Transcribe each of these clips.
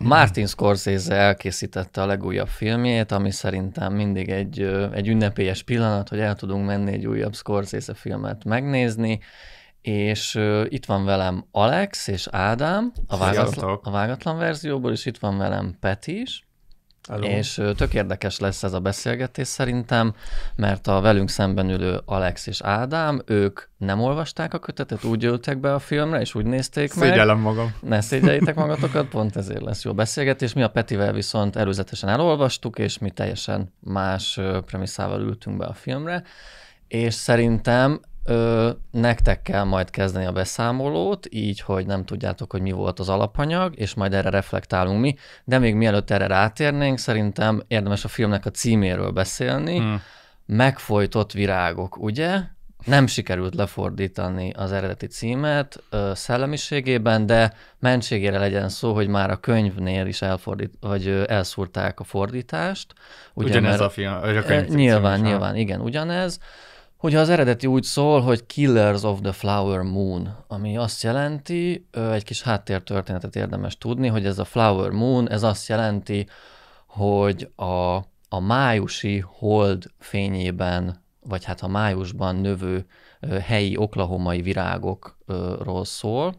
Martin Scorsese elkészítette a legújabb filmjét, ami szerintem mindig egy, egy ünnepélyes pillanat, hogy el tudunk menni egy újabb Scorsese filmet megnézni, és uh, itt van velem Alex és Ádám a a vágatlan verzióból, és itt van velem Peti is. Hello. És tök érdekes lesz ez a beszélgetés szerintem, mert a velünk szemben ülő Alex és Ádám, ők nem olvasták a kötetet, úgy ültek be a filmre, és úgy nézték meg. Szégyellem magam. Ne szégyeljétek magatokat, pont ezért lesz jó beszélgetés. Mi a Petivel viszont előzetesen elolvastuk, és mi teljesen más premisszával ültünk be a filmre, és szerintem Ö, nektek kell majd kezdeni a beszámolót, így, hogy nem tudjátok, hogy mi volt az alapanyag, és majd erre reflektálunk mi. De még mielőtt erre rátérnénk, szerintem érdemes a filmnek a címéről beszélni. Hmm. Megfojtott virágok, ugye? Nem sikerült lefordítani az eredeti címet ö, szellemiségében, de mentségére legyen szó, hogy már a könyvnél is elfordít, vagy ö, elszúrták a fordítást. Ugye, ugyanez mert, a film, a könyv. Nyilván, nyilván, igen, ugyanez. Ö, Hogyha az eredeti úgy szól, hogy Killers of the Flower Moon, ami azt jelenti, egy kis háttértörténetet érdemes tudni, hogy ez a Flower Moon, ez azt jelenti, hogy a, a májusi hold fényében, vagy hát a májusban növő helyi oklahomai virágokról szól,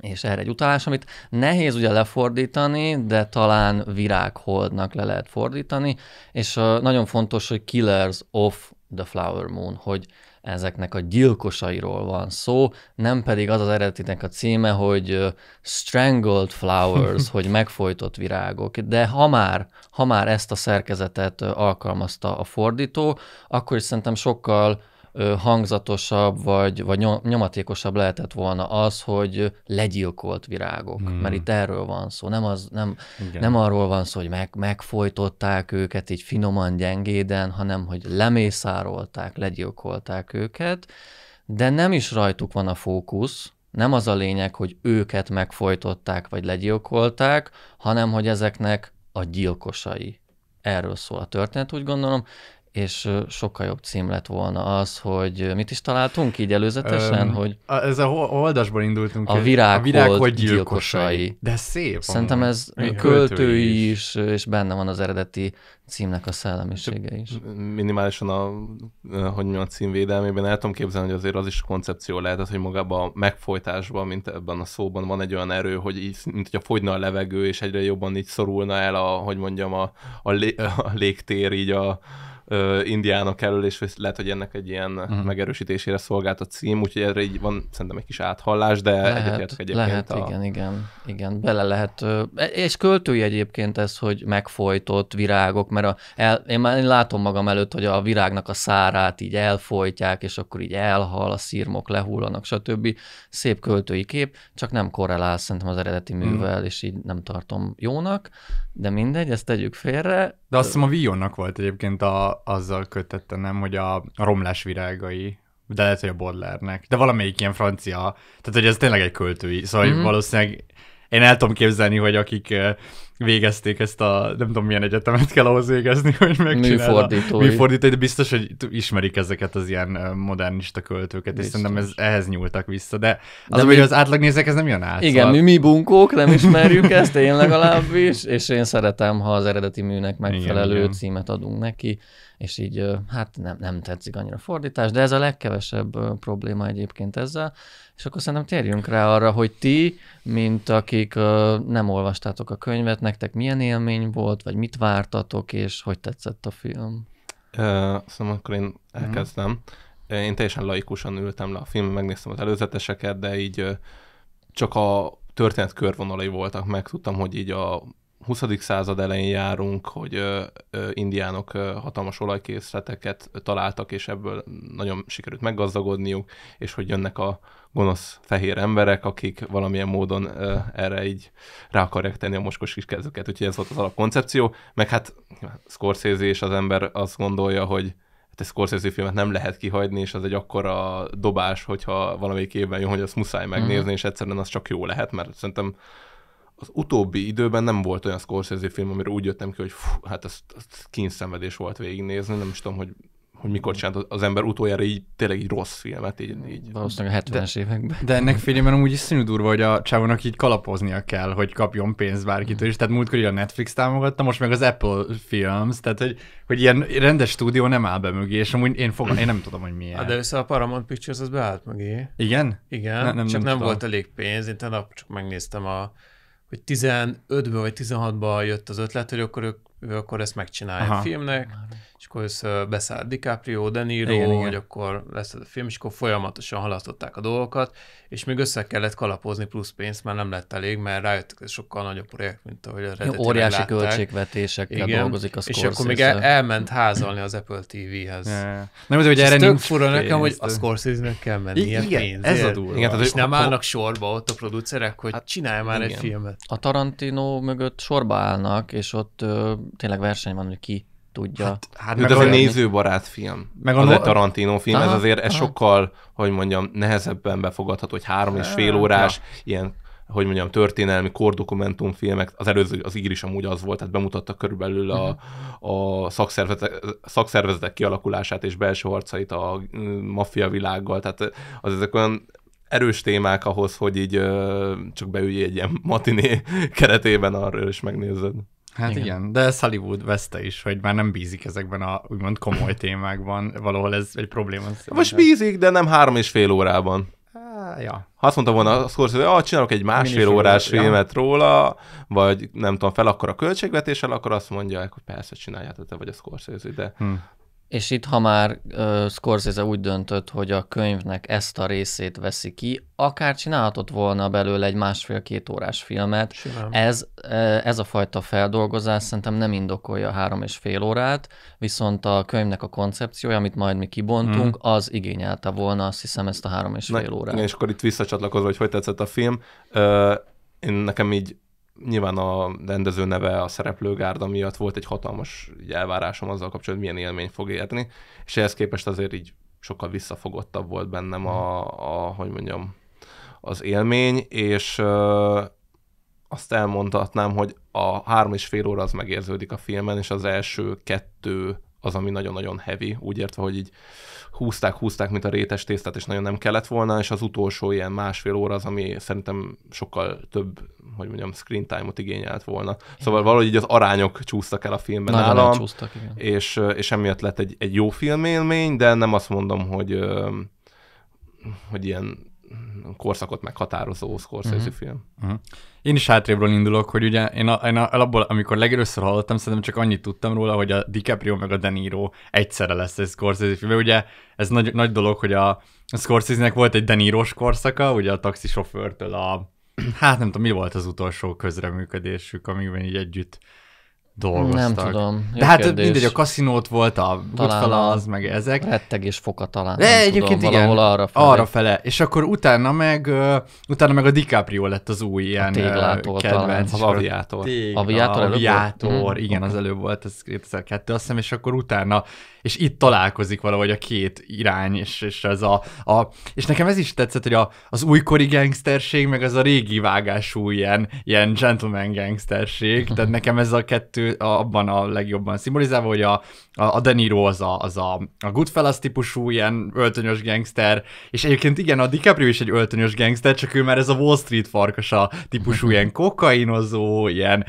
és erre egy utalás, amit nehéz ugye lefordítani, de talán virágholdnak le lehet fordítani, és nagyon fontos, hogy Killers of The Flower Moon, hogy ezeknek a gyilkosairól van szó, nem pedig az az eredetinek a címe, hogy Strangled Flowers, hogy megfojtott virágok. De ha már, ha már ezt a szerkezetet alkalmazta a fordító, akkor is szerintem sokkal hangzatosabb vagy, vagy nyomatékosabb lehetett volna az, hogy legyilkolt virágok, mm. mert itt erről van szó. Nem, az, nem, nem arról van szó, hogy meg, megfojtották őket így finoman, gyengéden, hanem hogy lemészárolták, legyilkolták őket, de nem is rajtuk van a fókusz, nem az a lényeg, hogy őket megfojtották vagy legyilkolták, hanem hogy ezeknek a gyilkosai. Erről szól a történet, úgy gondolom, és sokkal jobb cím lett volna az, hogy mit is találtunk így előzetesen, Öm, hogy... A, ez a oldasból indultunk. A virág, a virág hogy gyilkosai. gyilkosai. De szép. Szerintem ez költői is. is, és benne van az eredeti címnek a szellemisége is. Minimálisan a, hogy mondjam, a cím védelmében el tudom képzelni, hogy azért az is koncepció az hogy magában a megfojtásban, mint ebben a szóban van egy olyan erő, hogy így, mint hogyha fogyna a levegő, és egyre jobban így szorulna el a, hogy mondjam, a, a, lé, a légtér így a indiánok Indiának elől, és lehet, hogy ennek egy ilyen uh-huh. megerősítésére szolgált a cím, úgyhogy erre így van szerintem egy kis áthallás, de lehet, egyetértek egyébként. Lehet, a... igen, igen, igen, bele lehet. E, és költői egyébként ez, hogy megfojtott virágok, mert a, el, én már én látom magam előtt, hogy a virágnak a szárát így elfojtják, és akkor így elhal, a szírmok lehullanak, stb. Szép költői kép, csak nem korrelál szerintem az eredeti mhm. művel, uh-huh. és így nem tartom jónak de mindegy, ezt tegyük félre. De azt hiszem a Vionnak volt egyébként a, azzal kötette, nem, hogy a, romlás virágai, de lehet, hogy a Bodlernek, de valamelyik ilyen francia, tehát hogy ez tényleg egy költői, szóval mm-hmm. valószínűleg én el tudom képzelni, hogy akik végezték ezt a, nem tudom milyen egyetemet kell ahhoz végezni, hogy megcsinálja. Műfordítói. Műfordítói, de biztos, hogy ismerik ezeket az ilyen modernista költőket, biztos. és szerintem ez, ehhez nyúltak vissza, de az, de mi... hogy az nézek, ez nem jön át. Igen, szóval... mi, mi bunkók, nem ismerjük ezt, én legalábbis, és én szeretem, ha az eredeti műnek megfelelő igen, igen. címet adunk neki, és így hát nem, nem tetszik annyira a fordítás, de ez a legkevesebb probléma egyébként ezzel, és akkor szerintem térjünk rá arra, hogy ti, mint akik nem olvastátok a könyvet, nektek milyen élmény volt, vagy mit vártatok, és hogy tetszett a film? Uh, szóval akkor én elkezdem. Mm. Én teljesen laikusan ültem le a film, megnéztem az előzeteseket, de így csak a történet körvonalai voltak, meg tudtam, hogy így a 20. század elején járunk, hogy ö, ö, indiánok ö, hatalmas olajkészleteket találtak, és ebből nagyon sikerült meggazdagodniuk, és hogy jönnek a gonosz fehér emberek, akik valamilyen módon erre így rá akarják tenni a moskos kis kezüket. Úgyhogy ez volt az alapkoncepció, meg hát Scorsese és az ember azt gondolja, hogy hát egy Scorsese filmet nem lehet kihagyni, és az egy akkora dobás, hogyha valamelyik évben jön, hogy azt muszáj mhm. megnézni, mm. és egyszerűen az csak jó lehet, mert szerintem az utóbbi időben nem volt olyan Scorsese film, amire úgy jöttem ki, hogy fú, hát ez, ez kínszenvedés volt végignézni, nem is tudom, hogy hogy mikor csinált az ember utoljára így tényleg így rossz filmet. Így, így. Valószínűleg a 70-es években. De ennek fényében amúgy is színű durva, hogy a csávónak így kalapoznia kell, hogy kapjon pénzt bárkitől is. Tehát múltkor így a Netflix támogatta, most meg az Apple Films, tehát hogy, hogy ilyen rendes stúdió nem áll be mögé, és amúgy én, fogom, én nem tudom, hogy miért. De össze a Paramount Pictures az beállt mögé. Igen? Igen, ne, nem, csak nem, nem volt elég pénz, én tegnap csak megnéztem a hogy 15 ben vagy 16-ban jött az ötlet, hogy akkor, ők, ő akkor ezt megcsinálja a filmnek. Már és akkor össze beszállt DiCaprio, De Niro, igen, hogy igen. akkor lesz ez a film, és akkor folyamatosan halasztották a dolgokat, és még össze kellett kalapozni plusz pénzt, mert nem lett elég, mert rájöttek, ez sokkal nagyobb projekt, mint ahogy eredetileg Óriási látták. költségvetésekkel igen, dolgozik a Scorsese. És akkor még el, elment házalni az Apple TV-hez. Yeah. Nem, hogy erre tök fura nekem, hogy a Scorsese-nek kell menni igen, ez a durva. Igen, tehát, és nem állnak sorba ott a producerek, hogy hát, csinálj már igen. egy filmet. A Tarantino mögött sorba állnak, és ott ö, tényleg verseny van, hogy ki tudja. Hát, hát meg ez a nézőbarát film. Meg a az no... egy Tarantino film, aha, ez azért ez aha. sokkal, hogy mondjam, nehezebben befogadható, hogy három és fél hát. órás ja. ilyen hogy mondjam, történelmi kordokumentum filmek. az előző, az ír is amúgy az volt, tehát bemutatta körülbelül a, mhm. a szakszervezetek, szakszervezetek kialakulását és belső harcait a mm, maffia világgal, tehát az ezek olyan erős témák ahhoz, hogy így csak beüljél egy ilyen matiné keretében arról is megnézed. Hát igen. igen, de ez Hollywood veszte is, hogy már nem bízik ezekben a úgymond komoly témákban, valahol ez egy probléma. Szerintem. Most bízik, de nem három és fél órában. Há, ja. Ha azt mondta volna a Scorsese, hogy ah, csinálok egy másfél órás ja. filmet róla, vagy nem tudom, fel akkor a költségvetéssel, akkor azt mondja, hogy persze csinálját, te vagy a Scorsese, de hmm. És itt, ha már uh, Scorsese úgy döntött, hogy a könyvnek ezt a részét veszi ki, akár csinálhatott volna belőle egy másfél-két órás filmet. Ez, ez a fajta feldolgozás szerintem nem indokolja három és fél órát, viszont a könyvnek a koncepciója, amit majd mi kibontunk, mm. az igényelte volna azt hiszem ezt a három és fél Na, órát. És akkor itt visszacsatlakozva, hogy hogy tetszett a film, uh, én nekem így nyilván a rendező neve a szereplőgárda miatt volt egy hatalmas elvárásom azzal kapcsolatban, milyen élmény fog érni, és ehhez képest azért így sokkal visszafogottabb volt bennem a, a hogy mondjam, az élmény, és ö, azt elmondhatnám, hogy a három és fél óra az megérződik a filmen, és az első kettő az, ami nagyon-nagyon heavy, úgy értve, hogy így húzták, húzták, mint a rétes tésztát, és nagyon nem kellett volna, és az utolsó ilyen másfél óra az, ami szerintem sokkal több, hogy mondjam, screen time-ot igényelt volna. Szóval valahogy így az arányok csúsztak el a filmben Nagyon nálam, csúsztak, igen. És, és emiatt lett egy, egy jó filmélmény, de nem azt mondom, hogy hogy ilyen korszakot meghatározó Scorsese uh-huh. film. Uh-huh. Én is hátrébről indulok, hogy ugye én, a, én a, alapból, amikor legelőször hallottam, szerintem csak annyit tudtam róla, hogy a DiCaprio meg a De Niro egyszerre lesz egy Scorsese film. Ugye ez nagy, nagy dolog, hogy a, a Scorsese-nek volt egy De Niro-s korszaka, ugye a taxisofőrtől a, hát nem tudom, mi volt az utolsó közreműködésük, amiben így együtt dolgoztak. Nem tudom. De hát kérdés. mindegy, a kaszinót volt, a Goodfella az, meg ezek. Retteg és foka talán. De nem egyébként tudom, igen, arra fele. arra fele. És akkor utána meg, uh, utána meg a DiCaprio lett az új ilyen a téglától kedvenc. Talán. A aviátor. Tégla, aviátor, aviátor, előbb? aviátor mm. Hm. igen, az előbb volt, ez 2002, azt hiszem, és akkor utána és itt találkozik valahogy a két irány, és, és ez a, a, és nekem ez is tetszett, hogy a, az újkori gangsterség, meg az a régi vágású ilyen, ilyen gentleman gangsterség, mhm. tehát nekem ez a kettő abban a legjobban szimbolizálva, hogy a, a, a De Niro az a, az a, a Goodfellas típusú ilyen öltönyös gangster, és egyébként igen, a DiCaprio is egy öltönyös gangster, csak ő már ez a Wall Street farkasa típusú mhm. ilyen kokainozó, ilyen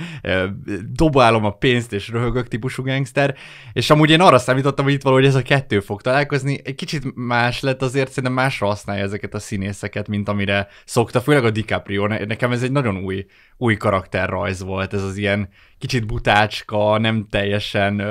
dobálom a pénzt és röhögök típusú gangster, és amúgy én arra számítottam, itt valahogy ez a kettő fog találkozni. Egy kicsit más lett azért, szerintem másra használja ezeket a színészeket, mint amire szokta, főleg a DiCaprio. Nekem ez egy nagyon új, új karakterrajz volt, ez az ilyen kicsit butácska, nem teljesen...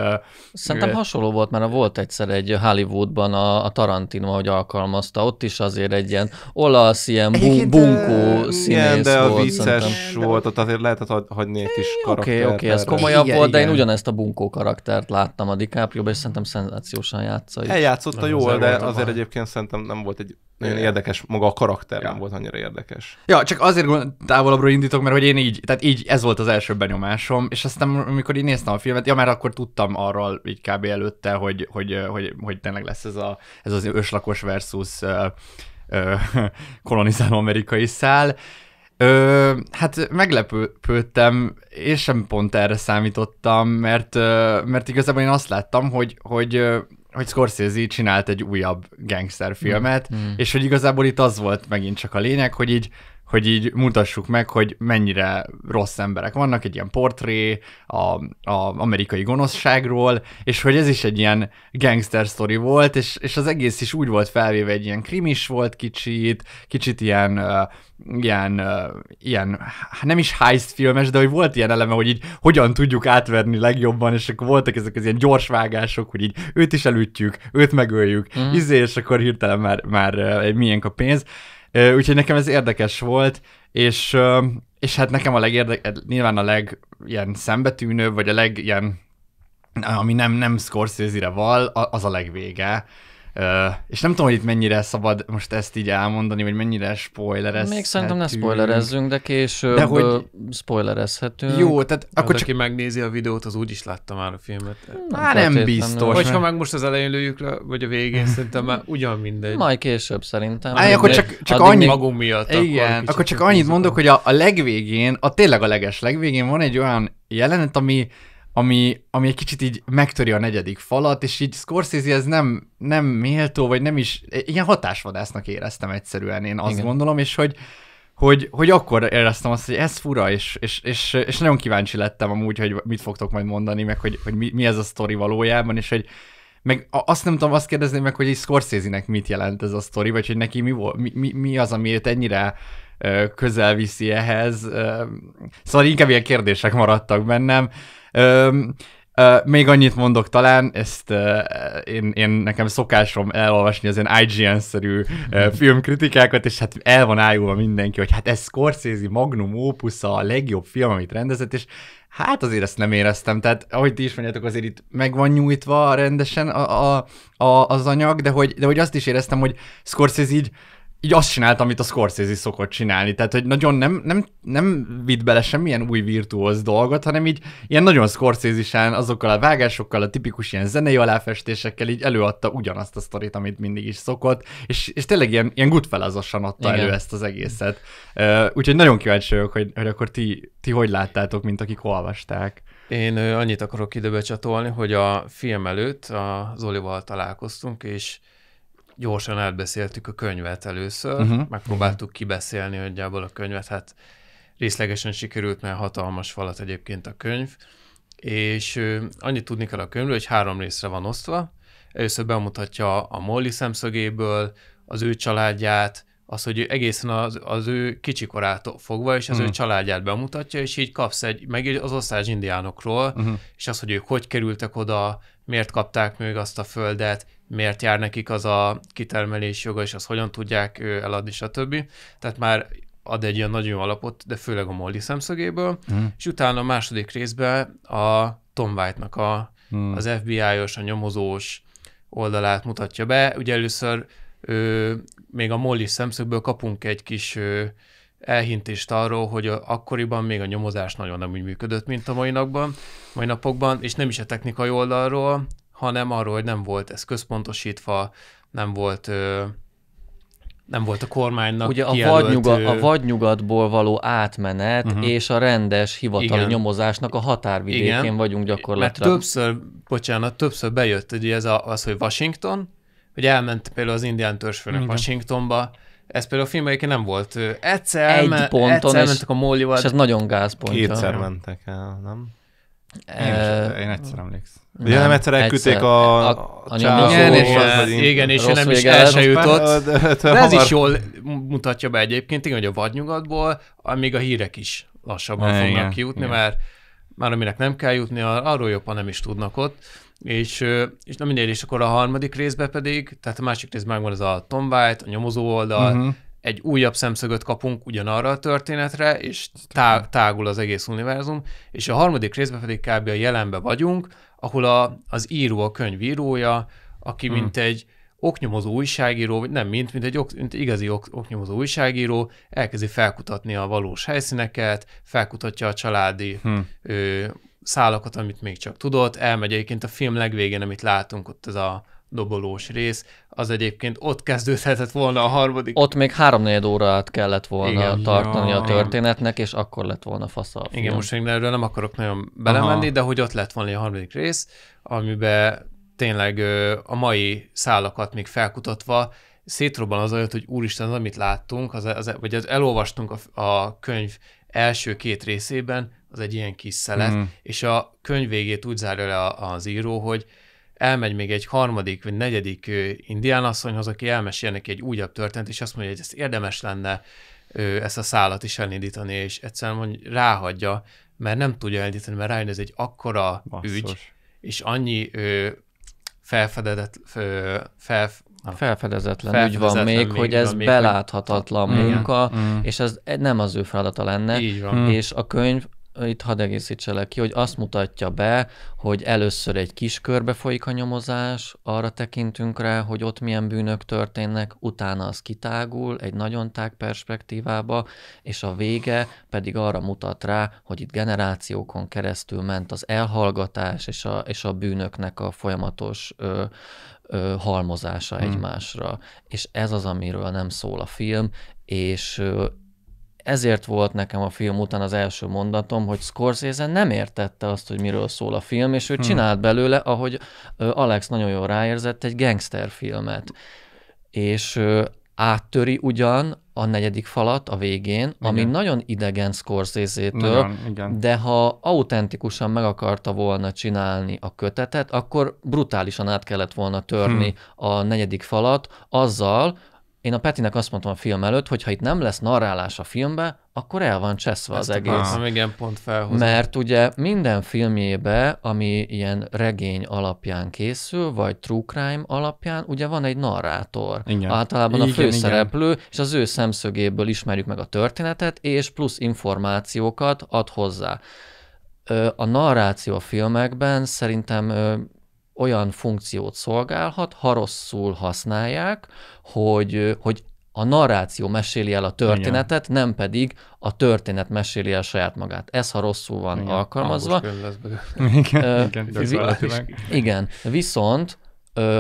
Szerintem hasonló volt, mert volt egyszer egy Hollywoodban a, a Tarantino, hogy alkalmazta, ott is azért egy ilyen olasz, ilyen bu- bunkó színész igen, de a volt, vicces szerintem. volt, ott azért lehetett hagyni egy kis karaktert. Oké, okay, oké, okay, ez komolyabb igen, volt, igen. de én ugyanezt a bunkó karaktert láttam a dicaprio és szerintem szenzációsan játsza. Eljátszotta jól, de azért van. egyébként szerintem nem volt egy nagyon érdekes, maga a karakter ja. nem volt annyira érdekes. Ja, csak azért távolabbról indítok, mert hogy én így, tehát így ez volt az első benyomásom, és és aztán amikor így néztem a filmet, ja, mert akkor tudtam arról így kb. előtte, hogy, hogy, hogy, hogy tényleg lesz ez, a, ez az őslakos versus ö, ö, kolonizáló amerikai szál, Ö, hát meglepődtem, és sem pont erre számítottam, mert, mert igazából én azt láttam, hogy, hogy hogy Scorsese csinált egy újabb gangsterfilmet, mm. Mm-hmm. és hogy igazából itt az volt megint csak a lényeg, hogy így hogy így mutassuk meg, hogy mennyire rossz emberek vannak, egy ilyen portré a, a amerikai gonoszságról, és hogy ez is egy ilyen gangster story volt, és, és az egész is úgy volt felvéve, egy ilyen krimis volt kicsit, kicsit ilyen, uh, ilyen, uh, ilyen nem is heist filmes, de hogy volt ilyen eleme, hogy így hogyan tudjuk átverni legjobban, és akkor voltak ezek az ilyen gyorsvágások, hogy így őt is elütjük, őt megöljük, mm. izé, és akkor hirtelen már, már uh, milyen a pénz. Úgyhogy nekem ez érdekes volt, és, és hát nekem a legérdekes, eh, nyilván a leg ilyen szembetűnőbb, vagy a leg ilyen ami nem, nem Scorsese-re val, az a legvége és nem tudom, hogy itt mennyire szabad most ezt így elmondani, vagy mennyire spoilerezhetünk. Még szerintem ne spoilerezzünk, de később de hogy... spoilerezhetünk. Jó, tehát akkor az, csak... aki megnézi a videót, az úgy is látta már a filmet. Nem már nem biztos. Vagy ha meg most az elején lőjük le, vagy a végén, szerintem már ugyan mindegy. Majd később szerintem. Á, akkor csak, csak annyi... magunk miatt. Igen, akkor, akkor csak annyit mondok, hogy a, a legvégén, a tényleg a leges legvégén van egy olyan jelenet, ami ami, ami egy kicsit így megtöri a negyedik falat, és így Scorsese ez nem, nem méltó, vagy nem is, ilyen hatásvadásznak éreztem egyszerűen, én azt Igen. gondolom, és hogy, hogy, hogy akkor éreztem azt, hogy ez fura, és, és, és, és nagyon kíváncsi lettem amúgy, hogy mit fogtok majd mondani, meg hogy, hogy mi, mi ez a sztori valójában, és hogy meg azt nem tudom azt kérdezni meg, hogy egy Scorsese-nek mit jelent ez a sztori, vagy hogy neki mi, volt, mi, mi, mi az, amiért ennyire közel viszi ehhez. Szóval inkább ilyen kérdések maradtak bennem. Öm, Uh, még annyit mondok talán, ezt uh, én, én nekem szokásom elolvasni az ilyen IGN-szerű uh, filmkritikákat, és hát el van ájulva mindenki, hogy hát ez Scorsese magnum opus a legjobb film, amit rendezett, és hát azért ezt nem éreztem, tehát ahogy ti is mondjátok, azért itt meg van nyújtva rendesen a, a, a, az anyag, de hogy, de hogy azt is éreztem, hogy Scorsese így így azt csinált, amit a Scorsese szokott csinálni. Tehát, hogy nagyon nem, nem, nem vitt bele semmilyen új virtuóz dolgot, hanem így ilyen nagyon scorsese azokkal a vágásokkal, a tipikus ilyen zenei aláfestésekkel így előadta ugyanazt a sztorit, amit mindig is szokott, és, és tényleg ilyen, ilyen goodfellazosan adta Igen. elő ezt az egészet. Uh, úgyhogy nagyon kíváncsi vagyok, hogy, hogy akkor ti, ti hogy láttátok, mint akik olvasták. Én annyit akarok időbe csatolni, hogy a film előtt az Olival találkoztunk, és gyorsan átbeszéltük a könyvet először, uh-huh. megpróbáltuk kibeszélni nagyjából a könyvet, hát részlegesen sikerült, mert hatalmas falat egyébként a könyv, és annyit tudni kell a könyvről, hogy három részre van osztva. Először bemutatja a Molly szemszögéből, az ő családját, az, hogy egészen az, az ő kicsikorától fogva, és az uh-huh. ő mhm. családját bemutatja, és így kapsz egy, meg az osztás indiánokról, uh-huh. és az, hogy ők hogy kerültek oda, miért kapták meg azt a földet, miért jár nekik az a kitermelés joga, és azt hogyan tudják eladni, stb. Tehát már ad egy ilyen nagyon jó alapot, de főleg a Molly szemszögéből, mm. és utána a második részben a Tom White-nak a, mm. az FBI-os, a nyomozós oldalát mutatja be. Ugye először ő, még a Molly szemszögből kapunk egy kis ő, elhintést arról, hogy a, akkoriban még a nyomozás nagyon nem úgy működött, mint a mai napban, mai napokban, és nem is a technikai oldalról, hanem arról, hogy nem volt ez központosítva, nem volt nem volt a kormánynak Ugye kijelölt, a, vadnyuga, ö... a vadnyugatból való átmenet uh-huh. és a rendes hivatali Igen. nyomozásnak a határvidékén Igen. vagyunk gyakorlatilag. Mert többször, bocsánat, többször bejött ugye ez a, az, hogy Washington, hogy elment például az indián törzsfőnök Washingtonba, ez például a filmben nem volt. Egyszer, Egy elme, ponton, egyszer és, mentek a Mollyval. És ez nagyon gázpontja. Kétszer mentek el, nem? Én, is, én egyszer emlékszem. Nem, nem egyszer elküldték a, a, a csávó, igen, és, az, igen, és nem is el se jutott. De, de, de ez is jól mutatja be egyébként, igen, hogy a vadnyugatból amíg a hírek is lassabban fognak kijutni, igen. mert már aminek nem kell jutni, arról jobban nem is tudnak ott. És, és nem mindegy, és akkor a harmadik részben pedig, tehát a másik részben megvan ez a Tom White, a nyomozó oldal, uh-huh egy újabb szemszögöt kapunk ugyanarra a történetre, és tá- tágul az egész univerzum, és a harmadik részben pedig kb. a jelenben vagyunk, ahol a, az író, a könyv írója, aki hmm. mint egy oknyomozó újságíró, vagy nem mint, mint egy ok, mint igazi ok, oknyomozó újságíró, elkezdi felkutatni a valós helyszíneket, felkutatja a családi hmm. ö, szálakat, amit még csak tudott, elmegy egyébként a film legvégén, amit látunk, ott ez a dobolós rész, az egyébként ott kezdődhetett volna a harmadik. Ott még három négy órát kellett volna Igen, tartani jaj. a történetnek, és akkor lett volna fasz a Igen, most én erről nem akarok nagyon belemenni, Aha. de hogy ott lett volna a harmadik rész, amiben tényleg a mai szálakat még felkutatva szétrobban az olyat, hogy úristen, az, amit láttunk, az, az, vagy az elolvastunk a, a könyv első két részében, az egy ilyen kis szelet, mm. és a könyv végét úgy zárja le az író, hogy elmegy még egy harmadik vagy negyedik indián asszonyhoz, aki elmesél neki egy újabb történet, és azt mondja, hogy ez érdemes lenne ezt a szállat is elindítani, és egyszerűen mondj, ráhagyja, mert nem tudja elindítani, mert rájön, ez egy akkora Basszos. ügy, és annyi ö, felfedezett, ö, fel, felfedezetlen, felfedezetlen ügy van még, még hogy ez még, beláthatatlan mm. munka, mm. és ez nem az ő feladata lenne, mm. és a könyv itt hadd egészítselek ki, hogy azt mutatja be, hogy először egy kis körbe folyik a nyomozás, arra tekintünk rá, hogy ott milyen bűnök történnek, utána az kitágul egy nagyon tág perspektívába, és a vége pedig arra mutat rá, hogy itt generációkon keresztül ment az elhallgatás és a, és a bűnöknek a folyamatos ö, ö, halmozása hmm. egymásra. És ez az, amiről nem szól a film, és ezért volt nekem a film után az első mondatom, hogy Scorsese nem értette azt, hogy miről szól a film, és ő hmm. csinált belőle, ahogy Alex nagyon jól ráérzett, egy gangsterfilmet. És áttöri ugyan a negyedik falat a végén, igen. ami nagyon idegen Scorsese-től, nagyon, de ha autentikusan meg akarta volna csinálni a kötetet, akkor brutálisan át kellett volna törni hmm. a negyedik falat azzal, én a Petinek azt mondtam a film előtt, hogy ha itt nem lesz narrálás a filmbe, akkor el van cseszve Ezt az egész. Ah, igen, pont felhozom. Mert ugye minden filmjébe, ami ilyen regény alapján készül, vagy true crime alapján, ugye van egy narrátor. Igen. Általában igen, a főszereplő, igen. és az ő szemszögéből ismerjük meg a történetet, és plusz információkat ad hozzá. A narráció a filmekben szerintem olyan funkciót szolgálhat, ha rosszul használják, hogy, hogy a narráció meséli el a történetet, Igen. nem pedig a történet meséli el saját magát. Ez, ha rosszul van Igen. alkalmazva. Igen, Igen, Igen, viszont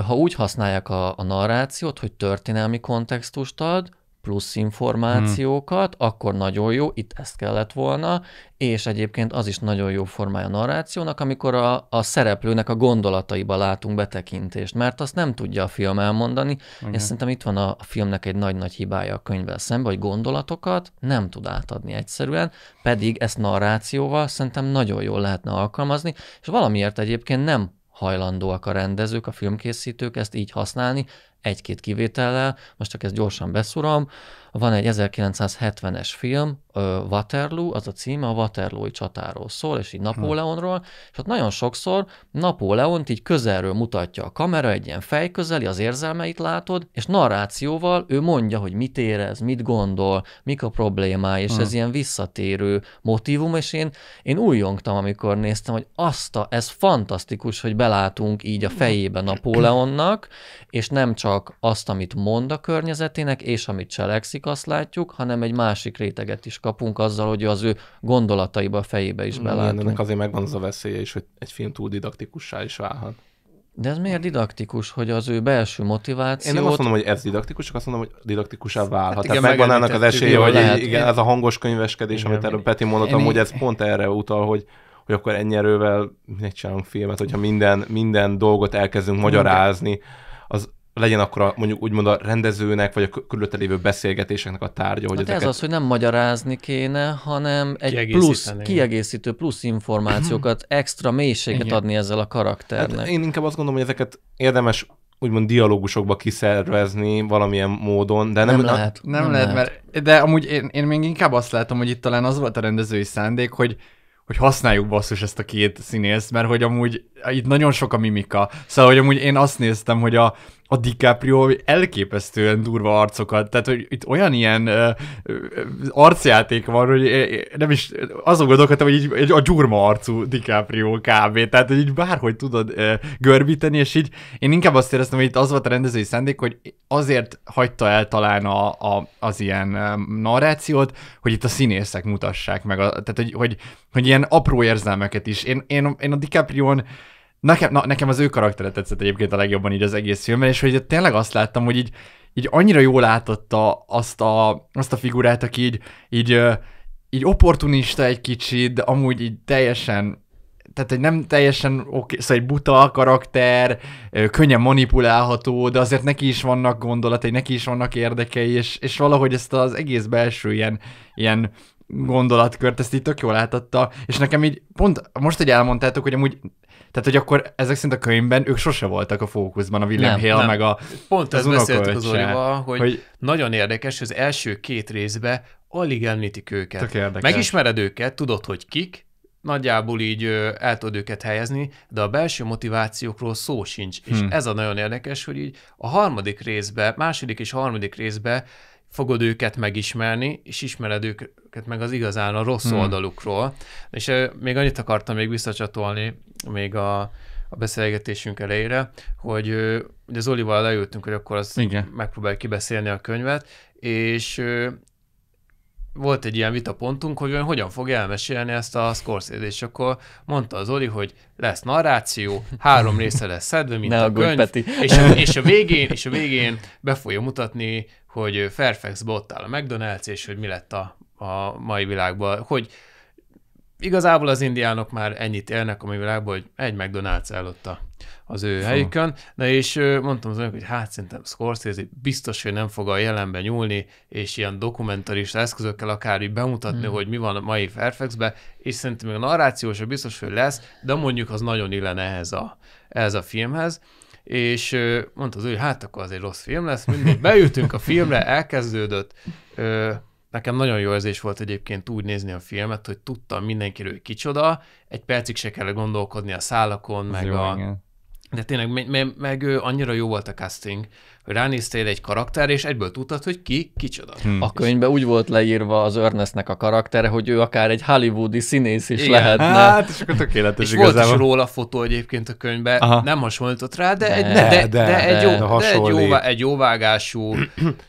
ha úgy használják a, a narrációt, hogy történelmi kontextust ad, plusz hmm. információkat, hmm. akkor nagyon jó, itt ezt kellett volna, és egyébként az is nagyon jó formája a narrációnak, amikor a, a szereplőnek a gondolataiba látunk betekintést, mert azt nem tudja a film elmondani, okay. és szerintem itt van a, a filmnek egy nagy-nagy hibája a könyvvel szemben, hogy gondolatokat nem tud átadni egyszerűen, pedig ezt narrációval szerintem nagyon jól lehetne alkalmazni, és valamiért egyébként nem hajlandóak a rendezők, a filmkészítők ezt így használni, egy-két kivétellel, most csak ezt gyorsan beszúrom, van egy 1970-es film, Waterloo, az a címe a Waterloo-i csatáról szól, és így Napóleonról, és ott nagyon sokszor Napóleont így közelről mutatja a kamera, egy ilyen közeli, az érzelmeit látod, és narrációval ő mondja, hogy mit érez, mit gondol, mik a problémái, és ha. ez ilyen visszatérő motivum, és én, én újjongtam, amikor néztem, hogy azt a, ez fantasztikus, hogy belátunk így a fejébe Napóleonnak, és nem csak azt, amit mond a környezetének, és amit cselekszik, teszik, azt látjuk, hanem egy másik réteget is kapunk azzal, hogy az ő gondolataiba, a fejébe is mm, belátunk. Igen, ennek azért megvan az a veszélye is, hogy egy film túl didaktikussá is válhat. De ez miért didaktikus, hogy az ő belső motivációt... Én nem azt mondom, hogy ez didaktikus, csak azt mondom, hogy didaktikusá hát válhat. Hát igen, Tehát megvan ennek az esélye, hogy lehet, igen, ez a hangos könyveskedés, igen, amit erről Peti mondott, amúgy én... ez pont erre utal, hogy hogy akkor ennyi erővel minek csinálunk filmet, hogyha minden, minden dolgot elkezdünk magyarázni, legyen akkor a, mondjuk úgymond a rendezőnek, vagy a körülötte lévő beszélgetéseknek a tárgya, hogy hát ezeket... ez az, hogy nem magyarázni kéne, hanem egy plusz, kiegészítő plusz információkat, extra mélységet Igen. adni ezzel a karakternek. Hát én inkább azt gondolom, hogy ezeket érdemes úgymond dialógusokba kiszervezni valamilyen módon, de nem, nem lehet. Nem, nem lehet, lehet, mert de amúgy én, én még inkább azt látom, hogy itt talán az volt a rendezői szándék, hogy hogy használjuk basszus ezt a két színészt, mert hogy amúgy itt nagyon sok a mimika. Szóval, hogy amúgy én azt néztem, hogy a, a DiCaprio elképesztően durva arcokat, tehát hogy itt olyan ilyen ö, ö, arcjáték van, hogy nem is, azon gondolkodtam, hogy így, egy, a gyurma arcú DiCaprio kb. Tehát, hogy így bárhogy tudod ö, görbíteni, és így én inkább azt éreztem, hogy itt az volt a rendezői szándék, hogy azért hagyta el talán a, a, az ilyen narrációt, hogy itt a színészek mutassák meg, a, tehát hogy, hogy, hogy ilyen apró érzelmeket is. Én, én, én a DiCaprio-n Nekem, na, nekem az ő karaktere tetszett egyébként a legjobban így az egész filmben, és hogy tényleg azt láttam, hogy így, így annyira jól látotta azt a, azt a figurát, aki így, így, így opportunista egy kicsit, de amúgy így teljesen tehát egy nem teljesen oké, okay, szóval egy buta karakter, könnyen manipulálható, de azért neki is vannak gondolatai, neki is vannak érdekei, és, és valahogy ezt az egész belső ilyen, ilyen gondolatkört, ezt így tök jól átatta, és nekem így pont most, hogy elmondtátok, hogy amúgy tehát, hogy akkor ezek szerint a könyvben ők sose voltak a fókuszban, a William nem, Hale, nem. meg a Pont ezt beszéltük az Olival, hogy, hogy nagyon érdekes, az első két részbe alig említik őket. Megismered őket, tudod, hogy kik, nagyjából így el tudod őket helyezni, de a belső motivációkról szó sincs. Hmm. És hm. ez a nagyon érdekes, hogy így a harmadik részbe, második és harmadik részbe fogod őket megismerni, és ismered őket meg az igazán a rossz hmm. oldalukról. És még annyit akartam még visszacsatolni, még a, a beszélgetésünk elejére, hogy ugye Zolival leültünk, hogy akkor az Igen. megpróbáljuk kibeszélni a könyvet, és volt egy ilyen vita pontunk, hogy hogyan fog elmesélni ezt a Scorsese, és akkor mondta az Oli, hogy lesz narráció, három része lesz szedve, mint ne a aggódj, könyv, Peti. És, a, és, a végén, és a végén be fogja mutatni, hogy Fairfaxba ott áll a McDonald's, és hogy mi lett a, a mai világban, hogy igazából az indiánok már ennyit élnek a világban, hogy egy McDonald's előtt a, az ő helyükön, de és mondtam az önök, hogy hát szerintem Scorsese biztos, hogy nem fog a jelenbe nyúlni, és ilyen dokumentarista eszközökkel akár így bemutatni, mm. hogy mi van a mai Fairfaxbe, és szerintem még a narrációs biztos, hogy lesz, de mondjuk az nagyon illene ehhez a, ehhez a filmhez és mondta az ő, hogy hát akkor az egy rossz film lesz, mindig beültünk a filmre, elkezdődött, Nekem nagyon jó érzés volt egyébként úgy nézni a filmet, hogy tudtam mindenkiről, hogy kicsoda, egy percig se kell gondolkodni a szálakon, Ez meg jó, a... Igen. De tényleg, meg, meg, meg annyira jó volt a casting, ránéztél egy karakter, és egyből tudtad, hogy ki, kicsoda. Hmm. A könyvben úgy volt leírva az Ernestnek a karaktere, hogy ő akár egy hollywoodi színész is Igen. lehetne. Hát, és akkor tökéletes és igazából. volt is róla fotó egyébként a könyvben, Aha. nem hasonlított rá, de, egy, de, de, de, de, egy, jó, de, de egy, jó, jóvágású...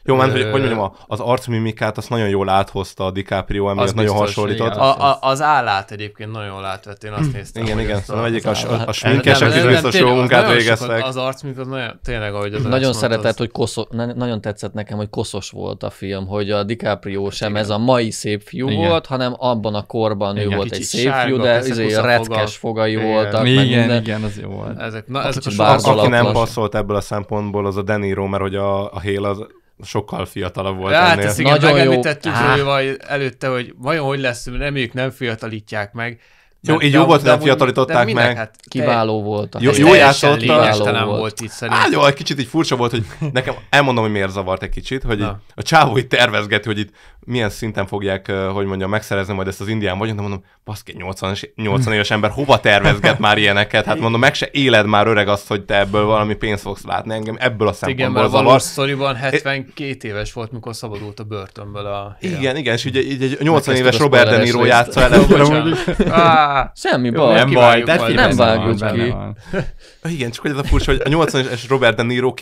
jó, már, hogy, hogy mondjam, az arcmimikát azt nagyon jól áthozta a DiCaprio, az nagyon hasonlított. Igen. A, a, az állát egyébként nagyon átvett, én azt hm. néztem. Igen, igen, szóval egyik a, a, sminkesek is biztos jó munkát végeztek. Az arcmimik az nagyon, tényleg, ahogy az Nagyon szeretem tetszett, hogy koszo, nagyon tetszett nekem, hogy koszos volt a film, hogy a DiCaprio hát sem Igen. ez a mai szép fiú Igen. volt, hanem abban a korban Igen, ő volt egy szép sárga, fiú, de izé egy reckes fogai Igen. voltak. Igen, minden. Igen, az jó volt. Ezek, na, hát, ezek a a, aki nem passzolt ebből a szempontból, az a Deniro, mert hogy a, a Hale az sokkal fiatalabb volt ja, hát, ennél. Hát ezt igen, Nagyon megemlítettük előtte, hogy vajon hogy lesz, ők nem fiatalítják meg. Jó, így jó volt, nem fiatalították meg. Hát, kiváló volt. Jó, jó játszott. Kiváló volt itt szerintem. Á, jó, egy kicsit így furcsa volt, hogy nekem elmondom, hogy miért zavart egy kicsit, hogy a csávó itt tervezgeti, hogy itt milyen szinten fogják, hogy mondja, megszerezni majd ezt az indián vagyon, de mondom, baszki, 80, 80 éves ember hova tervezget már ilyeneket? Hát mondom, meg se éled már öreg azt, hogy te ebből valami pénzt fogsz látni engem ebből a szempontból Igen, zavar. Igen, 72 éves volt, mikor szabadult a börtönből a... Igen, igen, és ugye egy 80 éves Robert De Niro játsza el semmi baj. Nem baj, de nem, nem vágod ki. Van. Ah, igen, csak hogy ez a furcsa, hogy a 80-es Robert De Niro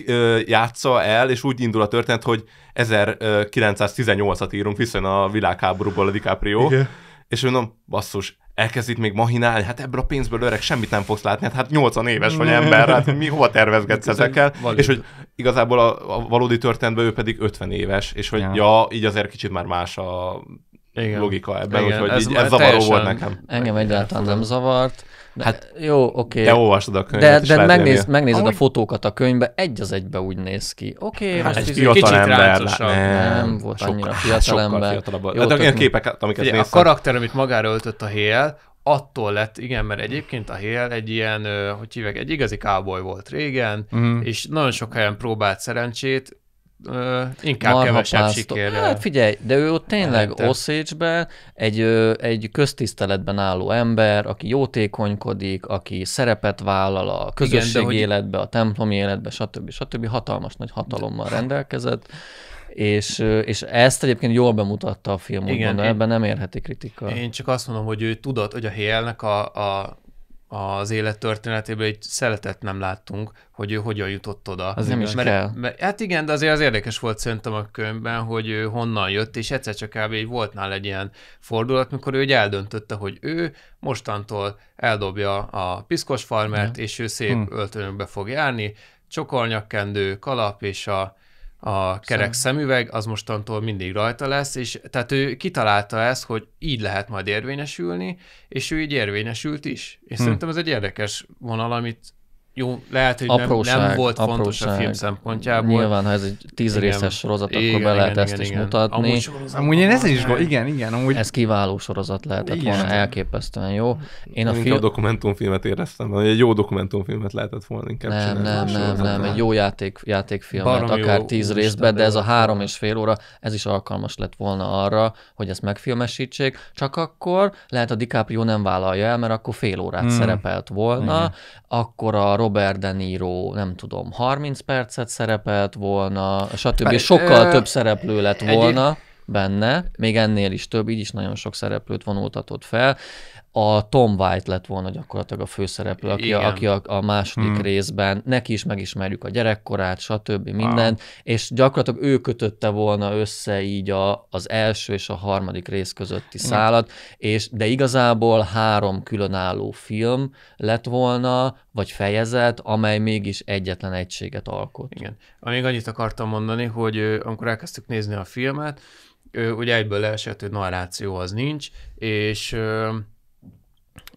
játsza el, és úgy indul a történet, hogy 1918-at írunk vissza a világháborúból a DiCaprio, Igen. és mondom, basszus, elkezd itt még mahinálni, hát ebből a pénzből öreg semmit nem fogsz látni, hát, hát 80 éves vagy ember, hát mi hova tervezgetsz ezekkel, valid. és hogy igazából a, a valódi történetben ő pedig 50 éves, és hogy ja. ja, így azért kicsit már más a igen. logika ebben, Igen, úgyhogy ez, így, ez zavaró volt nekem. Engem egyáltalán nem zavart. De, hát jó, oké. Okay. De olvastad a könyvet. De, de megnéz, megnézed Ahogy... a fotókat a könyvbe, egy az egybe úgy néz ki. Oké, okay, hát most egy kicsit ember, ráncosabb. Nem, nem volt sokkal, annyira hát, fiatal ember. Jó, hát, de olyan képek, amiket Ugye, A karakter, amit magára öltött a hél, attól lett, igen, mert egyébként a Hél egy ilyen, hogy hívják, egy igazi cowboy volt régen, mm. és nagyon sok helyen próbált szerencsét, Uh, inkább Marha kevesebb pásztor. Hát figyelj, de ő ott tényleg osage egy, egy köztiszteletben álló ember, aki jótékonykodik, aki szerepet vállal a közösség Igen, hogy... életbe, a templomi életbe, stb. stb. Hatalmas nagy hatalommal rendelkezett és, és ezt egyébként jól bemutatta a film, Igen, gondol, én, ebben nem érheti kritika. Én csak azt mondom, hogy ő tudat, hogy a Hélnek a, a az élettörténetében egy szeletet nem láttunk, hogy ő hogyan jutott oda. Az nem is mert, kell. Mert, hát igen, de azért az érdekes volt szerintem a könyvben, hogy ő honnan jött, és egyszer csak kb. egy volt nála egy ilyen fordulat, mikor ő eldöntötte, hogy ő mostantól eldobja a piszkos farmert, ja. és ő szép hm. öltönyökbe fog járni, csokolnyakkendő, kalap és a a szóval- kerek Szem. szemüveg, az mostantól mindig rajta lesz, és tehát ő kitalálta ezt, hogy így lehet majd érvényesülni, és ő így érvényesült is. És hmm. szerintem ez egy érdekes vonal, amit jó, lehet, hogy apróság, nem, nem volt apróság. fontos a film szempontjából. Nyilván, ha ez egy tíz részes sorozat, igen, akkor be lehet igen, ezt igen, is igen. mutatni. Amúgy, amúgy én ezen is gondolom, igen, igen. Amúgy... Ez kiváló sorozat lehetett igen. volna, elképesztően jó. Én a, fi... dokumentumfilmet éreztem, hogy egy jó dokumentumfilmet lehetett volna inkább Nem, csinálni, nem, nem, nem, nem, egy jó játék, játékfilmet, Barom akár jó, tíz részben, de ez a három és fél óra, ez is alkalmas lett volna arra, hogy ezt megfilmesítsék, csak akkor lehet a DiCaprio nem vállalja el, mert akkor fél órát hmm. szerepelt volna, akkor a Robert De Niro, nem tudom, 30 percet szerepelt volna, stb. Bár, Sokkal ö... több szereplő lett volna. benne, még ennél is több, így is nagyon sok szereplőt vonultatott fel a Tom White lett volna gyakorlatilag a főszereplő, aki, a, aki a, a második hmm. részben, neki is megismerjük a gyerekkorát, stb. mindent, wow. és gyakorlatilag ő kötötte volna össze így a, az első és a harmadik rész közötti Igen. Hmm. és de igazából három különálló film lett volna, vagy fejezet, amely mégis egyetlen egységet alkot. Igen. Amíg annyit akartam mondani, hogy amikor elkezdtük nézni a filmet, ugye egyből leesett, hogy narráció az nincs, és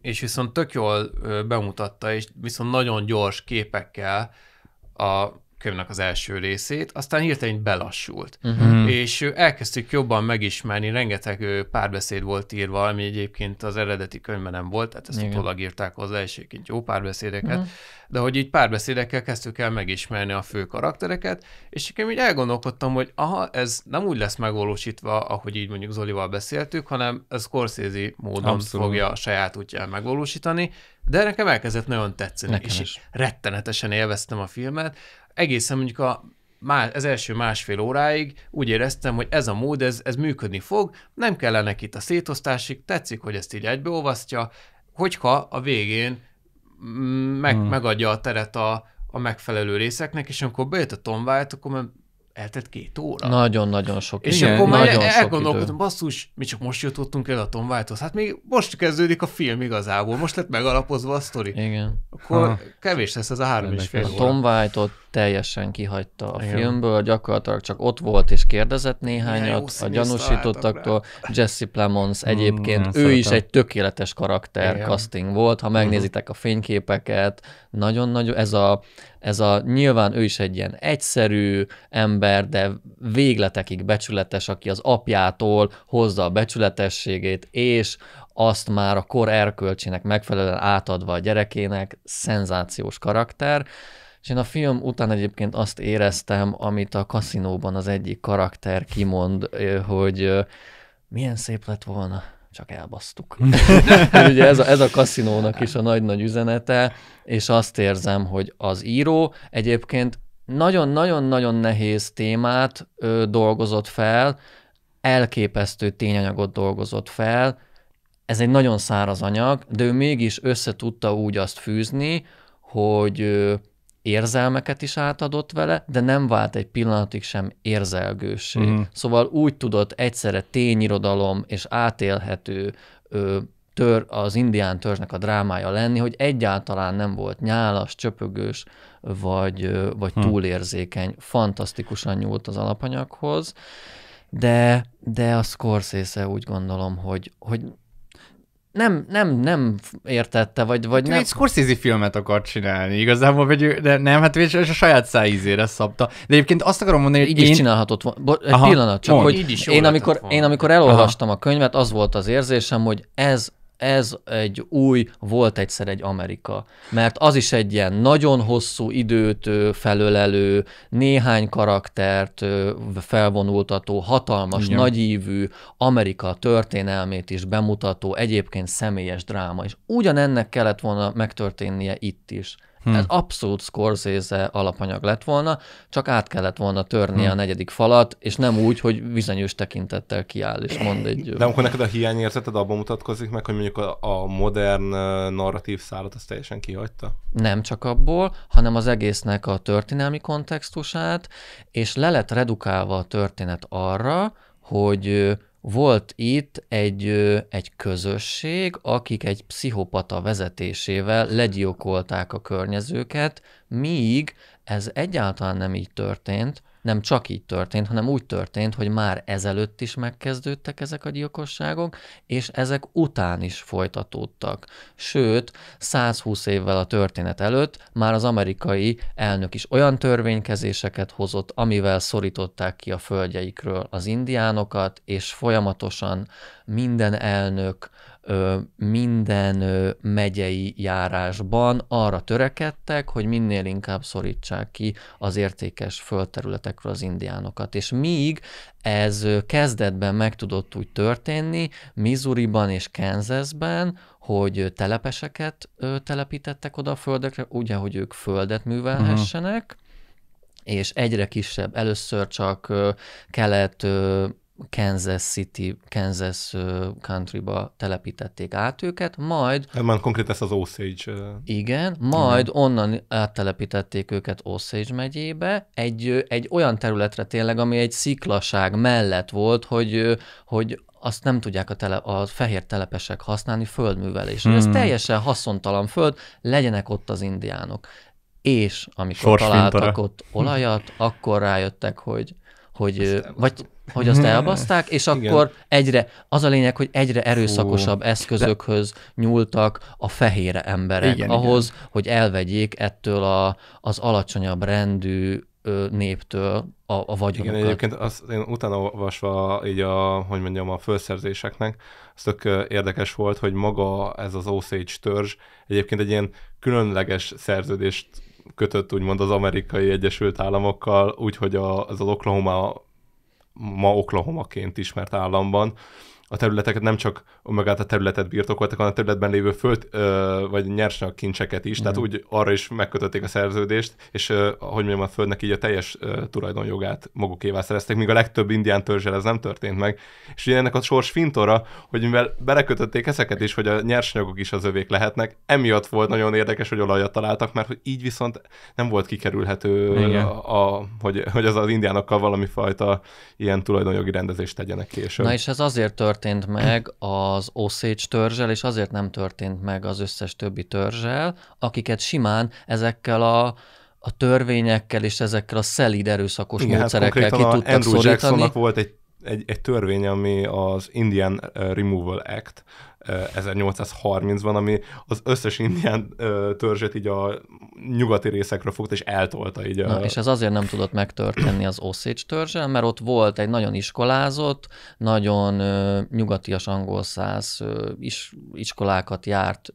és viszont tök jól bemutatta, és viszont nagyon gyors képekkel a könyvnek az első részét, aztán hirtelen belassult. Uh-huh. És elkezdtük jobban megismerni, rengeteg párbeszéd volt írva, ami egyébként az eredeti könyvben nem volt, tehát ezt utólag írták hozzá, és egyébként jó párbeszédeket, uh-huh de hogy így párbeszédekkel kezdtük el megismerni a fő karaktereket, és én így elgondolkodtam, hogy aha, ez nem úgy lesz megvalósítva, ahogy így mondjuk Zolival beszéltük, hanem ez korszézi módon Abszolút. fogja a saját útján megvalósítani, de nekem elkezdett nagyon tetszeni, nekem és is. rettenetesen élveztem a filmet. Egészen mondjuk a más, az első másfél óráig úgy éreztem, hogy ez a mód, ez, ez működni fog, nem kellene itt a szétosztásig, tetszik, hogy ezt így egybeolvasztja, hogyha a végén meg, hmm. megadja a teret a, a megfelelő részeknek, és amikor bejött a Tom White, akkor már eltelt két óra. Nagyon-nagyon sok És Igen, akkor már nagyon elgondolkodtam, basszus, mi csak most jutottunk el a Tom white hát még most kezdődik a film igazából, most lett megalapozva a sztori. Igen. Akkor ha. kevés lesz ez a három és fél A Tom White-ot teljesen kihagyta a Igen. filmből, gyakorlatilag csak ott volt és kérdezett néhányat a gyanúsítottaktól. Jesse Plemons hmm, egyébként, mm, ő szeretem. is egy tökéletes karakter Igen. casting volt, ha megnézitek a fényképeket, nagyon-nagyon, ez a, ez a nyilván ő is egy ilyen egyszerű ember, de végletekig becsületes, aki az apjától hozza a becsületességét, és azt már a kor erkölcsének megfelelően átadva a gyerekének, szenzációs karakter. És én a film után egyébként azt éreztem, amit a kaszinóban az egyik karakter kimond, hogy milyen szép lett volna, csak elbasztuk. ugye ez a, ez a kaszinónak is a nagy-nagy üzenete, és azt érzem, hogy az író egyébként nagyon-nagyon-nagyon nehéz témát ö, dolgozott fel, elképesztő tényanyagot dolgozott fel, ez egy nagyon száraz anyag, de ő mégis össze tudta úgy azt fűzni, hogy érzelmeket is átadott vele, de nem vált egy pillanatig sem érzelgősé. Mm. Szóval úgy tudott egyszerre tényirodalom és átélhető ö, tör, az indián törzsnek a drámája lenni, hogy egyáltalán nem volt nyálas, csöpögős, vagy, vagy hmm. túlérzékeny. Fantasztikusan nyúlt az alapanyaghoz, de, de a Scorsese úgy gondolom, hogy, hogy nem, nem, nem értette, vagy, vagy hát nem. Egy Scorsese filmet akart csinálni, igazából, vagy de nem, hát és a saját szájízére szabta. De egyébként azt akarom mondani, hogy így én... is csinálhatott volna. Bo- egy Aha, pillanat, csak mond, hogy így is én amikor, én amikor elolvastam Aha. a könyvet, az volt az érzésem, hogy ez ez egy új, volt egyszer egy Amerika. Mert az is egy ilyen nagyon hosszú időt felölelő, néhány karaktert felvonultató, hatalmas, Igen. nagyívű Amerika történelmét is bemutató, egyébként személyes dráma. És ugyanennek kellett volna megtörténnie itt is. Hmm. Ez abszolút Scorsese alapanyag lett volna, csak át kellett volna törni hmm. a hm. negyedik falat, és nem úgy, hogy bizonyos tekintettel kiáll és mond egy... De amikor neked a hiányérzeted abban mutatkozik meg, hogy mondjuk a, a modern narratív szállat azt teljesen kihagyta? Nem csak abból, hanem az egésznek a történelmi kontextusát, és le lett redukálva a történet arra, hogy volt itt egy, egy közösség, akik egy pszichopata vezetésével legyilkolták a környezőket, míg ez egyáltalán nem így történt, nem csak így történt, hanem úgy történt, hogy már ezelőtt is megkezdődtek ezek a gyilkosságok, és ezek után is folytatódtak. Sőt, 120 évvel a történet előtt már az amerikai elnök is olyan törvénykezéseket hozott, amivel szorították ki a földjeikről az indiánokat, és folyamatosan minden elnök minden megyei járásban arra törekedtek, hogy minél inkább szorítsák ki az értékes földterületekről az indiánokat. És míg ez kezdetben meg tudott úgy történni, Missouriban és Kansasben, hogy telepeseket telepítettek oda a földekre, ugye, hogy ők földet művelhessenek, uh-huh és egyre kisebb, először csak kelet Kansas City, Kansas Country-ba telepítették át őket, majd... Már konkrét ez az Osage. Igen, majd uh-huh. onnan áttelepítették őket Osage megyébe, egy, egy olyan területre tényleg, ami egy sziklaság mellett volt, hogy, hogy azt nem tudják a, tele, a fehér telepesek használni földművelésre. Hmm. Ez teljesen haszontalan föld, legyenek ott az indiánok. És amikor Sors találtak ott olajat, akkor rájöttek, hogy hogy, vagy hogy azt mhm. elbaszták, és akkor Igen. egyre, az a lényeg, hogy egyre erőszakosabb Fú. eszközökhöz De... nyúltak a fehér emberek Igen, ahhoz, Igen. hogy elvegyék ettől a, az alacsonyabb rendű néptől a, a vagyonokat. Igen, egyébként azt én utána olvasva így a, hogy mondjam, a felszerzéseknek, az tök érdekes volt, hogy maga ez az Osage törzs egyébként egy ilyen különleges szerződést kötött úgymond az amerikai Egyesült Államokkal, úgyhogy az, az Oklahoma ma Oklahomaként ismert államban, a területeket nem csak magát a területet birtokoltak, hanem a területben lévő föld ö, vagy nyersanyag kincseket is, uh-huh. tehát úgy arra is megkötötték a szerződést, és ö, hogy mondjam, a földnek így a teljes ö, tulajdonjogát magukévá szereztek, míg a legtöbb indián törzsel ez nem történt meg. És ugye ennek a sors fintora, hogy mivel belekötötték ezeket is, hogy a nyersanyagok is az övék lehetnek, emiatt volt nagyon érdekes, hogy olajat találtak, mert hogy így viszont nem volt kikerülhető, a, a, hogy, hogy az az indiánokkal valami fajta ilyen tulajdonjogi rendezést tegyenek később. Na és ez azért tört történt meg az Osage törzsel, és azért nem történt meg az összes többi törzsel, akiket simán ezekkel a a törvényekkel és ezekkel a szelid erőszakos Igen, hát módszerekkel hát ki tudtak Andrew szorítani. Jacksonnak volt egy, egy, egy törvény, ami az Indian eh, Removal Act, 1830-ban, ami az összes indián törzset így a nyugati részekre fogta és eltolta. Így a... Na, és ez azért nem tudott megtörténni az Osage törzsel, mert ott volt egy nagyon iskolázott, nagyon nyugatias angol száz is, iskolákat járt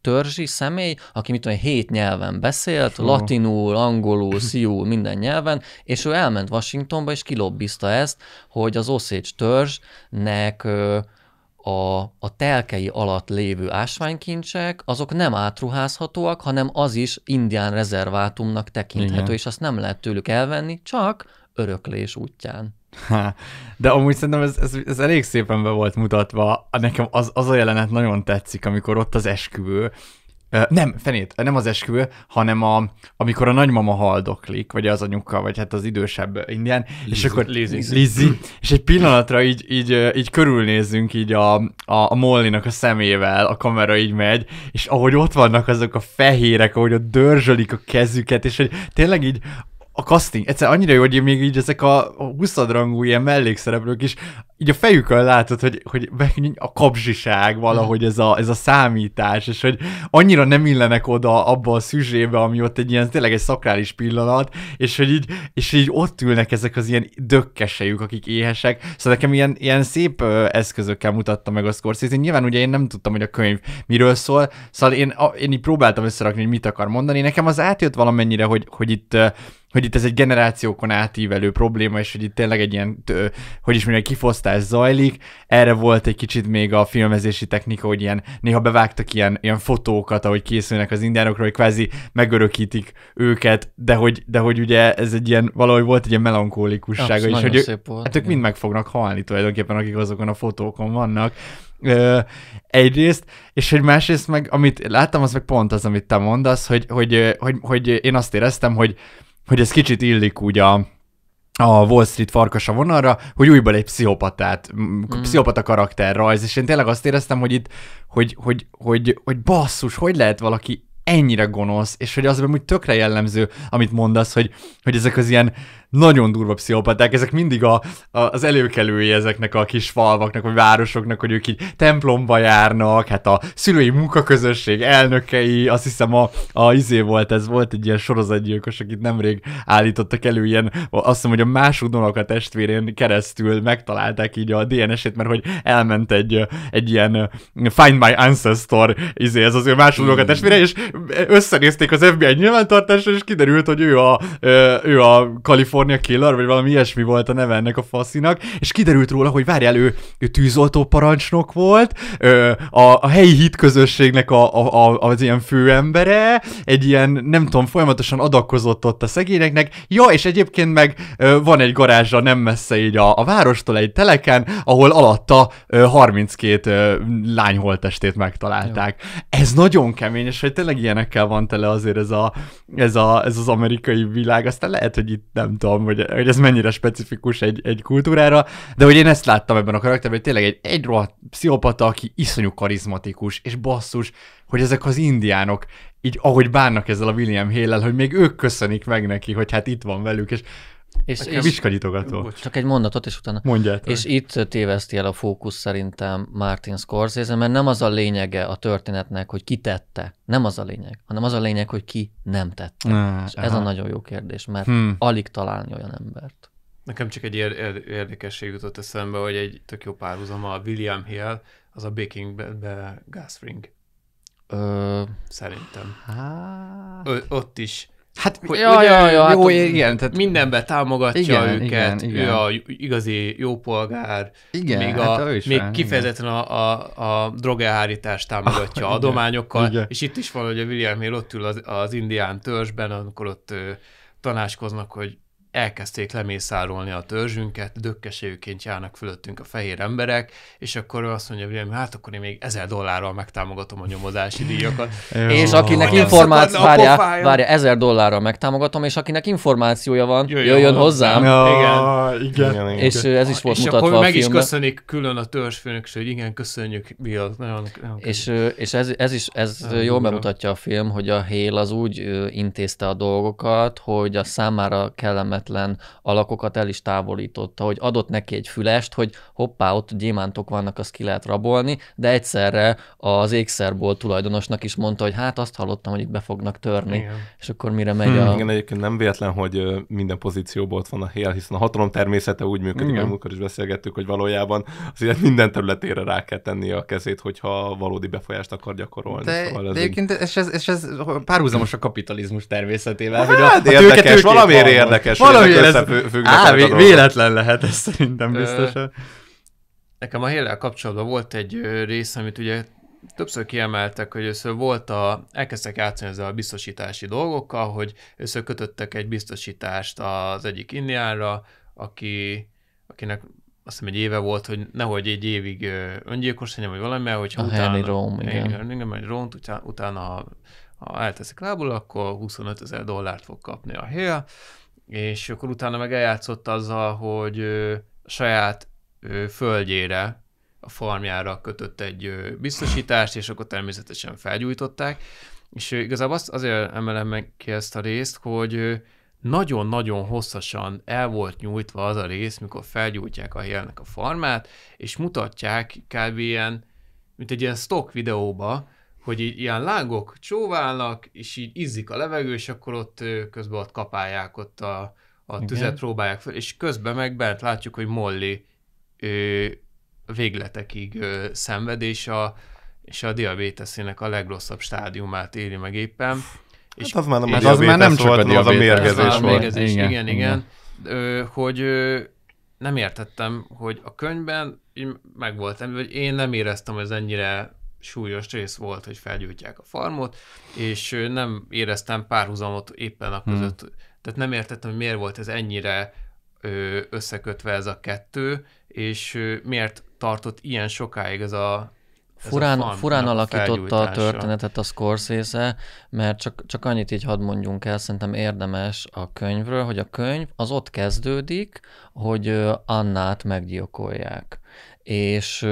törzsi személy, aki mit tudom, hét nyelven beszélt, Fú. latinul, angolul, sziú, minden nyelven, és ő elment Washingtonba, és kilobbizta ezt, hogy az Osage törzsnek ö, a, a telkei alatt lévő ásványkincsek, azok nem átruházhatóak, hanem az is indián rezervátumnak tekinthető, Igen. és azt nem lehet tőlük elvenni, csak öröklés útján. Ha, de amúgy szerintem ez, ez, ez elég szépen be volt mutatva. Nekem az, az a jelenet nagyon tetszik, amikor ott az esküvő, nem, fenét, nem az esküvő, hanem a, amikor a nagymama haldoklik, vagy az anyuka, vagy hát az idősebb indián, és akkor Lizzy. és egy pillanatra így, így, így körülnézzünk így a, a, a Mollinak a szemével, a kamera így megy, és ahogy ott vannak azok a fehérek, ahogy ott dörzsölik a kezüket, és hogy tényleg így a casting, egyszer annyira jó, hogy még így ezek a, huszadrangú ilyen mellékszereplők is így a fejükön látod, hogy, hogy a kapzsiság valahogy ez a, ez a számítás, és hogy annyira nem illenek oda abba a szüzsébe, ami ott egy ilyen tényleg egy szakrális pillanat, és hogy így, és így ott ülnek ezek az ilyen dökkesejük, akik éhesek. Szóval nekem ilyen, ilyen szép ö, eszközökkel mutatta meg a Scorsese. Nyilván ugye én nem tudtam, hogy a könyv miről szól, szóval én, a, én így próbáltam összerakni, hogy mit akar mondani. Nekem az átjött valamennyire, hogy, hogy itt hogy itt ez egy generációkon átívelő probléma, és hogy itt tényleg egy ilyen, hogy is mondjam, kifosztás forgatás zajlik. Erre volt egy kicsit még a filmezési technika, hogy ilyen, néha bevágtak ilyen, ilyen fotókat, ahogy készülnek az indiánokról, hogy kvázi megörökítik őket, de hogy, de hogy ugye ez egy ilyen, valahogy volt egy ilyen melankólikussága is, hogy ő, volt, hát ők mind meg fognak halni tulajdonképpen, akik azokon a fotókon vannak. Ö, egyrészt, és hogy másrészt meg, amit láttam, az meg pont az, amit te mondasz, hogy, hogy, hogy, hogy én azt éreztem, hogy, hogy ez kicsit illik úgy a, a Wall Street farkasa vonalra, hogy újból egy pszichopatát, mm. pszichopata karakter rajz, és én tényleg azt éreztem, hogy itt, hogy, hogy, hogy, hogy basszus, hogy lehet valaki ennyire gonosz, és hogy az hogy tökre jellemző, amit mondasz, hogy, hogy ezek az ilyen nagyon durva pszichopaták, ezek mindig a, a, az előkelői ezeknek a kis falvaknak, vagy városoknak, hogy ők így templomba járnak, hát a szülői munkaközösség elnökei, azt hiszem a, a izé volt, ez volt egy ilyen sorozatgyilkos, akit nemrég állítottak elő ilyen, azt hiszem, hogy a másodonok a testvérén keresztül megtalálták így a DNS-ét, mert hogy elment egy, egy ilyen Find My Ancestor, izé, ez az ő másodonok a hmm. testvére, és összenézték az FBI nyilvántartásra, és kiderült, hogy ő a, ő a California California Killer, vagy valami ilyesmi volt a neve ennek a faszinak, és kiderült róla, hogy várjál, ő, ő tűzoltó parancsnok volt, ö, a, a helyi hitközösségnek a, a, a, az ilyen főembere, egy ilyen, nem tudom, folyamatosan adakozott ott a szegényeknek, ja, és egyébként meg ö, van egy garázsa nem messze így a, a várostól, egy teleken, ahol alatta ö, 32 ö, megtalálták. Jó. Ez nagyon kemény, és hogy tényleg ilyenekkel van tele azért ez, a, ez, a, ez az amerikai világ, aztán lehet, hogy itt nem tudom, tudom, hogy, hogy ez mennyire specifikus egy, egy kultúrára, de hogy én ezt láttam ebben a karakterben, hogy tényleg egy, egy rohadt pszichopata, aki iszonyú karizmatikus, és basszus, hogy ezek az indiánok így ahogy bánnak ezzel a William Hale-el, hogy még ők köszönik meg neki, hogy hát itt van velük, és és, és viskanyitogató. Csak egy mondatot, és utána. Mondjátok. És itt téveszti el a fókusz szerintem Martin Scorsese, mert nem az a lényege a történetnek, hogy ki tette. Nem az a lényeg, hanem az a lényeg, hogy ki nem tette. Ne, és ez a nagyon jó kérdés, mert hmm. alig találni olyan embert. Nekem csak egy ér- ér- érdekesség jutott eszembe, hogy egy tök jó párhuzama a William Hill, az a Baking Bad Gas Ring. Ö... Szerintem. Hát... Ö, ott is Hát, hogy ja, ugye, ja, ja, hát jó, hát, igen, tehát mindenbe támogatja igen, őket, igen, igen. ő a igazi jó polgár, igen, még, hát a, hát még van, kifejezetten igen. a, a, a drogehárítást támogatja ah, adományokkal, igen. és itt is van, hogy a William Hill ott ül az, az indián törzsben, amikor ott ő, tanácskoznak, hogy elkezdték lemészárolni a törzsünket, dökkeségüként járnak fölöttünk a fehér emberek, és akkor ő azt mondja, hogy hát akkor én még ezer dollárral megtámogatom a nyomozási díjakat. és akinek információ, várja, várja, ezer dollárral megtámogatom, és akinek információja van, jöjjön, jöjjön hozzám. Ja, igen. Igen. igen. És ez is volt és mutatva akkor meg is köszönik külön a törzsfőnök, hogy igen, köszönjük, Bill. Nagyon, nagyon és, és ez, ez is ez nagyon jól bemutatja a film, hogy a Hél az úgy intézte a dolgokat, hogy a számára kellemet kellemetlen alakokat el is távolította, hogy adott neki egy fülest, hogy hoppá, ott gyémántok vannak, azt ki lehet rabolni, de egyszerre az ékszerból tulajdonosnak is mondta, hogy hát azt hallottam, hogy itt be fognak törni, igen. és akkor mire megy hmm, a... Igen, egyébként nem véletlen, hogy minden pozícióban ott van a hél, hiszen a hatalom természete úgy működik, igen. amikor is beszélgettük, hogy valójában azért minden területére rá kell tenni a kezét, hogyha valódi befolyást akar gyakorolni. De, szóval ez de egyébként így... és ez, és ez párhuzamos a kapitalizmus természetével. Hát, hogy a, hát, érdekes, tőke, tőke, valamiért érdekes valami ez... Á, véletlen lehet ez szerintem biztosan. Nekem a hélel kapcsolatban volt egy rész, amit ugye többször kiemeltek, hogy először volt a, elkezdtek játszani ezzel a biztosítási dolgokkal, hogy először kötöttek egy biztosítást az egyik indiánra, aki, akinek azt hiszem egy éve volt, hogy nehogy egy évig öngyilkos legyen, vagy valami, mert hogyha a utána... Henry Rome, igen. Igen, vagy Rome, utána, utána ha elteszik lábul, akkor 25 ezer dollárt fog kapni a hél és akkor utána meg eljátszott azzal, hogy ö, saját ö, földjére, a farmjára kötött egy ö, biztosítást, és akkor természetesen felgyújtották. És ö, igazából azt azért emelem meg ki ezt a részt, hogy ö, nagyon-nagyon hosszasan el volt nyújtva az a rész, mikor felgyújtják a hélnek a farmát, és mutatják kb. ilyen, mint egy ilyen stock videóba, hogy így ilyen lángok csóválnak, és így izzik a levegő, és akkor ott közben ott kapálják ott a, a Igen. tüzet, próbálják fel, és közben meg bent látjuk, hogy Molly ő végletekig ő, szenved, és a, és a diabéteszének a legrosszabb stádiumát éli meg éppen. Hát és, az már nem, és az már nem csak a diabétesz, az a mérgezés, volt. mérgezés igen, igen, igen. igen. Ö, hogy ö, nem értettem, hogy a könyvben meg volt, hogy én nem éreztem, hogy ez ennyire súlyos rész volt, hogy felgyújtják a farmot, és nem éreztem párhuzamot éppen a hmm. között. Hmm. Tehát nem értettem, hogy miért volt ez ennyire összekötve ez a kettő, és miért tartott ilyen sokáig ez a Furán, a furán alakította a történetet a Scorsese, mert csak, csak annyit így hadd mondjunk el, szerintem érdemes a könyvről, hogy a könyv az ott kezdődik, hogy Annát meggyilkolják és,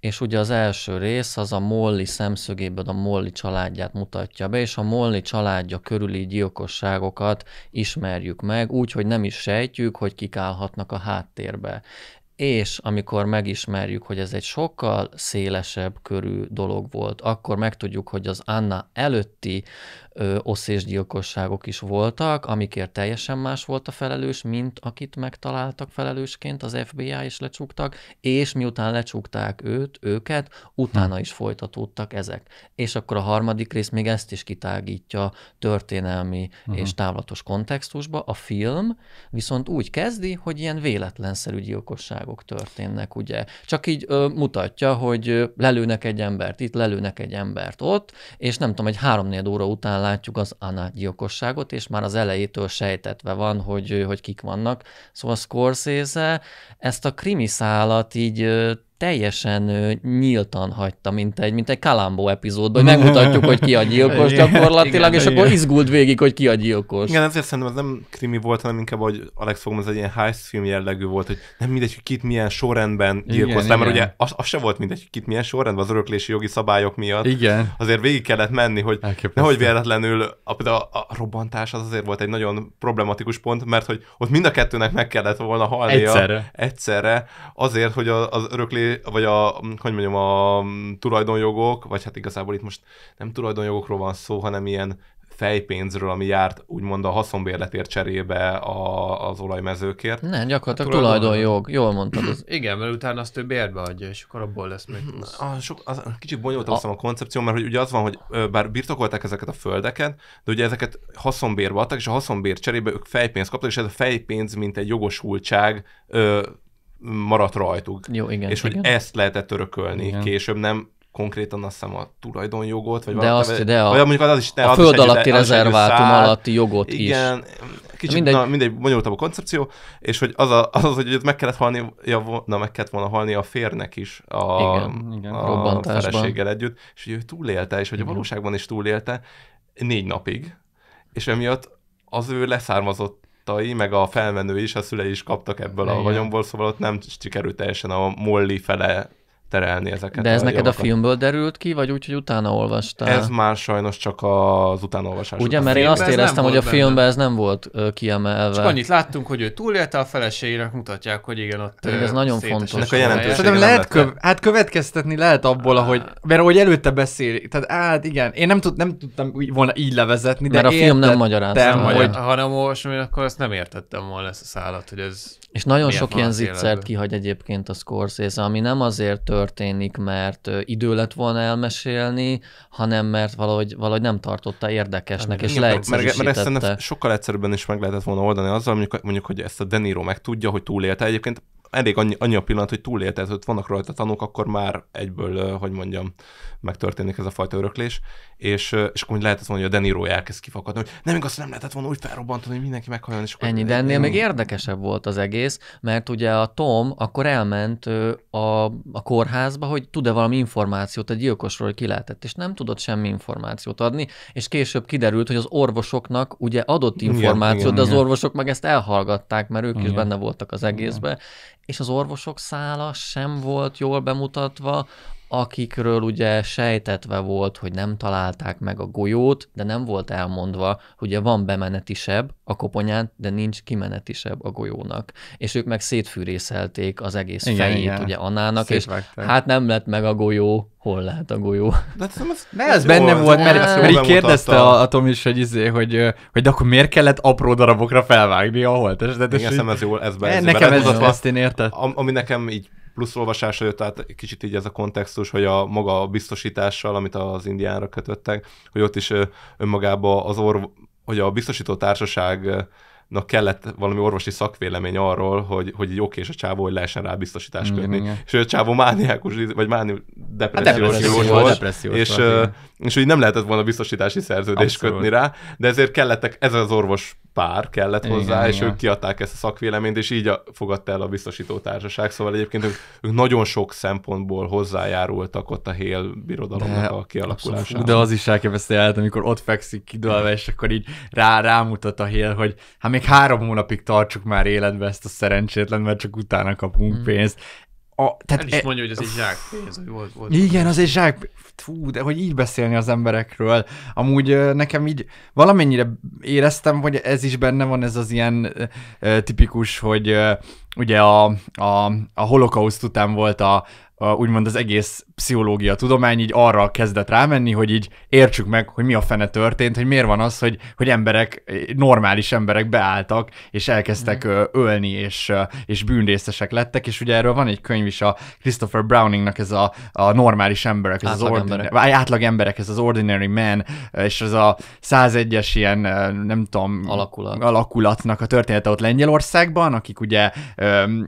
és ugye az első rész az a Molly szemszögéből a Molly családját mutatja be, és a Molly családja körüli gyilkosságokat ismerjük meg, úgy, hogy nem is sejtjük, hogy kik állhatnak a háttérbe és amikor megismerjük, hogy ez egy sokkal szélesebb körű dolog volt, akkor megtudjuk, hogy az Anna előtti oszésgyilkosságok is voltak, amikért teljesen más volt a felelős, mint akit megtaláltak felelősként, az FBI is lecsuktak, és miután lecsukták őt, őket, utána hm. is folytatódtak ezek. És akkor a harmadik rész még ezt is kitágítja történelmi uh-huh. és távlatos kontextusba. A film viszont úgy kezdi, hogy ilyen véletlenszerű gyilkosságok történnek, ugye. Csak így ö, mutatja, hogy lelőnek egy embert itt, lelőnek egy embert ott, és nem tudom, egy három-négy óra után látjuk az Anna gyilkosságot, és már az elejétől sejtetve van, hogy, hogy kik vannak. Szóval Scorsese ezt a krimi szállat így teljesen nyíltan hagyta, mint egy, mint egy Kalambó epizódban, hogy megmutatjuk, hogy ki a gyilkos gyakorlatilag, igen, és igen. akkor izgult végig, hogy ki a gyilkos. Igen, ezért szerintem ez nem krimi volt, hanem inkább, hogy Alex fogom ez egy ilyen heist film jellegű volt, hogy nem mindegy, hogy kit milyen sorrendben gyilkoztál, mert igen. ugye az, az, se volt mindegy, hogy kit milyen sorrendben az öröklési jogi szabályok miatt. Igen. Azért végig kellett menni, hogy Elképesztő. nehogy véletlenül a, a, a, robbantás az azért volt egy nagyon problematikus pont, mert hogy ott mind a kettőnek meg kellett volna halnia egyszerre, egyszerre azért, hogy az öröklés vagy a, hogy mondjam, a tulajdonjogok, vagy hát igazából itt most nem tulajdonjogokról van szó, hanem ilyen fejpénzről, ami járt úgymond a haszonbérletért cserébe a, az olajmezőkért. Nem, gyakorlatilag hát, tulajdonjog, jól mondtad. Az... Igen, mert utána azt ő bérbe adja, és akkor abból lesz még A, sok, az, kicsit bonyolultabb a... a koncepció, mert hogy ugye az van, hogy bár birtokolták ezeket a földeket, de ugye ezeket haszonbérbe adtak, és a haszonbér cserébe ők fejpénzt kaptak, és ez a fejpénz, mint egy jogosultság maradt rajtuk. Jó, igen. És igen. hogy ezt lehetett örökölni igen. később, nem konkrétan azt hiszem a tulajdonjogot, vagy de valami, azt, de a, vagy mondjuk az is, ne, a föld alatti rezervátum alatti jogot igen, is. Kicsit, mindegy, na, mindegy bonyolultabb a koncepció, és hogy az, a, az, az hogy meg kellett halni, ja, na, meg kellett volna halni a férnek is a, igen, igen, a feleséggel együtt, és hogy ő túlélte, és hogy igen. a valóságban is túlélte négy napig, és emiatt az ő leszármazott baráttai, meg a felmenő is, a szülei is kaptak ebből Igen. a vagyomból, szóval ott nem sikerült teljesen a molli fele terelni ezeket. De ez a neked javakat. a filmből derült ki, vagy úgy, hogy utána olvastál? Ez már sajnos csak az utánolvasás. Ugye, mert én azt éreztem, hogy a filmben benne. ez nem volt kiemelve. Csak annyit láttunk, hogy ő túlélte a feleségének, mutatják, hogy igen, ott Ez, ez nagyon fontos. Szerintem lehet köv- hát következtetni lehet abból, ahogy, mert ahogy előtte beszél, tehát hát igen, én nem, tud, nem tudtam volna így levezetni, de Mert a film nem magyarázta. Hogy... Ha nem olvasom, akkor ezt nem értettem volna ezt a szállat, hogy ez... És nagyon sok ilyen zicsert kihagy egyébként a Scorsese, ami nem azért történik, mert idő lett volna elmesélni, hanem mert valahogy, valahogy nem tartotta érdekesnek, és leegyszerűsítette. Mert, mert ezt sokkal egyszerűbben is meg lehetett volna oldani azzal, mondjuk, mondjuk hogy ezt a Deniro megtudja, hogy túlélte. Egyébként elég annyi, annyi a pillanat, hogy túlélte, hogy vannak rajta tanúk, akkor már egyből, hogy mondjam, megtörténik ez a fajta öröklés, és, és akkor lehetett volna, hogy a Deniro elkezd kifakadni, hogy nem igaz, nem lehetett volna úgy felrobbantani, hogy mindenki meghalljon. És akkor Ennyi, de ennél még érdekesebb volt az egész, mert ugye a Tom akkor elment a, a kórházba, hogy tud-e valami információt a gyilkosról, hogy ki lehetett, és nem tudott semmi információt adni, és később kiderült, hogy az orvosoknak ugye adott információt, igen, de az igen. orvosok meg ezt elhallgatták, mert ők igen. is benne voltak az egészben, és az orvosok szála sem volt jól bemutatva, akikről ugye sejtetve volt, hogy nem találták meg a golyót, de nem volt elmondva, hogy ugye van bemenetisebb a koponyán, de nincs kimenetisebb a golyónak. És ők meg szétfűrészelték az egész igen, fejét igen. ugye Annának, és hát nem lett meg a golyó, hol lehet a golyó. De hát ez, az, de ez jó, benne volt, mert, mert, mert így kérdezte a, a Tom is, hogy, izé, hogy, hogy de akkor miért kellett apró darabokra felvágni a holtestet? Igen, és ez, jól, ez, be, ez nekem ez, ez azt én értem. Ami nekem így plusz olvasásra jött át kicsit így ez a kontextus, hogy a maga biztosítással, amit az indiánra kötöttek, hogy ott is önmagában az orv, hogy a biztosító társaság na kellett valami orvosi szakvélemény arról, hogy, hogy oké, és a csávó, hogy lehessen rá biztosítást mm, kötni. és a csávó mániákus, vagy mániú, depressziós, hát depressziós volt, depressziós és, volt, és, és úgy nem lehetett volna biztosítási szerződést Abszolút. kötni rá, de ezért kellettek, ez az orvos pár kellett igen, hozzá, igen, és igen. ők kiadták ezt a szakvéleményt, és így a, fogadta el a biztosító társaság. Szóval egyébként ők, ők nagyon sok szempontból hozzájárultak ott a Hél birodalomnak a kialakulásához. De az is elképesztő jelent, amikor ott fekszik kidolva, és akkor így rá, rámutat a Hél, hogy hát még három hónapig tartsuk már életbe ezt a szerencsétlen, mert csak utána kapunk mm. pénzt a, tehát nem is e- mondja, hogy ez egy zsák. Ez, Volt, volt, igen, az egy zsák fú, de hogy így beszélni az emberekről. Amúgy nekem így valamennyire éreztem, hogy ez is benne van, ez az ilyen tipikus, hogy ugye a, a, a holokauszt után volt a, a, úgymond az egész pszichológia tudomány így arra kezdett rámenni, hogy így értsük meg, hogy mi a fene történt, hogy miért van az, hogy, hogy emberek, normális emberek beálltak, és elkezdtek mm. ölni, és, és bűnrészesek lettek, és ugye erről van egy könyv is a Christopher Browningnak ez a, a normális emberek, ez az, az emberek, vagy átlag emberek, ez az Ordinary Man, és az a 101-es ilyen, nem tudom, Alakulat. alakulatnak a története ott Lengyelországban, akik ugye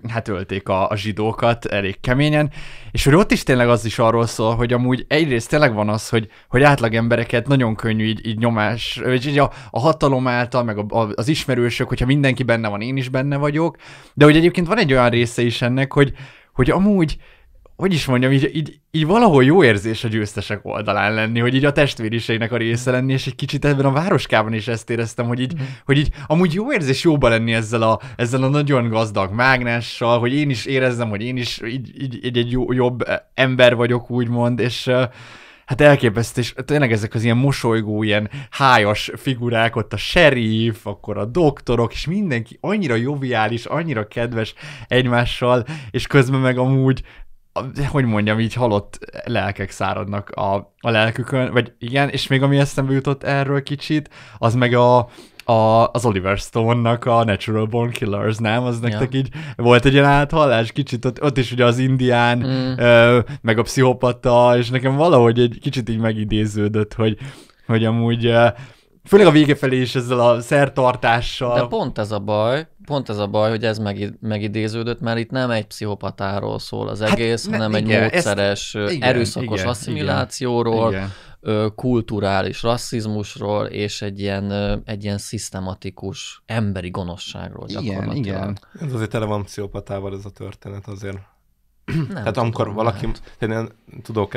hát ölték a, a zsidókat elég keményen, és hogy ott is tényleg az is arról szól, hogy amúgy egyrészt tényleg van az, hogy, hogy átlag embereket nagyon könnyű így, így nyomás, vagy így a, a hatalom által, meg a, a, az ismerősök, hogyha mindenki benne van, én is benne vagyok, de hogy egyébként van egy olyan része is ennek, hogy, hogy amúgy hogy is mondjam, így, így, így valahol jó érzés a győztesek oldalán lenni, hogy így a testvériségnek a része lenni, és egy kicsit ebben a városkában is ezt éreztem, hogy így, mm. hogy így amúgy jó érzés jóba lenni ezzel a, ezzel a nagyon gazdag mágnással, hogy én is érezzem, hogy én is így, így, így egy jó, jobb e, ember vagyok, úgymond, és hát elképesztő, és tényleg ezek az ilyen mosolygó, ilyen hájas figurák, ott a sheriff, akkor a doktorok, és mindenki annyira joviális, annyira kedves egymással, és közben meg amúgy hogy mondjam, így halott lelkek száradnak a, a lelkükön, vagy igen, és még ami eszembe jutott erről kicsit, az meg a, a, az Oliver Stone-nak a Natural Born Killers, nem? Az nektek ja. így volt egy ilyen áthallás kicsit, ott, ott is ugye az indián, mm. ö, meg a pszichopata, és nekem valahogy egy kicsit így megidéződött, hogy, hogy amúgy ö, Főleg a vége felé is ezzel a szertartással. De pont ez a baj, pont ez a baj, hogy ez megid, megidéződött, mert itt nem egy pszichopatáról szól az hát egész, hát, hanem igen, egy módszeres, ezt, igen, erőszakos igen, asszimilációról, igen. kulturális rasszizmusról, és egy ilyen, egy ilyen szisztematikus emberi gonoszságról gyakorlatilag. Igen, igen. Ez azért tele van pszichopatával ez a történet azért. Nem, tehát amikor tudom, valaki, tehát én tudok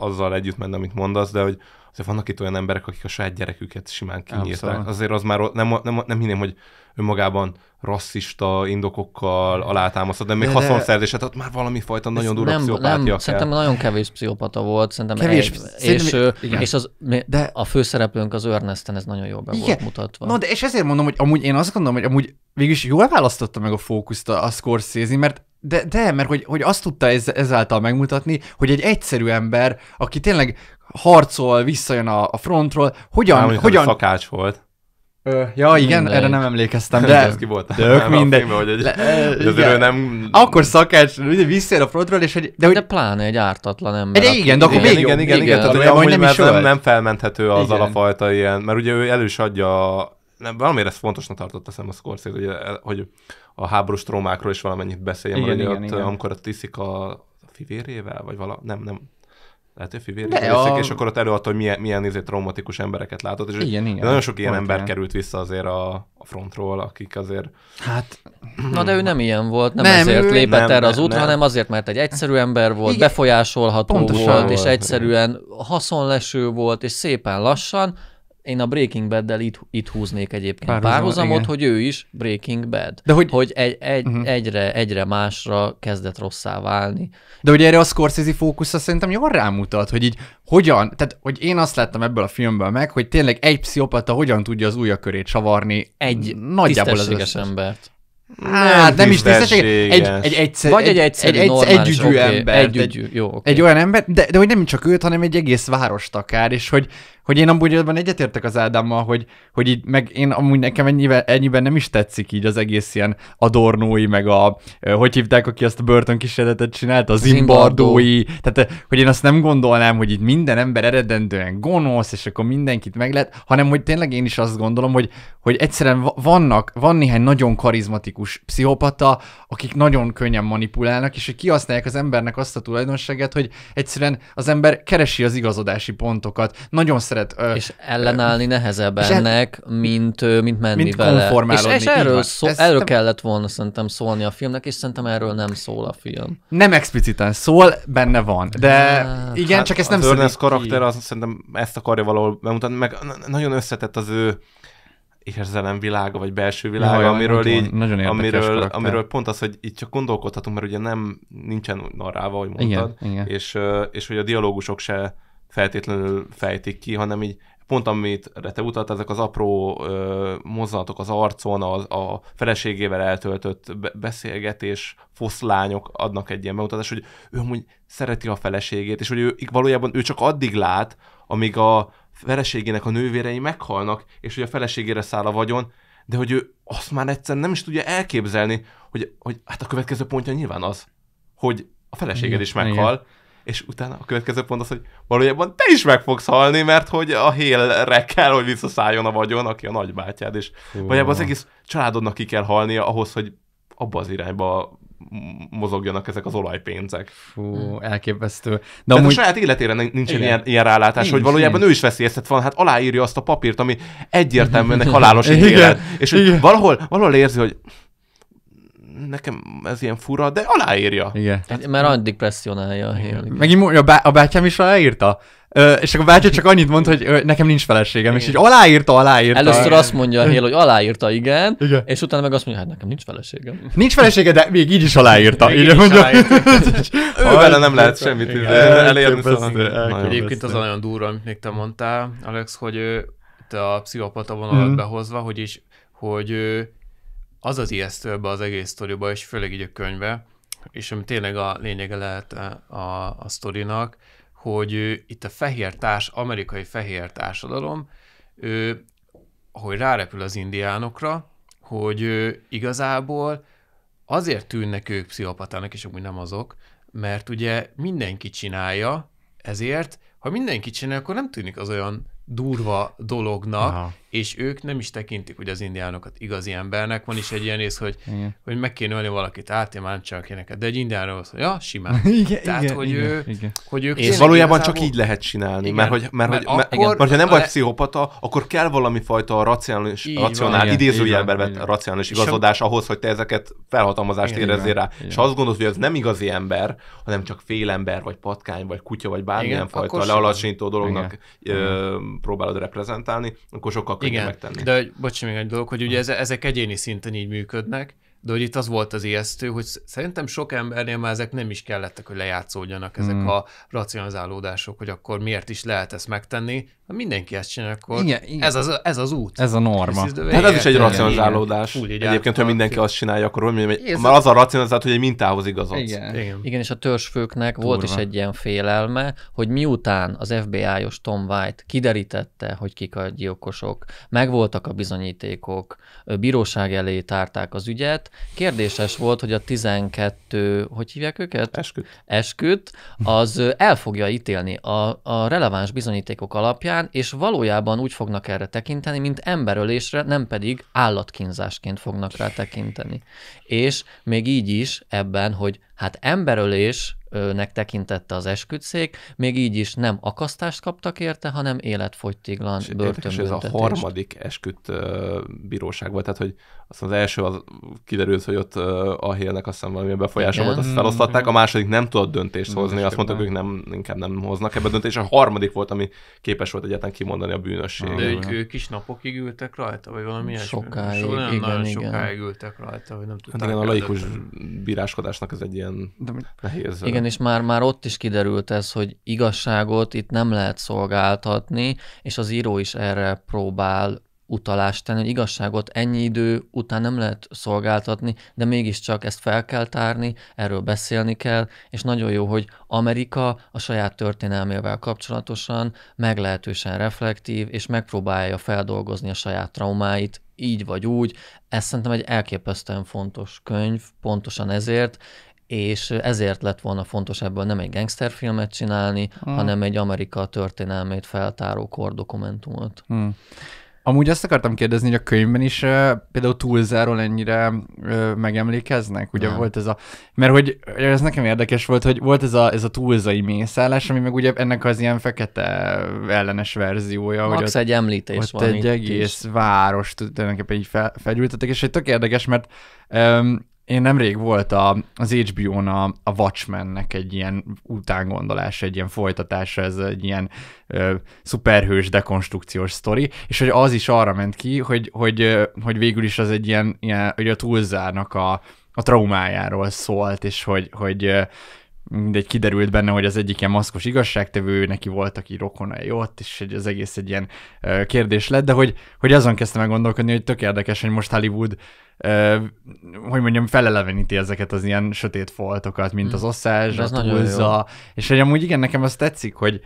azzal együtt menni, amit mondasz, de hogy azért vannak itt olyan emberek, akik a saját gyereküket simán kinyírták. Abszolút. Azért az már nem, nem, nem hinném, hogy önmagában rasszista indokokkal alátámasztod, de még haszonszerzéset, hát ott már valami fajta nagyon durva nem, pszichopátia nem, kell. Szerintem nagyon kevés pszichopata volt, szerintem kevés, egy, szerintem, és, igen. és az, de, a főszereplőnk az Ernesten, ez nagyon jól be igen. volt mutatva. Na, de és ezért mondom, hogy amúgy én azt gondolom, hogy amúgy végülis jól választotta meg a fókuszt a, a Scorsese, mert de, de, mert hogy, hogy azt tudta ez, ezáltal megmutatni, hogy egy egyszerű ember, aki tényleg harcol, visszajön a, a frontról, hogyan... Nem, hogyan... szakács volt. Ö, ja, igen, Mindegy. erre nem emlékeztem, de, ez ki volt, de ők mindegy. Filmben, hogy, egy, Le, hogy azért nem... Akkor szakács, ugye visszajön a frontról, és hogy... De, hogy... de pláne egy ártatlan ember. De, igen, de akkor igen, még igen, igen, igen, igen, igen, igen, nem, nem, nem felmenthető az igen. alapfajta ilyen, mert ugye ő elő is adja nem, valamiért ezt fontosnak tartott szem a Scorsese, hogy, eh, hogy a háborús trómákról is valamennyit beszéljen, igen, igen, ott, igen. amikor tiszik a, a fivérével, vagy vala, nem, nem, lehet, hogy fivérjük a... és akkor ott előadta, hogy milyen, milyen izé, traumatikus embereket látott, és igen, igen, nagyon sok ilyen ember ilyen. került vissza azért a, a frontról, akik azért... Hát... Na de ő nem ilyen volt, nem, nem ezért lépett nem, erre az útra, hanem azért, mert egy egyszerű ember volt, igen. befolyásolható Pontosan volt, volt, és egyszerűen haszonleső volt, és szépen lassan én a Breaking Bad-del itt, itt húznék egyébként Párhuzam, párhuzamot, igen. hogy ő is Breaking Bad. De hogy hogy egy, egy, uh-huh. egyre, egyre másra kezdett rosszá válni. De hogy erre a Scorsese fókusz szerintem jól rámutat, hogy így hogyan, tehát hogy én azt láttam ebből a filmből meg, hogy tényleg egy pszichopata hogyan tudja az ujja körét csavarni egy nagyjából az összes. embert. Hát nem, nem is tisztességes. Egy, egy, egyszer, Vagy egy egyszerű, egy, egy, együgyű okay, ember. Együgyű, egy, jó, okay. egy olyan ember, de, de hogy nem csak őt, hanem egy egész várost akár, és hogy, hogy én amúgy ebben egyetértek az Ádámmal, hogy, hogy így, meg én amúgy nekem ennyiben, ennyiben nem is tetszik így az egész ilyen adornói, meg a, hogy hívták, aki azt a kísérletet csinált, a zimbardói, tehát hogy én azt nem gondolnám, hogy itt minden ember eredendően gonosz, és akkor mindenkit meg lehet, hanem hogy tényleg én is azt gondolom, hogy, hogy egyszerűen vannak, van néhány nagyon karizmatikus pszichopata, akik nagyon könnyen manipulálnak, és hogy kihasználják az embernek azt a tulajdonságát, hogy egyszerűen az ember keresi az igazodási pontokat, nagyon szeret szeret. Ö, és ellenállni nehezebb és hát ennek, el, mint, mint menni mint vele. És, és erről, szó, Ez erről te... kellett volna szerintem szólni a filmnek, és szerintem erről nem szól a film. Nem expliciten szól, benne van. De hát, igen, hát csak ezt nem szól. A karakter az szerintem ezt akarja valahol bemutatni, meg nagyon összetett az ő világa vagy belső világa, Jaj, amiről nagyon, így, nagyon amiről, amiről pont az, hogy itt csak gondolkodhatunk, mert ugye nem, nincsen narráva, hogy mondtad, igen, igen. És, és hogy a dialógusok se feltétlenül fejtik ki, hanem így pont amit te utalt, ezek az apró ö, mozzanatok az arcon, az, a feleségével eltöltött beszélgetés, foszlányok adnak egy ilyen bemutatást, hogy ő amúgy szereti a feleségét, és hogy ő valójában ő csak addig lát, amíg a feleségének a nővérei meghalnak, és hogy a feleségére száll a vagyon, de hogy ő azt már egyszer nem is tudja elképzelni, hogy, hogy hát a következő pontja nyilván az, hogy a feleséged is meghal, igen és utána a következő pont az, hogy valójában te is meg fogsz halni, mert hogy a hélre kell, hogy visszaszálljon a vagyon, aki a nagybátyád, és Hú. valójában az egész családodnak ki kell halnia ahhoz, hogy abba az irányba mozogjanak ezek az olajpénzek. Fú, hm. elképesztő. De amúgy... a saját életére nincsen ilyen, ilyen rálátás, nincs, hogy valójában nincs. ő is veszélyeztet van, hát aláírja azt a papírt, ami egyértelműen halálos ítélet. És hogy valahol, valahol érzi, hogy nekem ez ilyen fura, de aláírja. Igen. Hát, mert hát- addig presszionálja a Megint a, bá- a bátyám is aláírta. Ö, és akkor a bátya csak annyit mond, hogy ö, nekem nincs feleségem, igen. és így aláírta, aláírta. Először azt mondja a hogy aláírta, igen, igen, és utána meg azt mondja, hát nekem nincs feleségem. Nincs felesége, de még így is aláírta. Még így, így is mondja. aláírta. ő vele nem lehet semmit elérni. Szóval Egyébként az nagyon durva, amit még te mondtál, Alex, hogy te a pszichopata vonalat mm. behozva, hogy is, hogy az az ijesztő ebbe az egész sztoriba, és főleg így a könyve, és ami tényleg a lényege lehet eh, a, a sztorinak, hogy itt a fehér társ, amerikai fehér társadalom, ő, hogy rárepül az indiánokra, hogy ő, igazából azért tűnnek ők pszichopatának, és amúgy nem azok, mert ugye mindenki csinálja, ezért, ha mindenki csinál, akkor nem tűnik az olyan durva dolognak, Aha és ők nem is tekintik hogy az indiánokat igazi embernek. Van is egy ilyen rész, hogy, igen. hogy meg kéne ölni valakit, át én már csak neked, de egy indiánról azt mondja, ja, simán. Igen, Tehát, igen, hogy, igen, ő, igen. hogy ők... És valójában csak így lehet csinálni, igen, mert, hogy, mert, mert, hogy, mert, akkor, mert ha nem vagy le... pszichopata, akkor kell valami fajta racionális, így racionál, van, idézőjelben vett racionális igazodás ahhoz, hogy te ezeket felhatalmazást igen, érezzél rá. Igen. És ha azt gondolod, hogy ez nem igazi ember, hanem csak ember vagy patkány, vagy kutya, vagy bármilyen fajta lealacsonyító dolognak próbálod reprezentálni, akkor sokkal akarja Igen, megtenni. de bocs, még egy dolog, hogy ugye ezek egyéni szinten így működnek, de hogy itt az volt az ijesztő, hogy szerintem sok embernél már ezek nem is kellettek, hogy lejátszódjanak ezek mm. a racionalizálódások, hogy akkor miért is lehet ezt megtenni. Ha mindenki ezt csinálja akkor igen, igen. Ez, az, ez az út. Ez a norma. Hát ez is egy racionalizálódás. Egyébként, állt, ha mindenki azt csinálja, akkor mondjam, már az a racionalizált, hogy egy mintához igazodsz. Igen. igen. igen, és a törzsfőknek Turva. volt is egy ilyen félelme, hogy miután az FBI-os Tom White kiderítette, hogy kik a gyilkosok, megvoltak a bizonyítékok, bíróság elé tárták az ügyet, Kérdéses volt, hogy a 12, hogy hívják őket? Esküt. Esküt, az el fogja ítélni a, a releváns bizonyítékok alapján, és valójában úgy fognak erre tekinteni, mint emberölésre, nem pedig állatkínzásként fognak rá tekinteni. És még így is ebben, hogy hát emberölés nek tekintette az esküdszék, még így is nem akasztást kaptak érte, hanem életfogytiglan és börtönbüntetést. ez a harmadik esküdt bíróság volt, tehát hogy azt az első az kiderült, hogy ott a hélnek azt hiszem valamilyen befolyása volt, azt felosztatták, a második nem tudott döntést mm, hozni, azt mondták, hogy ők nem, inkább nem hoznak ebbe döntést, a harmadik volt, ami képes volt egyáltalán kimondani a bűnösséget. De ők, ők is napokig ültek rajta, vagy valami ilyesmi? Sokáig, igen, nagyon igen. sokáig ültek rajta, vagy nem tudták. Hát igen, a laikus bíráskodásnak ez egy ilyen de, nehéz. Igen, igen, és már, már ott is kiderült ez, hogy igazságot itt nem lehet szolgáltatni, és az író is erre próbál utalást tenni, hogy igazságot ennyi idő után nem lehet szolgáltatni, de mégiscsak ezt fel kell tárni, erről beszélni kell, és nagyon jó, hogy Amerika a saját történelmével kapcsolatosan meglehetősen reflektív, és megpróbálja feldolgozni a saját traumáit, így vagy úgy. Ez szerintem egy elképesztően fontos könyv, pontosan ezért, és ezért lett volna fontos ebből nem egy gangsterfilmet csinálni, hmm. hanem egy Amerika történelmét feltáró kordokumentumot. Hmm. Amúgy azt akartam kérdezni, hogy a könyvben is például túlzáról ennyire megemlékeznek, ugye nem. volt ez a... Mert hogy ez nekem érdekes volt, hogy volt ez a, ez a túlzai mészállás, ami meg ugye ennek az ilyen fekete ellenes verziója. Max hogy ott, egy említés ott van egy egész is. város tulajdonképpen így fel, felgyújtottak, és egy tök érdekes, mert um, én nemrég volt a, az HBO-n a, a Watchmennek egy ilyen utángondolása, egy ilyen folytatása, ez egy ilyen ö, szuperhős dekonstrukciós sztori, és hogy az is arra ment ki, hogy, hogy, hogy végül is az egy ilyen, ilyen hogy a túlzárnak a, a traumájáról szólt, és hogy, hogy mindegy, kiderült benne, hogy az egyik ilyen maszkos igazságtevő, neki volt, aki rokonai ott, és egy, az egész egy ilyen uh, kérdés lett, de hogy, hogy azon kezdtem meg gondolkodni, hogy tök érdekes, hogy most Hollywood uh, hogy mondjam, feleleveníti ezeket az ilyen sötét foltokat, mint hmm. az osszázs, a túlza, és hogy amúgy igen, nekem az tetszik, hogy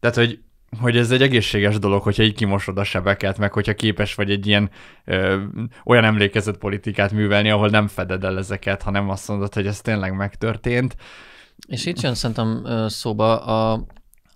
tehát, hogy hogy ez egy egészséges dolog, hogyha így kimosod a sebeket, meg hogyha képes vagy egy ilyen ö, olyan emlékezett politikát művelni, ahol nem feded el ezeket, hanem azt mondod, hogy ez tényleg megtörtént. És itt jön szerintem szóba a,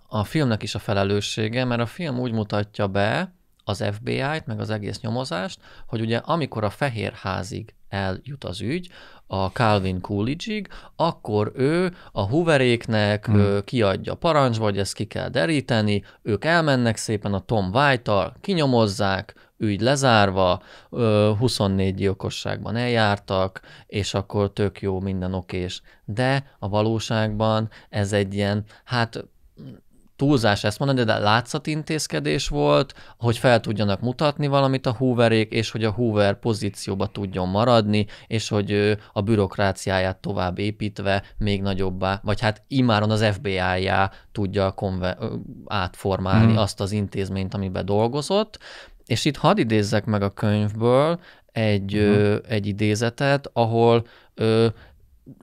a filmnek is a felelőssége, mert a film úgy mutatja be az FBI-t, meg az egész nyomozást, hogy ugye amikor a fehér házig eljut az ügy, a Calvin Coolidge-ig, akkor ő a huveréknek hmm. kiadja parancs, vagy ezt ki kell deríteni, ők elmennek szépen a Tom White-tal, kinyomozzák, ügy lezárva, 24 gyilkosságban eljártak, és akkor tök jó, minden okés. De a valóságban ez egy ilyen, hát túlzás ezt mondani, de látszatintézkedés volt, hogy fel tudjanak mutatni valamit a húverék és hogy a húver pozícióba tudjon maradni, és hogy a bürokráciáját tovább építve még nagyobbá, vagy hát imáron az FBI-já tudja konver- átformálni hmm. azt az intézményt, amiben dolgozott, és itt hadd idézzek meg a könyvből egy, uh-huh. ö, mhm. egy idézetet, ahol ö,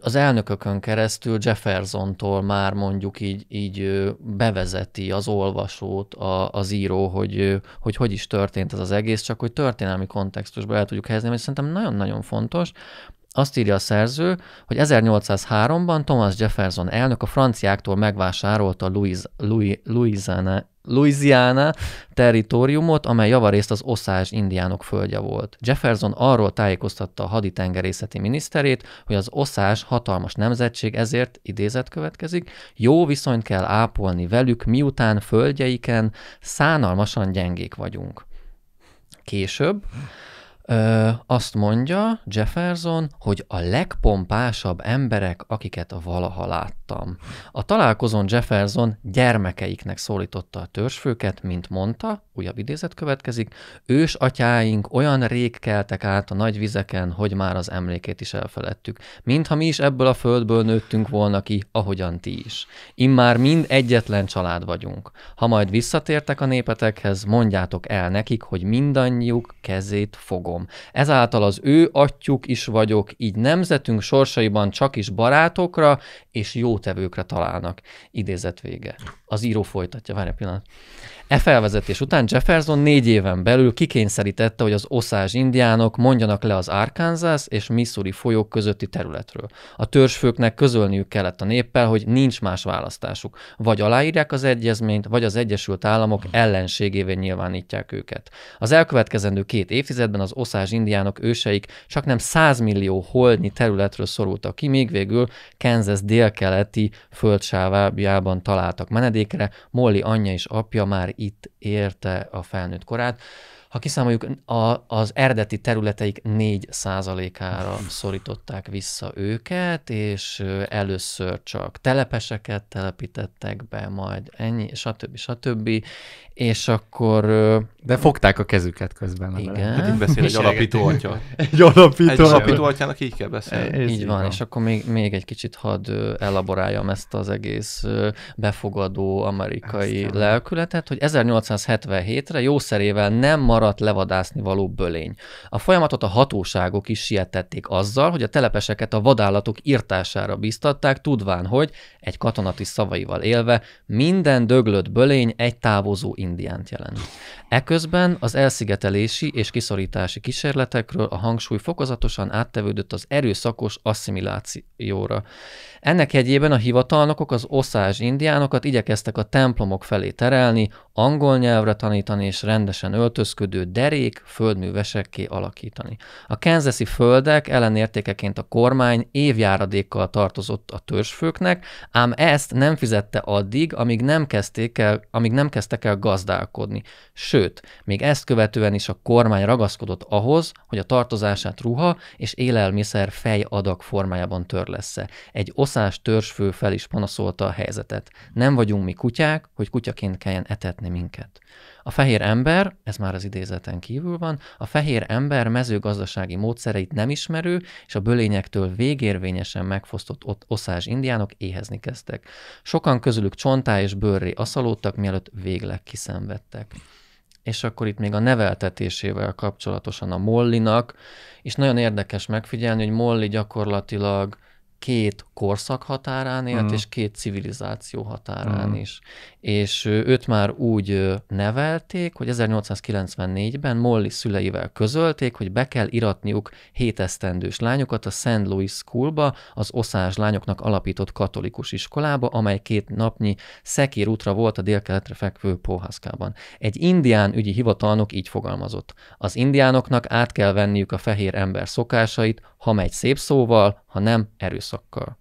az elnökökön keresztül Jeffersontól már mondjuk így, így bevezeti az olvasót a, az író, hogy, hogy hogy is történt ez az egész, csak hogy történelmi kontextusba el tudjuk helyezni, mert szerintem nagyon-nagyon fontos, azt írja a szerző, hogy 1803-ban Thomas Jefferson elnök a franciáktól megvásárolta Louis, Louis, Louisiana, Louisiana territóriumot, amely javarészt az oszázs indiánok földje volt. Jefferson arról tájékoztatta a haditengerészeti miniszterét, hogy az oszázs hatalmas nemzetség ezért, idézet következik, jó viszonyt kell ápolni velük, miután földjeiken szánalmasan gyengék vagyunk. Később Ö, azt mondja Jefferson, hogy a legpompásabb emberek, akiket valaha lát hallottam. A találkozón Jefferson gyermekeiknek szólította a törzsfőket, mint mondta, újabb idézet következik, ős atyáink olyan rég keltek át a nagy vizeken, hogy már az emlékét is elfeledtük, mintha mi is ebből a földből nőttünk volna ki, ahogyan ti is. Immár mind egyetlen család vagyunk. Ha majd visszatértek a népetekhez, mondjátok el nekik, hogy mindannyiuk kezét fogom. Ezáltal az ő atyuk is vagyok, így nemzetünk sorsaiban csak is barátokra és jó jótevőkre találnak. Idézet vége. Az író folytatja, várj egy pillanat. E felvezetés után Jefferson négy éven belül kikényszerítette, hogy az oszázs indiánok mondjanak le az Arkansas és Missouri folyók közötti területről. A törzsfőknek közölniük kellett a néppel, hogy nincs más választásuk. Vagy aláírják az egyezményt, vagy az Egyesült Államok ellenségévé nyilvánítják őket. Az elkövetkezendő két évtizedben az oszázs indiánok őseik csak nem 100 millió holdnyi területről szorultak ki, még végül Kansas délkeleti földsávábjában találtak menedéket, menedékre, Molly anyja és apja már itt érte a felnőtt korát. Ha kiszámoljuk, a, az eredeti területeik 4%-ára szorították vissza őket, és először csak telepeseket telepítettek be, majd ennyi, stb. stb és akkor... De fogták a kezüket közben. Igen. Vele. Hát így beszél egy alapító atya. Egy alapító, egy alapító atyának így kell beszélni. Így, így van, van, és akkor még, még egy kicsit hadd elaboráljam ezt az egész befogadó amerikai Aztán. lelkületet, hogy 1877-re jószerével nem maradt levadászni való bölény. A folyamatot a hatóságok is sietették azzal, hogy a telepeseket a vadállatok írtására biztatták, tudván, hogy egy katonati szavaival élve, minden döglött bölény egy távozó indiánt jelent. Eközben az elszigetelési és kiszorítási kísérletekről a hangsúly fokozatosan áttevődött az erőszakos asszimilációra. Ennek egyében a hivatalnokok az oszázs indiánokat igyekeztek a templomok felé terelni, angol nyelvre tanítani és rendesen öltözködő derék földművesekké alakítani. A kenzeszi földek ellenértékeként a kormány évjáradékkal tartozott a törzsfőknek, ám ezt nem fizette addig, amíg nem, kezdték el, amíg nem kezdtek el gazdálkodni. Sőt, még ezt követően is a kormány ragaszkodott ahhoz, hogy a tartozását ruha és élelmiszer fejadag formájában törlesse. Egy Kaszás törzsfő fel is panaszolta a helyzetet. Nem vagyunk mi kutyák, hogy kutyaként kelljen etetni minket. A fehér ember, ez már az idézeten kívül van, a fehér ember mezőgazdasági módszereit nem ismerő és a bölényektől végérvényesen megfosztott oszás indiánok éhezni kezdtek. Sokan közülük csontá és bőrré aszalódtak, mielőtt végleg kiszenvedtek és akkor itt még a neveltetésével kapcsolatosan a Mollinak, és nagyon érdekes megfigyelni, hogy Molly gyakorlatilag két korszak határán élt, mm. és két civilizáció határán mm. is. És őt már úgy nevelték, hogy 1894-ben Molly szüleivel közölték, hogy be kell iratniuk hétesztendős lányokat a St. Louis Schoolba, az oszás lányoknak alapított katolikus iskolába, amely két napnyi szekér útra volt a délkeletre fekvő Pohaszkában. Egy indián ügyi hivatalnok így fogalmazott. Az indiánoknak át kell venniük a fehér ember szokásait, ha megy szép szóval, ha nem erőszakkal.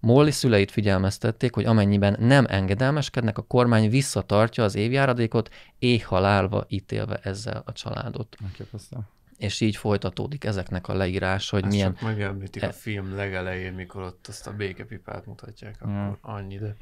Molly szüleit figyelmeztették, hogy amennyiben nem engedelmeskednek, a kormány visszatartja az évjáradékot, éhhalálva ítélve ezzel a családot. És így folytatódik ezeknek a leírás, hogy Ezt milyen... Ezt megemlítik e... a film legelején, mikor ott azt a békepipát mutatják, akkor mm. annyi, de...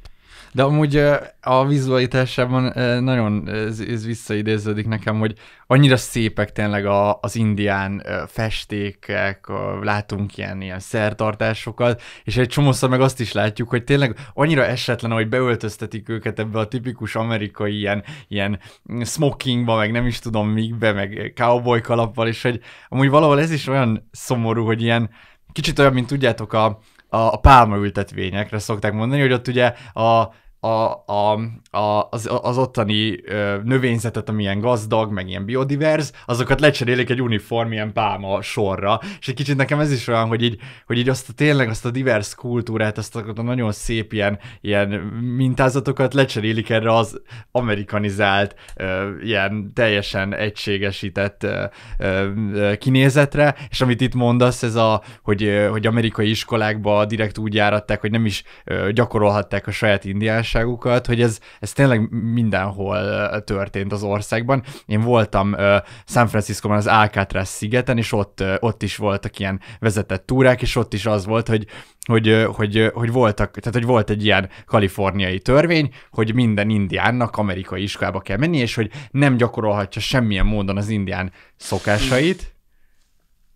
De amúgy a vizualitásában nagyon ez, ez visszaidéződik nekem, hogy annyira szépek tényleg a, az indián festékek, látunk ilyen, ilyen szertartásokat, és egy csomószor meg azt is látjuk, hogy tényleg annyira esetlen, hogy beöltöztetik őket ebbe a tipikus amerikai ilyen, ilyen smokingba, meg nem is tudom mikbe, meg cowboy kalappal, és hogy amúgy valahol ez is olyan szomorú, hogy ilyen kicsit olyan, mint tudjátok a, a, pálmaültetvényekre szokták mondani, hogy ott ugye a a, a, a, az, az ottani ö, növényzetet, ami ilyen gazdag, meg ilyen biodiverz, azokat lecserélik egy uniform ilyen pálma sorra, és egy kicsit nekem ez is olyan, hogy így, hogy így azt a tényleg azt a divers kultúrát, azt a, a nagyon szép ilyen, ilyen mintázatokat lecserélik erre az amerikanizált, ö, ilyen teljesen egységesített ö, ö, kinézetre, és amit itt mondasz, ez a, hogy, hogy amerikai iskolákba direkt úgy járatták, hogy nem is gyakorolhatták a saját indiás munkásságukat, hogy ez, ez tényleg mindenhol történt az országban. Én voltam San Franciscóban az Alcatraz szigeten, és ott, ott is voltak ilyen vezetett túrák, és ott is az volt, hogy hogy, hogy, hogy, voltak, tehát, hogy volt egy ilyen kaliforniai törvény, hogy minden indiánnak amerikai iskolába kell menni, és hogy nem gyakorolhatja semmilyen módon az indián szokásait,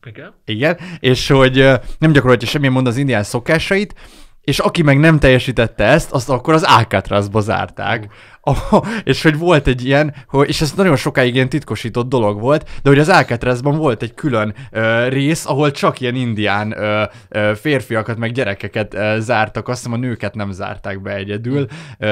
igen. Igen, és hogy nem gyakorolhatja semmilyen módon az indián szokásait, és aki meg nem teljesítette ezt, azt akkor az Alcatrazba zárták a, és hogy volt egy ilyen, hogy, és ez nagyon sokáig ilyen titkosított dolog volt, de hogy az Alcatrazban volt egy külön ö, rész, ahol csak ilyen indián ö, ö, férfiakat meg gyerekeket ö, zártak, azt hiszem a nőket nem zárták be egyedül. Ö,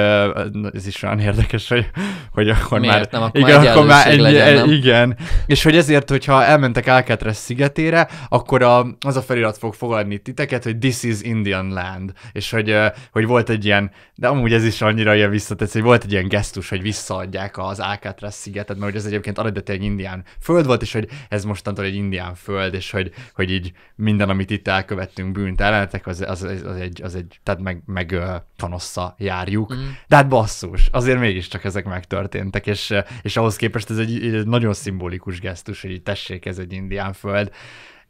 ez is olyan érdekes, hogy, hogy akkor Miért már... Nem, akkor igen, már akkor már egy, legyen, nem? igen. És hogy ezért, hogyha elmentek Alcatraz szigetére, akkor a, az a felirat fog fogadni titeket, hogy this is Indian land, és hogy, hogy volt egy ilyen, de amúgy ez is annyira ilyen visszatetsz, hogy volt egy ilyen ilyen gesztus, hogy visszaadják az Alcatraz szigetet, mert ez egyébként eredetileg indián föld volt, és hogy ez mostantól egy indián föld, és hogy, hogy így minden, amit itt elkövettünk bűnt ellenetek, az, az, az, egy, az egy, tehát meg, meg tanossza panossza járjuk. Mm. De hát basszus, azért mégiscsak ezek megtörténtek, és, és ahhoz képest ez egy, egy nagyon szimbolikus gesztus, hogy így tessék, ez egy indián föld.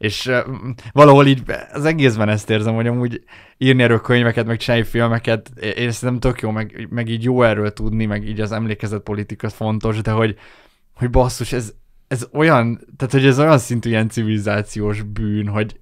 És valahol így az egészben ezt érzem, hogy amúgy írni erről könyveket, meg csinálni filmeket, én szerintem tök jó, meg, meg így jó erről tudni, meg így az emlékezett politika fontos, de hogy, hogy basszus, ez, ez olyan, tehát hogy ez olyan szintű ilyen civilizációs bűn, hogy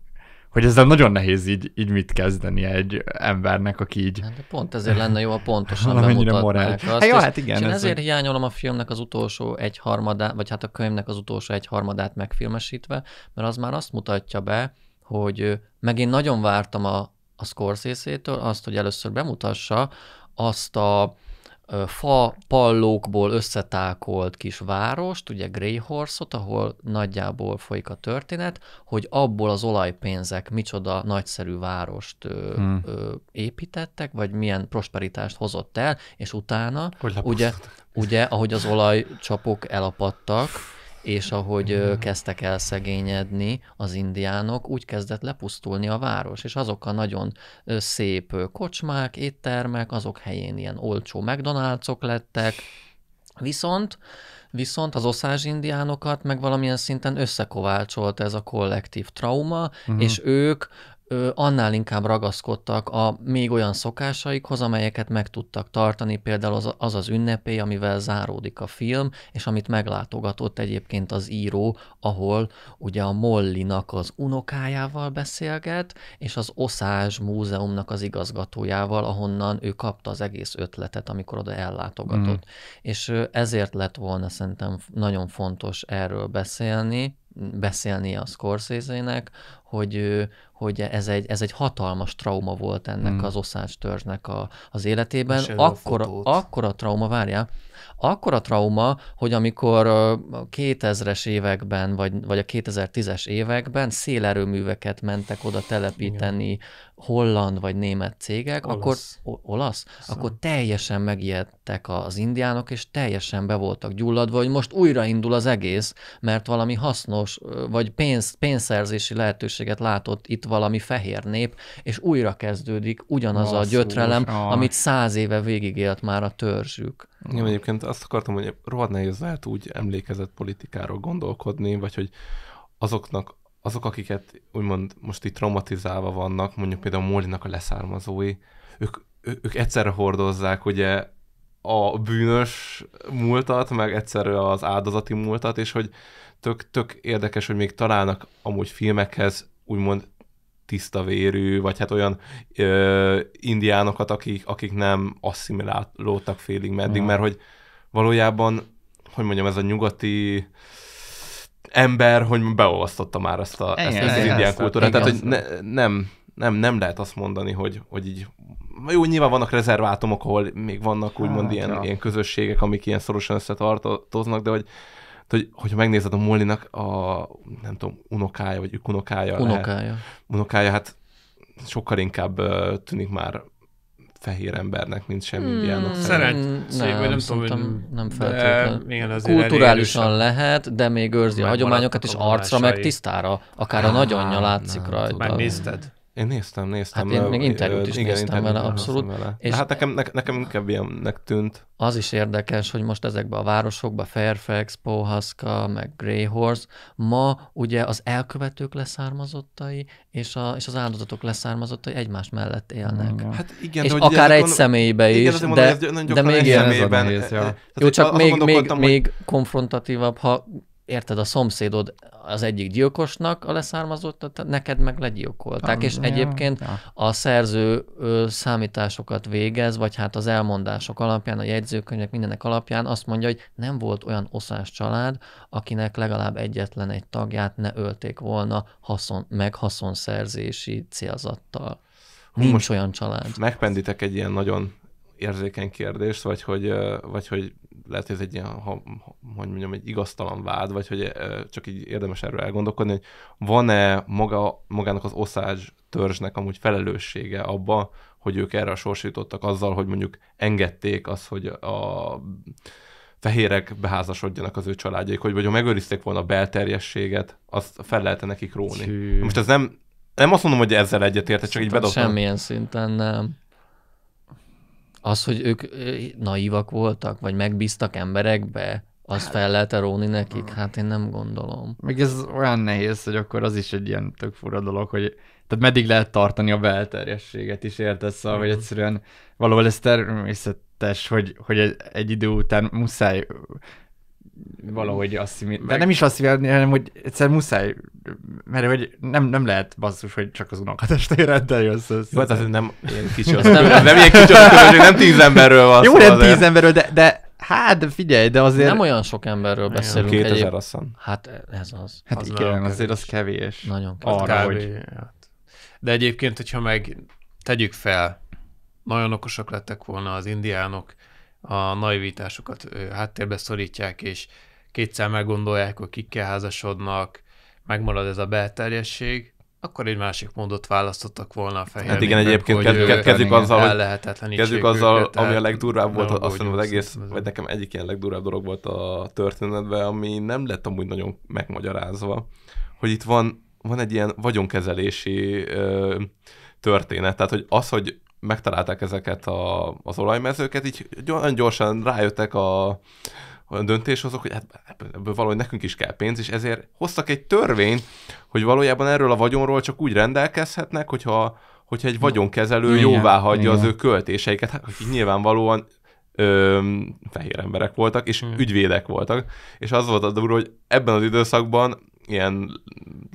hogy ezzel nagyon nehéz így, így mit kezdeni egy embernek, aki így... Hát de pont ezért lenne jó, a pontosan bemutatnák azt. Hát, jó, hát igen. És én ezért egy... hiányolom a filmnek az utolsó egy harmadát, vagy hát a könyvnek az utolsó egy harmadát megfilmesítve, mert az már azt mutatja be, hogy meg én nagyon vártam a, a Scorsese-től azt, hogy először bemutassa azt a fa pallókból összetákolt kis várost, ugye Greyhorse-ot, ahol nagyjából folyik a történet, hogy abból az olajpénzek micsoda nagyszerű várost hmm. ö, építettek, vagy milyen prosperitást hozott el, és utána, ugye, ugye, ahogy az olajcsapok elapadtak, és ahogy mm. kezdtek el szegényedni az indiánok, úgy kezdett lepusztulni a város, és azok a nagyon szép kocsmák, éttermek, azok helyén ilyen olcsó McDonald'sok lettek, viszont viszont az oszázs indiánokat meg valamilyen szinten összekovácsolt ez a kollektív trauma, uh-huh. és ők annál inkább ragaszkodtak a még olyan szokásaikhoz, amelyeket meg tudtak tartani, például az az, az ünnepély, amivel záródik a film, és amit meglátogatott egyébként az író, ahol ugye a Mollinak az unokájával beszélget, és az Oszázs Múzeumnak az igazgatójával, ahonnan ő kapta az egész ötletet, amikor oda ellátogatott. Mm. És ezért lett volna szerintem nagyon fontos erről beszélni, beszélni a Scorsese-nek, hogy, hogy ez, egy, ez egy hatalmas trauma volt ennek hmm. az oszács törzsnek a, az életében. Akkor, akkor a trauma, várja, akkor a trauma, hogy amikor a 2000-es években, vagy, vagy a 2010-es években szélerőműveket mentek oda telepíteni Igen. holland vagy német cégek, olasz. akkor o, olasz, szóval. akkor teljesen megijedtek az indiánok, és teljesen be voltak gyulladva, hogy most újraindul az egész, mert valami hasznos, vagy pénz, pénzszerzési lehetőség lehetőséget látott itt valami fehér nép, és újra kezdődik ugyanaz Basszus, a gyötrelem, aj. Ah. amit száz éve végigélt már a törzsük. Én egyébként azt akartam, hogy rohadt nehéz lehet úgy emlékezett politikáról gondolkodni, vagy hogy azoknak, azok, akiket úgymond most itt traumatizálva vannak, mondjuk például Mólinak a leszármazói, ők, ők egyszerre hordozzák ugye a bűnös múltat, meg egyszerre az áldozati múltat, és hogy tök, tök érdekes, hogy még találnak amúgy filmekhez úgymond tiszta vérű, vagy hát olyan ö, indiánokat, akik, akik nem asszimilálódtak félig meddig, mert hogy valójában, hogy mondjam, ez a nyugati ember, hogy beolvasztotta már ezt, a, igen, ezt, ezt az indián kultúrát. Tehát, hogy ne, nem, nem, nem lehet azt mondani, hogy, hogy így jó, nyilván vannak rezervátumok, ahol még vannak úgymond hát, ilyen, ja. ilyen közösségek, amik ilyen szorosan összetartoznak, de hogy hogy, hogyha megnézed a Molinak a, nem tudom, unokája, vagy unokája. Unokája. Lehet, unokája, hát sokkal inkább uh, tűnik már fehér embernek, mint semmi hmm, ilyen. Szeret, nem, nem tudom, nem feltétlenül. Kulturálisan lehet, de még őrzi a hagyományokat, és arcra meg tisztára, akár a nagyanyja látszik nem, rajta. Megnézted? Én néztem, néztem. Hát én még interjút is igen, néztem vele, abszolút. Vele. És hát nekem, ne, nekem inkább ilyennek tűnt. Az is érdekes, hogy most ezekben a városokban, Fairfax, Pohaska, meg Greyhorse, ma ugye az elkövetők leszármazottai és, a, és az áldozatok leszármazottai egymás mellett élnek. Mm. Hát igen, és de, akár egy személybe is, igen, de, de, de még ilyen személyben. E, e, Jó, csak e, még, még, még konfrontatívabb, ha érted, a szomszédod az egyik gyilkosnak a leszármazottat, neked meg legyilkolták, um, és ja, egyébként ja. a szerző számításokat végez, vagy hát az elmondások alapján, a jegyzőkönyvek mindenek alapján azt mondja, hogy nem volt olyan oszás család, akinek legalább egyetlen egy tagját ne ölték volna haszon, meg haszonszerzési célzattal. Hú, Nincs most olyan család. Megpendítek egy ilyen nagyon érzékeny kérdést, vagy hogy, vagy hogy lehet, hogy ez egy ilyen, ha, hogy mondjam, egy igaztalan vád, vagy hogy csak így érdemes erről elgondolkodni, hogy van-e maga, magának az oszázs törzsnek amúgy felelőssége abba, hogy ők erre a sorsítottak azzal, hogy mondjuk engedték azt, hogy a fehérek beházasodjanak az ő családjaik, hogy vagy ha megőrizték volna a belterjességet, azt fel lehetne nekik róni. Hű. Most ez nem, nem azt mondom, hogy ezzel egyetért, csak így bedobtam. Semmilyen szinten nem. Az, hogy ők naívak voltak, vagy megbíztak emberekbe, az hát, fel lehet róni nekik? Hát én nem gondolom. Meg ez olyan nehéz, hogy akkor az is egy ilyen tök fura dolog, hogy tehát meddig lehet tartani a belterjességet is, érted? Szóval, mm. hogy mhm. egyszerűen valahol ez természetes, hogy, hogy egy idő után muszáj valahogy azt meg... De nem is asszimilálni, hanem hogy egyszer muszáj, mert hogy nem, nem lehet basszus, hogy csak az unokatestvéreddel jössz össze. Jó, tehát nem ilyen kicsi az nem, nem, nem ilyen kicsi az nem tíz emberről van Jó, nem tíz emberről, de, de Hát figyelj, de azért... Nem olyan sok emberről beszélünk. 2000 egyéb... asszan. Hát ez az. Hát az igen, azért az kevés. Nagyon kevés. Arra, hogy... Hát. De egyébként, hogyha meg tegyük fel, nagyon okosak lettek volna az indiánok, a naivitásukat háttérbe szorítják, és kétszer meggondolják, hogy kikkel házasodnak, megmarad ez a belterjesség, akkor egy másik módot választottak volna a fehér Hát igen, népek, egyébként hogy kezdjük, kezdjük azzal, hogy kezdjük azzal, őket, ami a legdurvább volt, azt hiszem az egész, vagy nekem egyik ilyen legdurvább dolog volt a történetben, ami nem lett amúgy nagyon megmagyarázva, hogy itt van, van egy ilyen vagyonkezelési ö, történet, tehát hogy az, hogy megtalálták ezeket a, az olajmezőket, így nagyon gyorsan rájöttek a, olyan azok, hogy hát ebből valahogy nekünk is kell pénz, és ezért hoztak egy törvényt, hogy valójában erről a vagyonról csak úgy rendelkezhetnek, hogyha, hogyha egy vagyonkezelő igen, jóvá hagyja igen. az ő költéseiket, hát, akik nyilvánvalóan ö, fehér emberek voltak, és igen. ügyvédek voltak, és az volt a durva, hogy ebben az időszakban ilyen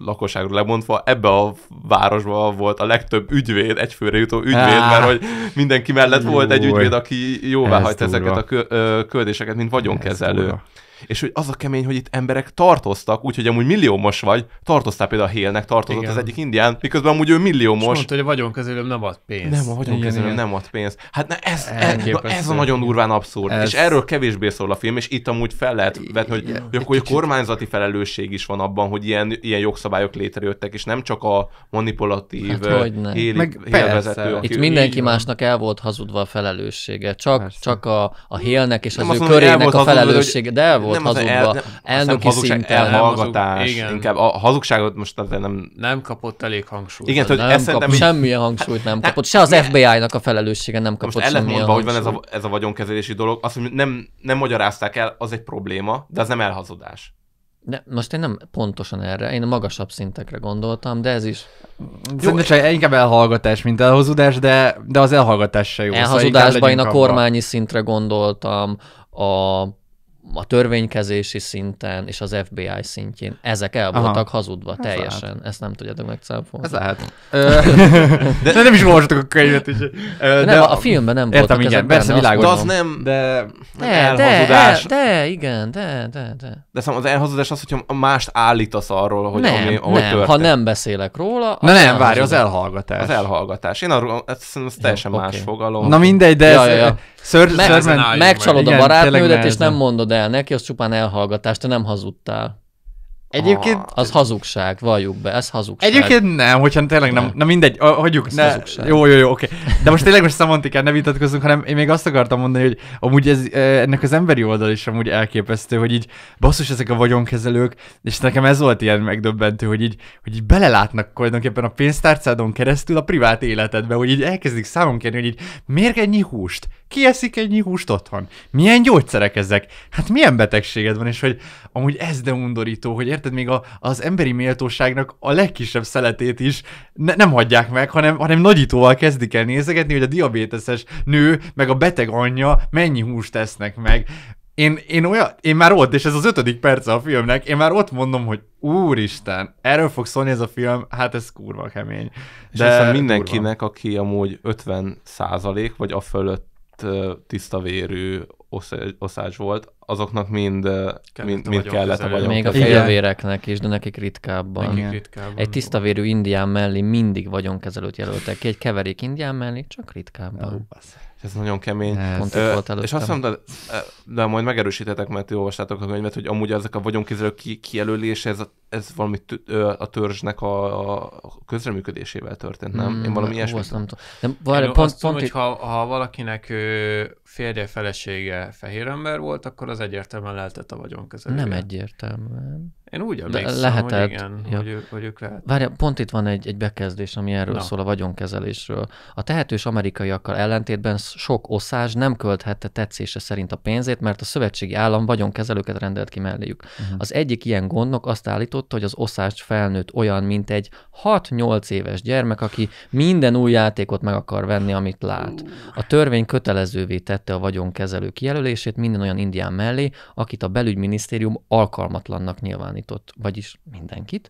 lakosságra lemondva, ebbe a városba volt a legtöbb ügyvéd, egyfőre jutó ügyvéd, Á, ah. mert hogy mindenki mellett Júj, volt egy ügyvéd, aki jóvá ez hagyta ezeket a kö, ö, köldéseket, mint vagyonkezelő. Ez és hogy az a kemény, hogy itt emberek tartoztak, úgyhogy amúgy milliómos vagy, tartoztál például a Hélnek, tartozott igen. az egyik indián, miközben amúgy ő milliómos. És mondta, hogy a vagyonkezelőm nem ad pénzt. Nem, a vagyonkezelőm nem ad pénzt. Hát na ez, ez, na ez a nagyon durván abszurd. Ez... És erről kevésbé szól a film, és itt amúgy fel lehet vetni, hogy, igen. hogy, hogy kormányzati felelősség is van abban, hogy ilyen, ilyen jogszabályok létrejöttek, és nem csak a manipulatív hát, hél, Meg Itt mindenki másnak el volt hazudva a felelőssége, csak, csak a, a hélnek és az ő körének a felelőssége. De volt nem hazudva, el, nem, elnöki hazugság, szinten. Elhallgatás, nem hazug, inkább a hazugságot most azért Nem, nem kapott elég hangsúlyt. Igen, hogy nem kap, így... semmilyen hát hangsúlyt nem hát, kapott, se az FBI-nak a felelőssége nem kapott most semmilyen mondva, hangsúlyt. hogy van ez a, ez a vagyonkezelési dolog, azt, hogy nem, nem magyarázták el, az egy probléma, de az nem elhazudás. De most én nem pontosan erre, én a magasabb szintekre gondoltam, de ez is... Szerintem csak inkább elhallgatás, mint elhazudás, de, de az elhallgatás se jó. Szóval Elhazudásban szóval én a kormányi szintre gondoltam, a a törvénykezési szinten és az FBI szintjén. Ezek el voltak Aha. hazudva Ez teljesen. Lehet. Ezt nem tudjátok megcáfolni. Ez lehet. de, de nem is olvastuk a könyvet is. De nem, a, a filmben nem voltak ezek ezek persze világos. De az nem, de de, elhazudás. De, de, igen, de, de, de. De szóval az elhazudás az, hogyha mást állítasz arról, hogy nem, ami, ahogy nem. Történt. ha nem beszélek róla. Na nem, várj, az elhallgatás. Az elhallgatás. Én arról, ez, ez teljesen Jó, más okay. fogalom. Na mindegy, de ja, ja, ja. Ször, Meg, megcsalod a barátnődet, és nem mondod el neki, az csupán elhallgatás, te nem hazudtál. Egyébként... Ah, az hazugság, valljuk be, ez hazugság. Egyébként nem, hogyha tényleg nem, nem. na mindegy, hagyjuk, ez ne, hazugság. jó, jó, jó, oké. Okay. De most tényleg most szemantikán ne vitatkozunk, hanem én még azt akartam mondani, hogy amúgy ez, e, ennek az emberi oldal is amúgy elképesztő, hogy így basszus ezek a vagyonkezelők, és nekem ez volt ilyen megdöbbentő, hogy így, hogy így belelátnak tulajdonképpen a pénztárcádon keresztül a privát életedbe, hogy így elkezdik számon kérni, hogy így miért ennyi húst? Ki eszik ennyi húst otthon? Milyen gyógyszerek ezek? Hát milyen betegséged van? És hogy amúgy ez de undorító, hogy érted, még a, az emberi méltóságnak a legkisebb szeletét is ne, nem hagyják meg, hanem, hanem nagyítóval kezdik el nézegetni, hogy a diabéteses nő, meg a beteg anyja mennyi húst tesznek meg. Én, én, olyan, én már ott, és ez az ötödik perce a filmnek, én már ott mondom, hogy úristen, erről fog szólni ez a film, hát ez kurva kemény. De és hiszem mindenkinek, kurva. aki amúgy 50 százalék, vagy a fölött tiszta vérű oszás volt, azoknak mind, kellett mind, mind kellett a vagyon. Még a fejövéreknek is, de nekik ritkábban. Nekik ritkábban. Egy tiszta vérű indián mellé mindig vagyonkezelőt jelöltek ki, egy keverék indián mellé, csak ritkábban. ez nagyon kemény. Ez. volt és azt mondtad, de majd megerősítetek, mert ti olvastátok a könyvet, hogy amúgy ezek a vagyonkezelők ki, kijelölése, ez, ez valami a törzsnek a, közreműködésével történt, nem? Mm, Én valami mm, ilyesmit. Nem tudom. De, pont, pont, pont, hogy ha, ha valakinek férje, felesége fehér ember volt, akkor az egyértelműen lehetett a vagyonkezelője. Nem egyértelműen. Én úgy emlékszem, lehetett, hogy igen, ja. hogy, ő, hogy ők lehet. Várja, pont itt van egy, egy bekezdés, ami erről Na. szól a vagyonkezelésről. A tehetős amerikaiakkal ellentétben sok oszás nem költhette tetszése szerint a pénzét, mert a szövetségi állam vagyonkezelőket rendelt ki melléjük. Uh-huh. Az egyik ilyen gondnok azt állította, hogy az oszás felnőtt olyan, mint egy 6-8 éves gyermek, aki minden új játékot meg akar venni, amit lát. A törvény kötelezővé tette tette a vagyonkezelő kijelölését minden olyan indián mellé, akit a belügyminisztérium alkalmatlannak nyilvánított, vagyis mindenkit.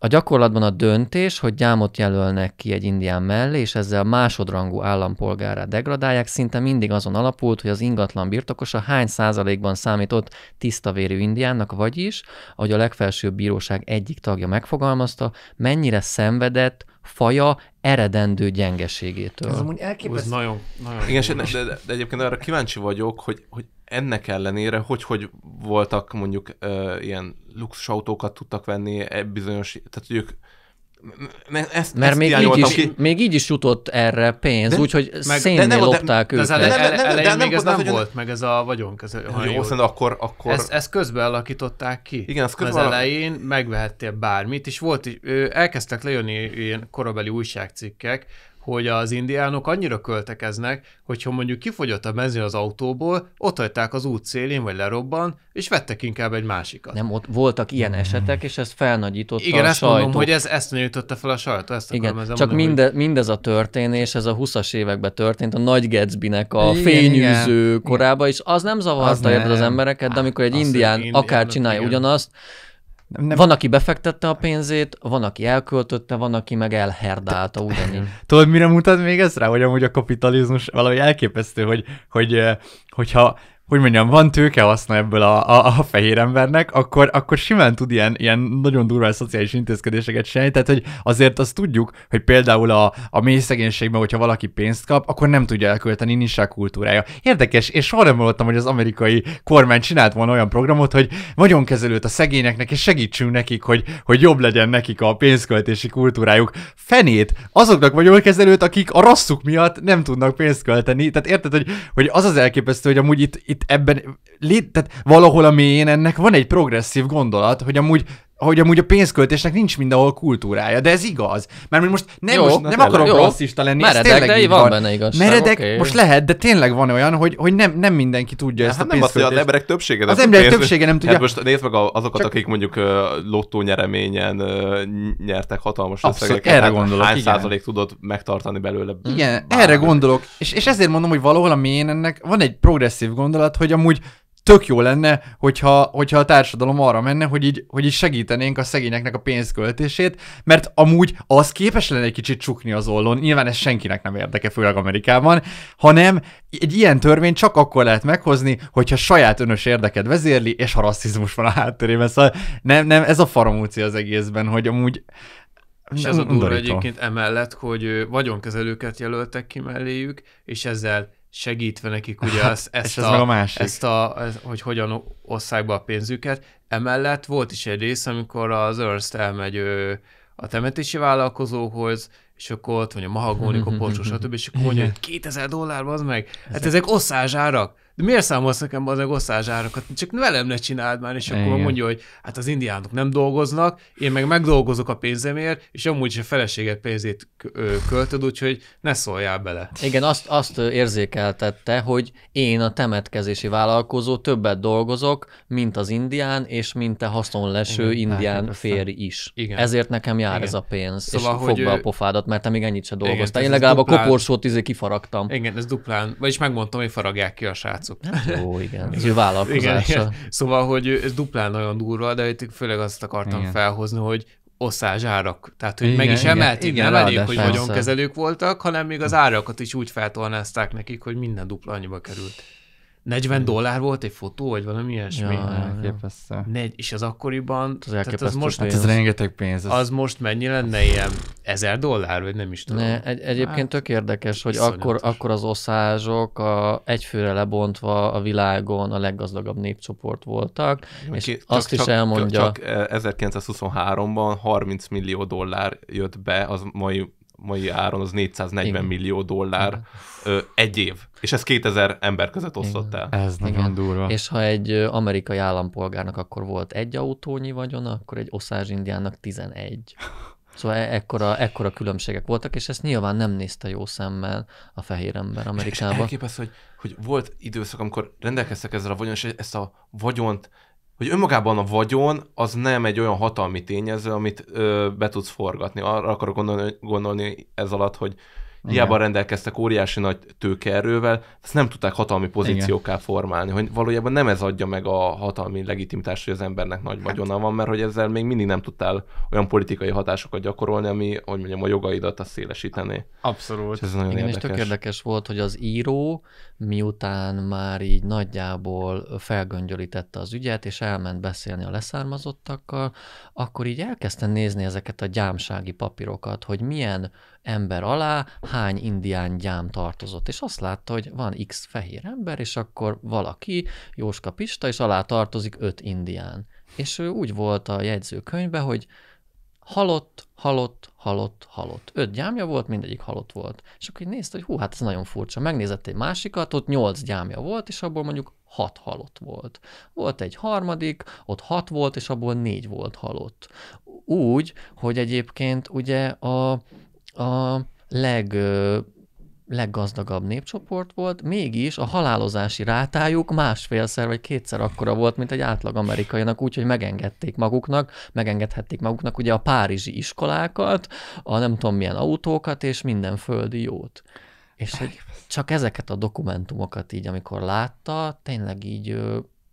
A gyakorlatban a döntés, hogy gyámot jelölnek ki egy indián mellé, és ezzel másodrangú állampolgárá degradálják, szinte mindig azon alapult, hogy az ingatlan birtokosa hány százalékban számított tisztavérű indiánnak, vagyis, ahogy a legfelsőbb bíróság egyik tagja megfogalmazta, mennyire szenvedett faja eredendő gyengeségétől. Ez amúgy elképesztő. Ez nagyon, nagyon Igen, de, de, de, egyébként arra kíváncsi vagyok, hogy, hogy ennek ellenére, hogy hogy voltak mondjuk ö, ilyen luxus autókat tudtak venni, e, bizonyos, tehát hogy ők ezt, Mert ezt még, így is, ki. még így is jutott erre pénz, úgyhogy szénnél lopták őket. De ez de, de, de még ez nem volt, meg ez a vagyonkezelő. akkor, akkor... Ezt, ezt közben alakították ki. Igen, ezt közben Az elején megvehettél bármit, és volt, elkezdtek lejönni ilyen korabeli újságcikkek, hogy az indiánok annyira költekeznek, hogyha mondjuk kifogyott a benzin az autóból, ott hagyták az út szélén, vagy lerobban, és vettek inkább egy másikat. Nem, ott voltak ilyen hmm. esetek, és ez felnagyította Igen, a ezt sajtó. mondom, hogy ez, ezt nyújtotta fel a sajtó. Ezt Igen, akarom, csak mondom, minde, hogy... mindez a történés, ez a 20-as években történt, a nagy Gatsby-nek a Igen, fényűző Igen. korába, és az nem zavarta az, nem. az embereket, de amikor egy az indián, indián akár csinálja Igen. ugyanazt, nem, nem. Van, aki befektette a pénzét, van, aki elköltötte, van, aki meg elherdálta ugyanígy. Tudod, mire mutat még ez rá, hogy amúgy a kapitalizmus valahogy elképesztő, hogy, hogy eh, hogyha hogy mondjam, van tőke haszna ebből a, a, a fehér embernek, akkor, akkor simán tud ilyen, ilyen nagyon durván szociális intézkedéseket csinálni. Tehát, hogy azért azt tudjuk, hogy például a, a mély szegénységben, hogyha valaki pénzt kap, akkor nem tudja elkölteni, nincs a kultúrája. Érdekes, és soha nem hallottam, hogy az amerikai kormány csinált volna olyan programot, hogy vagyonkezelőt a szegényeknek, és segítsünk nekik, hogy, hogy jobb legyen nekik a pénzköltési kultúrájuk. Fenét! Azoknak vagyonkezelőt, akik a rasszuk miatt nem tudnak pénzt költeni. Tehát érted, hogy, hogy az az elképesztő, hogy amúgy itt, itt itt ebben, lé, tehát valahol a mélyén ennek van egy progresszív gondolat, hogy amúgy hogy amúgy a pénzköltésnek nincs mindenhol kultúrája, de ez igaz. Mert most nem, jó, most, nem akarok rosszista lenni, meredek, ez tényleg de így van. van benne igazság. Meredek, okay. most lehet, de tényleg van olyan, hogy, hogy nem, nem mindenki tudja ja, ezt hát a nem azt, hogy az emberek többsége nem Az emberek pénz, többsége nem hát tudja. Hát most nézd meg azokat, Csak... akik mondjuk uh, lottó nyereményen uh, nyertek hatalmas Abszolút, összegeket. erre hát gondolok. Hány igen. százalék tudod megtartani belőle? Igen, bármilyen. erre gondolok. És, és ezért mondom, hogy valahol a mélyén ennek van egy progresszív gondolat, hogy amúgy tök jó lenne, hogyha, hogyha a társadalom arra menne, hogy így, hogy így segítenénk a szegényeknek a pénzköltését, mert amúgy az képes lenne egy kicsit csukni az ollón, nyilván ez senkinek nem érdeke, főleg Amerikában, hanem egy ilyen törvény csak akkor lehet meghozni, hogyha saját önös érdeked vezérli, és ha rasszizmus van a háttérében. Szóval nem, nem, ez a faramúci az egészben, hogy amúgy és ez a durva egyébként emellett, hogy vagyonkezelőket jelöltek ki melléjük, és ezzel segítve nekik ugye hát, ezt, ezt, a, ez a másik. ezt a, ez, hogy hogyan osszák be a pénzüket. Emellett volt is egy rész, amikor az Ernst elmegy ő, a temetési vállalkozóhoz, és akkor ott van a mahagóni koporsó, stb. És akkor mondja, hogy 2000 dollár, az meg. Hát ezek, ezek osszázsárak de miért számolsz nekem az osztályzsárokat? Csak velem ne csináld már, és Igen. akkor mondja, hogy hát az indiánok nem dolgoznak, én meg megdolgozok a pénzemért, és amúgy is a feleséged pénzét költöd, úgyhogy ne szóljál bele. Igen, azt, azt érzékeltette, hogy én a temetkezési vállalkozó többet dolgozok, mint az indián, és mint a haszonleső Igen, indián hát, férj is. Igen. Ezért nekem jár Igen. ez a pénz, szóval, és fogd be a pofádat, mert te még ennyit se dolgoztál. Igen, én legalább duplán... a koporsót izé kifaragtam. Igen, ez duplán, vagyis megmondtam, hogy faragják ki a srác srácok. Hát jó, igen. Ez ő vállalkozása. Igen, igen. Szóval, hogy ez duplán nagyon durva, de itt főleg azt akartam igen. felhozni, hogy oszázs árak. Tehát, hogy igen, meg is emelték, igen, nem elég, hogy vagyonkezelők voltak, hanem még az árakat is úgy feltolnázták nekik, hogy minden dupla annyiba került. 40 dollár volt egy fotó, vagy valami ilyesmi? Ja, elképesztő. Negy, és az akkoriban, az tehát az most... Pénz. Hát ez rengeteg pénz. Az... az most mennyi lenne ilyen? Ezer dollár, vagy nem is tudom. Ne, egy, egyébként hát, tök érdekes, hogy akkor, akkor az oszázsok a, egyfőre lebontva a világon a leggazdagabb népcsoport voltak, Jó, és csak, azt csak, elmondja... csak 1923-ban eh, 30 millió dollár jött be az mai mai áron az 440 Igen. millió dollár Ö, egy év, és ez 2000 ember között osztott el. Ez nagyon Igen. durva. És ha egy amerikai állampolgárnak akkor volt egy autónyi vagyona, akkor egy oszázs indiának 11. Szóval e, ekkora, ekkora különbségek voltak, és ezt nyilván nem nézte jó szemmel a fehér ember Amerikában. És elképesztő, hogy, hogy volt időszak, amikor rendelkeztek ezzel a vagyon, és ezt a vagyont hogy önmagában a vagyon az nem egy olyan hatalmi tényező, amit ö, be tudsz forgatni. Arra akarok gondolni, gondolni ez alatt, hogy Igen. hiába rendelkeztek óriási nagy tőkeerővel, ezt nem tudták hatalmi pozícióká Igen. formálni, hogy valójában nem ez adja meg a hatalmi legitimitást, hogy az embernek nagy hát. vagyona hát. van, mert hogy ezzel még mindig nem tudtál olyan politikai hatásokat gyakorolni, ami, hogy mondjam, a jogaidat azt szélesítené. Abszolút. És ez nagyon Igen, érdekes. és tök érdekes volt, hogy az író miután már így nagyjából felgöngyölítette az ügyet, és elment beszélni a leszármazottakkal, akkor így elkezdte nézni ezeket a gyámsági papírokat, hogy milyen ember alá hány indián gyám tartozott, és azt látta, hogy van x fehér ember, és akkor valaki, Jóska Pista, és alá tartozik öt indián. És ő úgy volt a jegyzőkönyvben, hogy halott, halott, halott, halott. Öt gyámja volt, mindegyik halott volt. És akkor így nézte, hogy hú, hát ez nagyon furcsa. Megnézett egy másikat, ott nyolc gyámja volt, és abból mondjuk hat halott volt. Volt egy harmadik, ott hat volt, és abból négy volt halott. Úgy, hogy egyébként ugye a, a leg leggazdagabb népcsoport volt, mégis a halálozási rátájuk másfélszer vagy kétszer akkora volt, mint egy átlag amerikainak, úgyhogy megengedték maguknak, megengedhették maguknak ugye a párizsi iskolákat, a nem tudom milyen autókat és minden földi jót. És hogy csak ezeket a dokumentumokat így, amikor látta, tényleg így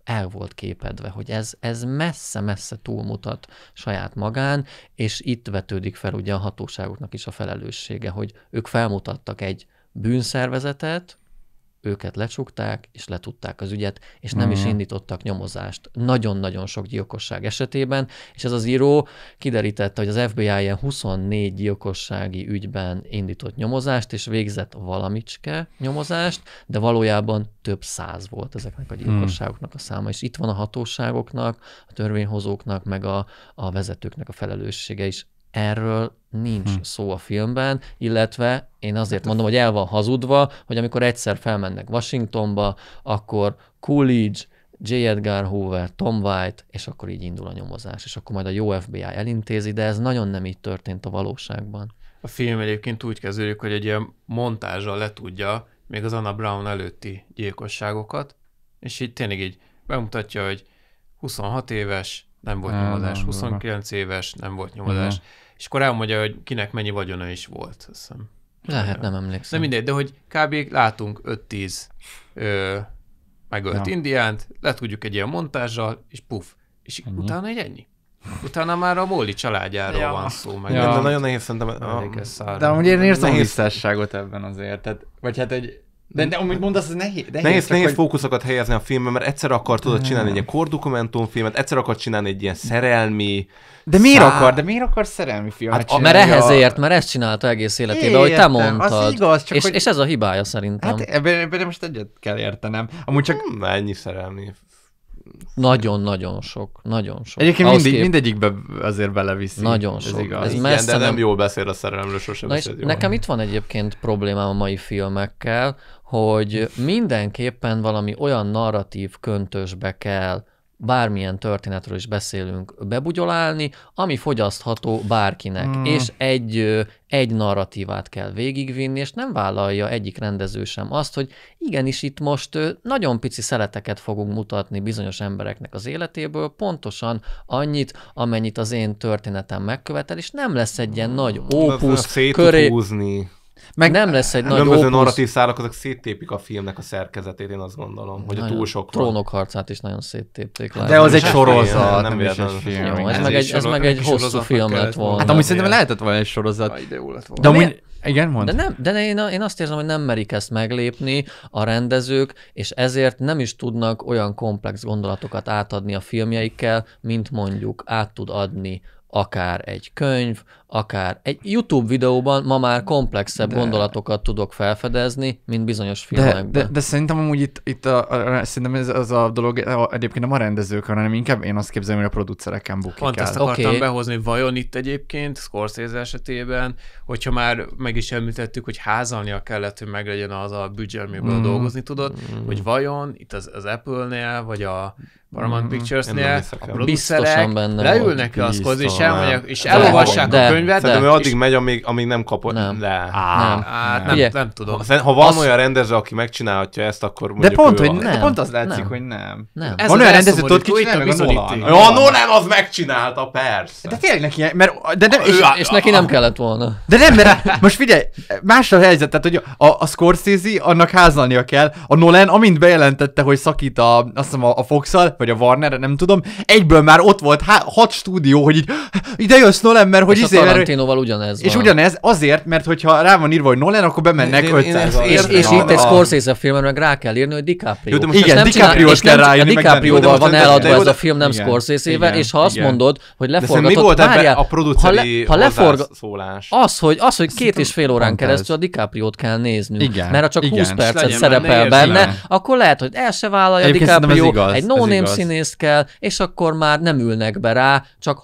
el volt képedve, hogy ez, ez messze-messze túlmutat saját magán, és itt vetődik fel ugye a hatóságoknak is a felelőssége, hogy ők felmutattak egy bűnszervezetet, őket lecsukták, és letudták az ügyet, és nem mm. is mhm. indítottak nyomozást. Nagyon-nagyon sok gyilkosság esetében, és ez az író kiderítette, hogy az FBI ilyen 24 gyilkossági ügyben indított nyomozást, és végzett valamicske nyomozást, de valójában több száz volt ezeknek a mhm. gyilkosságoknak a száma, és itt van a hatóságoknak, a törvényhozóknak, meg a, a vezetőknek a felelőssége is Erről nincs hmm. szó a filmben, illetve én azért hát mondom, hogy el van hazudva, hogy amikor egyszer felmennek Washingtonba, akkor Coolidge, J. Edgar Hoover, Tom White, és akkor így indul a nyomozás, és akkor majd a jó FBI elintézi, de ez nagyon nem így történt a valóságban. A film egyébként úgy kezdődik, hogy egy ilyen montázsal letudja még az Anna Brown előtti gyilkosságokat, és így tényleg így bemutatja, hogy 26 éves, nem volt nyomozás, 29 éves, nem volt nyomozás, Uh-huh és akkor elmondja, hogy kinek mennyi vagyona is volt, azt hiszem. Lehet, nem emlékszem. De mindegy, de hogy kb. látunk 5-10 ö, megölt ja. indiánt, le tudjuk egy ilyen montázsal, és puf, és ennyi? utána egy ennyi. Utána már a Móli családjáról ja. van szó. Meg ja. de nagyon nehéz szerintem. A... De amúgy én érzem nehéz... visszásságot ebben azért. Tehát, vagy hát egy, de, de amit mondasz, ez nehéz. Nehéz, nehéz, csak, nehéz hogy... fókuszokat helyezni a filmben, mert egyszer akar tudod hmm. csinálni egy ilyen kordokumentumfilmet, egyszer akar csinálni egy ilyen szerelmi... De miért szá... akar? De miért akar szerelmi filmet hát, Mert ehhez ért, mert ezt csinálta egész életében, Értem, hogy te mondtad. Az igaz, csak és, hogy... és ez a hibája szerintem. Hát ebben, ebben most egyet kell értenem. Amúgy csak... Hmm, ennyi szerelmi nagyon-nagyon sok, nagyon sok. Egyébként mindig, kép... mindegyikbe azért beleviszi. Nagyon sok. Ez, igaz. ez messze Igen, de nem, nem jól beszél a szerelemről, sosem Na beszél jól. Nekem itt van egyébként problémám a mai filmekkel, hogy mindenképpen valami olyan narratív köntösbe kell bármilyen történetről is beszélünk, bebugyolálni, ami fogyasztható bárkinek, mm. és egy, egy narratívát kell végigvinni, és nem vállalja egyik rendező sem azt, hogy igenis itt most nagyon pici szeleteket fogunk mutatni bizonyos embereknek az életéből, pontosan annyit, amennyit az én történetem megkövetel, és nem lesz egy ilyen hmm. nagy ópusz köré... Húzni meg nem lesz egy hát nagy opusz. narratív szálak, azok széttépik a filmnek a szerkezetét, én azt gondolom, hogy nagyon, a túl sok Trónok harcát is nagyon széttépték. Látom. De az egy sorozat, nem is egy film. Jó, ez, ez, meg egy, ez meg egy hosszú film lett volna. Hát amúgy szerintem lehetett volna egy sorozat. De amúgy, igen, mond. De, nem, de én, én azt érzem, hogy nem merik ezt meglépni a rendezők, és ezért nem is tudnak olyan komplex gondolatokat átadni a filmjeikkel, mint mondjuk át tud adni akár egy könyv, akár egy YouTube videóban ma már komplexebb de... gondolatokat tudok felfedezni, mint bizonyos filmekben. De, de, de szerintem amúgy itt, itt a, a, a, szerintem ez az a dolog a, egyébként nem a rendezők, hanem inkább én azt képzelem, hogy a producereken bukik Pont el. ezt akartam okay. behozni, vajon itt egyébként, Scorsese esetében, hogyha már meg is említettük, hogy házalnia kellett, hogy meglegyen az a büdzsé, amiből mm. dolgozni tudod, mm. hogy vajon itt az, az Apple-nél, vagy a Paramount mm. Pictures-nél a producerek leülnek e a Scorsese-en, és elolvassák a könyvet. Szerintem ő addig megy, amíg, amíg nem kapod nem. le. Á, nem. Hát nem. Nem, nem tudom. Ha van az... olyan rendező, aki megcsinálhatja ezt, akkor De pont, hogy nem. pont az látszik, nem. hogy nem. nem. Ez van olyan rendező, tudod, kicsinálni meg a Nolan. Nolan az megcsinálta, persze. De tényleg neki, mert... De nem, és, és neki nem kellett volna. De nem, mert most figyelj, más a helyzet, tehát hogy a, a Scorsese, annak házalnia kell. A Nolan, amint bejelentette, hogy szakít a, azt hiszem a, a fox vagy a Warner, nem tudom, egyből már ott volt há- hat stúdió, hogy így, ide jössz Nolan, mert hogy izé, Tarantinoval ugyanez van. És ugyanez azért, mert hogyha rá van írva, hogy Nolan, akkor bemennek 500 És, és itt egy Scorsese filmen meg rá kell írni, hogy DiCaprio. Jó, igen, DiCaprio kell ráírni. DiCaprioval van eladva ez a film, nem Scorsese-vel, és ha azt mondod, hogy leforgatott, várjál, a produceri ha Az, hogy, az, hogy két és fél órán keresztül a dicaprio kell néznünk. Igen, mert ha csak 20 percet szerepel benne, akkor lehet, hogy el se vállalja DiCaprio, egy no-name kell, és akkor már nem ülnek be rá, csak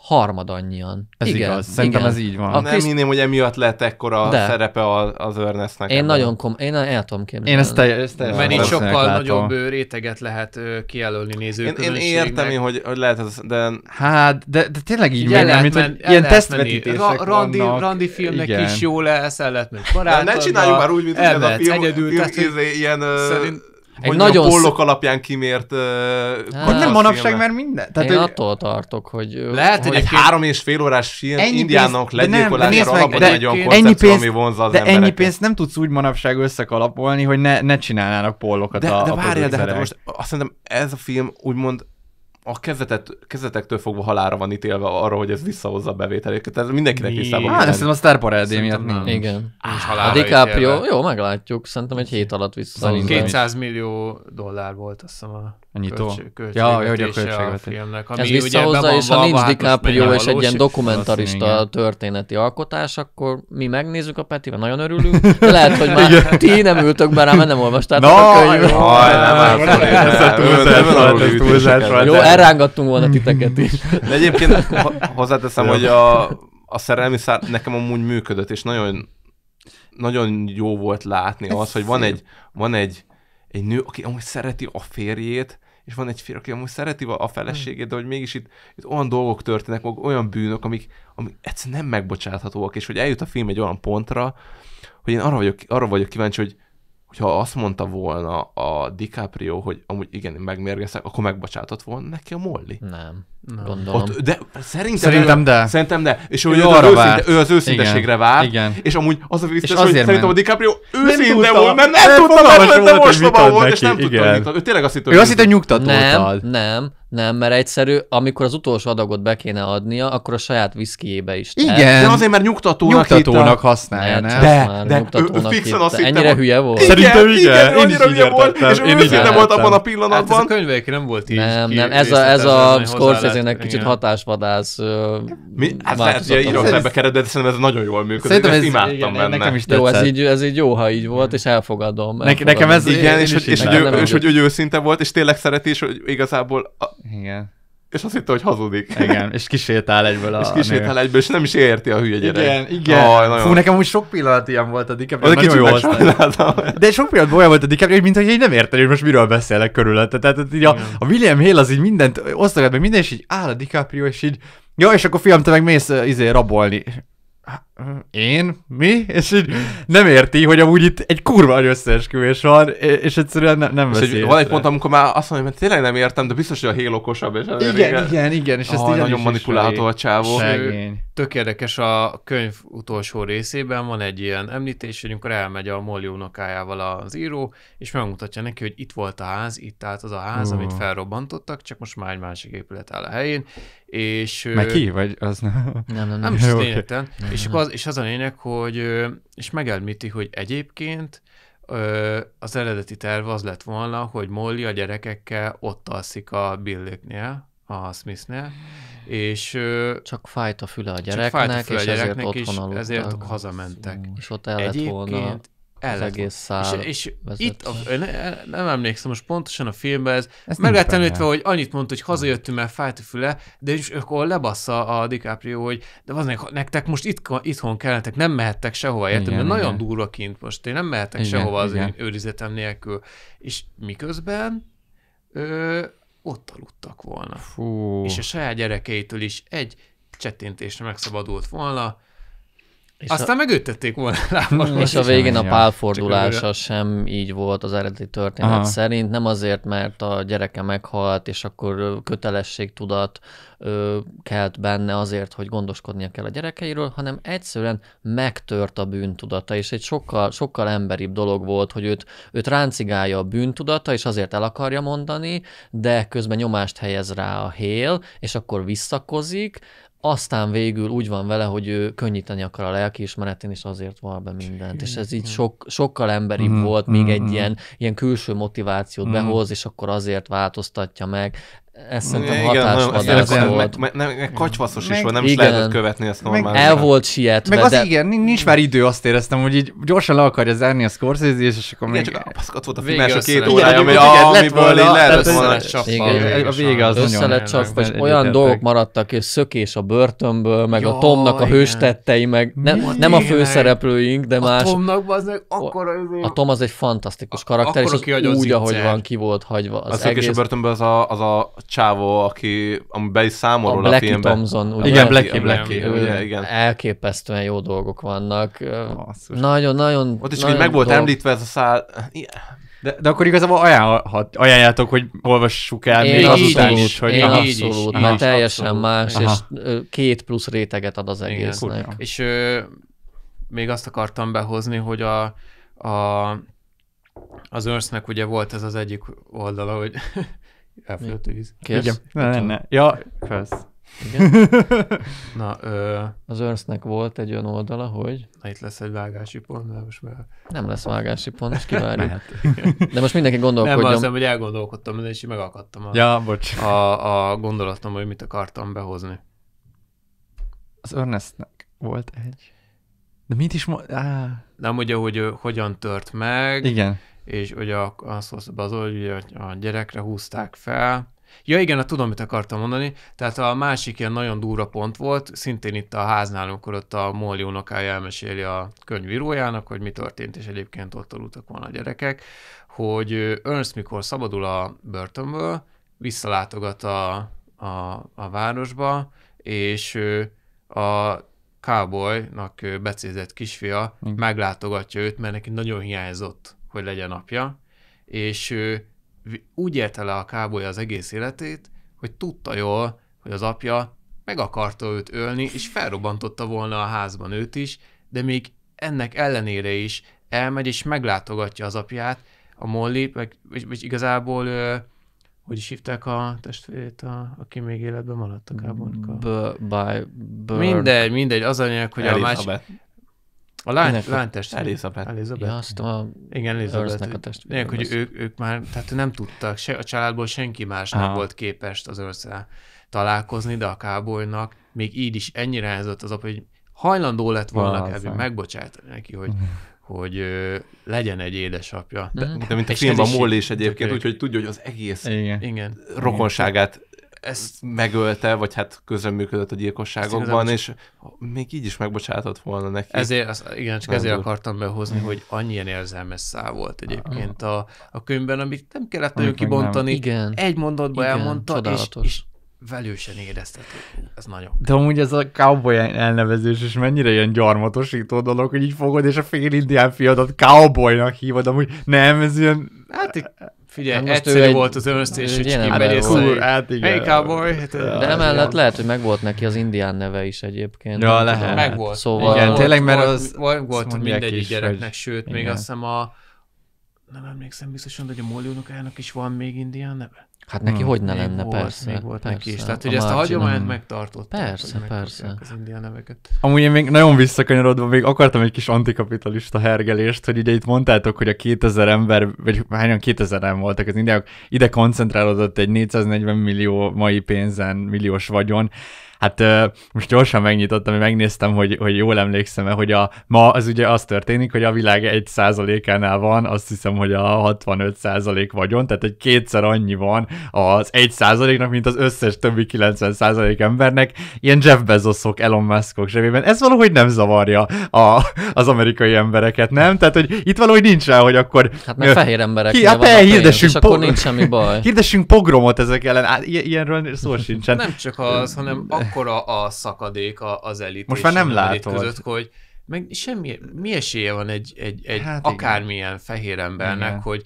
annyian. Ez igen, igaz. Szerintem igen. Ez így van. A nem Chris... hinném, hogy emiatt lett ekkora De. szerepe az Ernestnek. Én ebben. nagyon kom... Én el tudom képzelni. Én ezt teljesen teljes Mert itt sokkal látom. nagyobb réteget lehet kijelölni nézők én, én értem én, hogy, hogy lehet ez, de... Hát, de, de tényleg így, így mint, hogy ilyen tesztvetítések randi, randi filmnek igen. is jó lesz, el lehet menni barátoddal. Ne csináljuk már úgy, mint ez a film, egyedül, film, tehát, izé ilyen egy hogy nagyon a pollok sz... alapján kimért... Uh, hát, nem manapság mert minden. Tehát, Én hogy... attól tartok, hogy... Lehet, hogy egy én... három és fél órás film ennyi indiának legyilkolására alapban egy olyan ennyi pénzt, ami vonza az De embereket. ennyi pénzt nem tudsz úgy manapság összekalapolni, hogy ne, ne csinálnának pollokat de, a De várjál, de hát most azt szerintem ez a film úgymond a kezetet, kezetektől fogva halára van ítélve arra, hogy ez visszahozza a bevételéket. ez mindenkinek tisztában. Hát, szerintem a Star Paradé miatt nem. Igen. Ah, a DiCaprio, ítélve. jó, meglátjuk. Szerintem egy hét alatt vissza. 200 millió dollár volt, azt hiszem a Költség, Ja, hogy a költségvetés. Filmnek, ami Ez visszahozza, és ha nincs DiCaprio és egy ilyen dokumentarista történeti alkotás, akkor mi megnézzük a Petivel, nagyon örülünk. Lehet, hogy már ti nem ültök be rá, mert nem olvastátok a könyvet. No, nem, elrángattunk volna mm. titeket is. De egyébként hozzáteszem, hogy a, a szerelmi szár nekem amúgy működött, és nagyon, nagyon jó volt látni Ez az, hogy van egy, van egy, egy nő, aki amúgy szereti a férjét, és van egy férj, aki amúgy szereti a feleségét, de hogy mégis itt, itt olyan dolgok történnek, olyan bűnök, amik, amik egyszerűen nem megbocsáthatóak, és hogy eljut a film egy olyan pontra, hogy én arra vagyok, arra vagyok kíváncsi, hogy hogyha azt mondta volna a DiCaprio, hogy amúgy igen, megmérgeztek, akkor megbocsátott volna neki a Molly. Nem. Nem. Gondolom. Ott, de szerintem, szerintem ő, de. Szerintem de. És ő, ő, arra az, őszinte, ő az őszinteségre vár. Igen. És amúgy az a biztos, hogy ment. szerintem a DiCaprio őszinte volt, mert nem, nem tudta, mert nem mostoba volt, neki. és nem igen. tudta, Ő tényleg azt hitt, hogy... Ő azt hitt, hogy nyugtatót Nem, ad. nem, nem, mert egyszerű, amikor az utolsó adagot be kéne adnia, akkor a saját viszkijébe is. Igen. De azért, mert nyugtatónak, nyugtatónak a... használja, ne, nem? De, de ő, fixen azt hittem. Ennyire hülye volt? Szerintem igen. Én is hülye volt, és ő őszinte volt abban a pillanatban. Hát ez a könyvek nem volt így. Nem, nem, ez a Scorsese azért hát, egy kicsit hatásvadász. Mi? Hát lehet, hogy írok ebbe kered, de szerintem ez nagyon jól működik. Szerintem ez, imádtam igen, benne. Nekem is tetszett. jó, ez így, ez így jó, ha így volt, és elfogadom. Ne, elfogadom. Nekem ez igen, és, hogy és, hogy és, és, és, és, és, és, és, és, és, és, igen és azt hitte, hogy hazudik. Igen, és kisétál egyből a És kisétál nő. egyből, és nem is érti a hülye gyerek. Igen, igen. Oh, nagyon... Fú, nekem úgy sok pillanat ilyen volt a DiCaprio. Az nagyon jó volt. De sok pillanat olyan volt a DiCaprio, hogy mintha így nem érteni, hogy most miről beszélek körülötte. Tehát így a, a, William Hill az így mindent osztogat, meg minden, és így áll a DiCaprio, és így, jó, és akkor fiam, te meg mész izé, rabolni én? Mi? És így nem érti, hogy amúgy itt egy kurva nagy összeesküvés van, és egyszerűen ne, nem veszi. van egy pont, amikor már azt mondja, hogy tényleg nem értem, de biztos, hogy a hél okosabb. És igen, igen, igen, igen, és ezt oh, így nagyon is manipulálható a csávó. Segény. Tök érdekes, a könyv utolsó részében van egy ilyen említés, hogy amikor elmegy a Molly unokájával az író, és megmutatja neki, hogy itt volt a ház, itt állt az a ház, uh. amit felrobbantottak, csak most már egy másik épület áll a helyén, és... Meg ki, vagy az nem? Nem, nem, nem, nem, nem, nem, nem, nem, nem, nem, nem, nem, és az a lényeg, hogy és megelmíti, hogy egyébként az eredeti terv az lett volna, hogy Molly a gyerekekkel ott alszik a Billéknél, a Smithnél, hmm. és... Csak fájt a füle a gyereknek, csak fájt a füle és a gyereknek, és ezért, és ezért hazamentek. És ott el lett volna el az egész szál És, és vezet. itt, a, ne, eh, nem emlékszem most pontosan a filmben, ez, ez meg említve, hogy annyit mondta, hogy hazajöttünk, mert fájt a füle, de és akkor lebassza a DiCaprio, hogy de az nektek most itt, itthon kellettek, nem mehettek sehova, értem, mert nagyon durva kint most, én nem mehetek igen, sehova az igen. őrizetem nélkül. És miközben ö, ott aludtak volna. Fú. És a saját gyerekeitől is egy csettintésre megszabadult volna, és Aztán a... megütették volna lábam. Mm, és a végén a pálfordulása sem így volt az eredeti történet Aha. szerint, nem azért, mert a gyereke meghalt, és akkor kötelességtudat ö, kelt benne azért, hogy gondoskodnia kell a gyerekeiről, hanem egyszerűen megtört a bűntudata, és egy sokkal, sokkal emberibb dolog volt, hogy őt, őt ráncigálja a bűntudata, és azért el akarja mondani, de közben nyomást helyez rá a hél, és akkor visszakozik, aztán végül úgy van vele, hogy ő könnyíteni akar a lelkiismeretén, és azért van be mindent. És ez így sok, sokkal emberibb mm, volt, még mm, egy mm. ilyen, ilyen külső motivációt mm. behoz, és akkor azért változtatja meg ez szerintem hatásvadász igen, nem, volt. Meg, meg, meg kacsvaszos meg, is volt, nem igen. is lehetett követni ezt normálisan. El volt sietve. Meg az de... igen, nincs már idő, azt éreztem, hogy így gyorsan le akarja zárni a Scorsese, és akkor még... Igen, csak ott volt a film első két óra, ami, amiből így lehet volna A vége az nagyon lett csapva, és olyan dolgok maradtak, és szökés a börtönből, meg a Tomnak a hőstettei, meg nem a főszereplőink, de más... A Tomnak az meg akkora... A Tom az egy fantasztikus karakter, és úgy, ahogy van, ki volt hagyva. A szökés a börtönből az a a csávó, aki amiben is számol a, a Blackie filmben. Thompson, ugye? Igen, Blackie, Blackie, Blackie igen. Elképesztően jó dolgok vannak. Nagyon-nagyon... Ott is, nagyon hogy meg volt dolg... említve ez a szál... De, de akkor igazából ajánlhat, ajánljátok, hogy olvassuk el én még azután is, is. Hogy én abszolút, így abszolút, mert teljesen abszolút. más, Aha. és két plusz réteget ad az egésznek. Igen, és ö, még azt akartam behozni, hogy a, a az Earthnek ugye volt ez az egyik oldala, hogy Elfogyott víz. Kérsz? Igen. Na, ne, ne. Ja, Kösz. Igen. Na, ö... Az Örsznek volt egy olyan oldala, hogy... Na itt lesz egy vágási pont, de most már... Nem lesz vágási pont, és kivárjuk. Mehet, de most mindenki gondolkodjon. Nem, hiszem, hogy elgondolkodtam, de és megakadtam a, ja, bocs. A, a gondolatom, hogy mit akartam behozni. Az Örnesznek volt egy... De mit is mo- Á. Nem ugye, hogy hogyan tört meg. Igen és ugye a, azt az, az, hogy a, gyerekre húzták fel, Ja igen, hát tudom, mit akartam mondani. Tehát a másik ilyen nagyon durva pont volt, szintén itt a háznál, amikor ott a Molly unokája elmeséli a könyvírójának, hogy mi történt, és egyébként ott aludtak volna a gyerekek, hogy Ernst, mikor szabadul a börtönből, visszalátogat a, a, a városba, és a cowboynak becézett kisfia meglátogatja őt, mert neki nagyon hiányzott hogy legyen apja, és ő úgy érte le a kábolya az egész életét, hogy tudta jól, hogy az apja meg akarta őt ölni, és felrobbantotta volna a házban őt is, de még ennek ellenére is elmegy és meglátogatja az apját, a Molly, meg, vagy, vagy igazából ő, hogy is hívták a testvérét, a, aki még életben maradt a kábonka? B- by Bird. Mindegy, mindegy, az a hogy Elizabeth. a másik, a lány, Minek lány testvére. Elizabeth. Elizabeth. Ja, azt a Igen, Elizabeth. a testvére. Lényeg, hogy ők, ők, már, tehát nem tudtak, se, a családból senki más nem volt képes az őrszel találkozni, de a kábolynak még így is ennyire helyezett az apa, hogy hajlandó lett volna kb. megbocsátani neki, hogy, uh-huh. hogy ö, legyen egy édesapja. De, mhm. de mint a hát filmben a Molly is egyébként, úgyhogy tudja, hogy az egész Igen. rokonságát ezt megölte, vagy hát közreműködött a gyilkosságokban, és még így is megbocsátott volna neki. Ezért, az, igen, csak nem ezért akartam behozni, hogy annyian érzelmes szá volt egyébként ah. a, a könyvben, amit nem kellett nagyon kibontani. Igen. Egy mondatban igen, elmondta, csodálatos. és, és velősen éreztető. Ez nagyon. De amúgy ez a cowboy elnevezés is mennyire ilyen gyarmatosító dolog, hogy így fogod, és a fél indián fiadat cowboynak hívod, amúgy nem, ez ilyen... Hát Figyelj, hát egyszerű egy, volt az önöztés, hogy kimerész. Hát igen. Hey, cowboy. Hát, de emellett lehet, hogy megvolt neki az indián neve is egyébként. Ja, lehet. Megvolt. Szóval igen, volt, tényleg, mert az... Volt, az volt mindegyik gyereknek, hogy... sőt, igen. még azt hiszem a... Nem emlékszem biztosan, hogy a Molly is van még indián neve. Hát neki hmm, hogy ne lenne, volt, persze. Még volt persze, neki is. Tehát, hogy a ezt a hagyományt megtartott. Persze, persze. Az indián neveket. Amúgy én még nagyon visszakanyarodva, még akartam egy kis antikapitalista hergelést, hogy ugye itt mondtátok, hogy a 2000 ember, vagy hányan 2000 en voltak az indiák, ide koncentrálódott egy 440 millió mai pénzen milliós vagyon. Hát most gyorsan megnyitottam, hogy megnéztem, hogy, hogy jól emlékszem-e, hogy a, ma az ugye az történik, hogy a világ 1%-ánál van, azt hiszem, hogy a 65% vagyon, tehát egy kétszer annyi van az 1%-nak, mint az összes többi 90% embernek, ilyen Jeff Bezosok, Elon Muskok zsebében. Ez valahogy nem zavarja a, az amerikai embereket, nem? Tehát, hogy itt valahogy nincs rá, hogy akkor... Hát meg fehér emberek. Ki, hát a pe, hirdessünk, pénz, nincs semmi baj. hirdessünk pogromot ezek ellen. Á, ilyenről szó sincsen. Nem csak az, hanem akkora a szakadék az elit Most már nem látod. Között, hogy meg semmi, mi esélye van egy, egy, egy hát akármilyen igen. fehér embernek, igen. hogy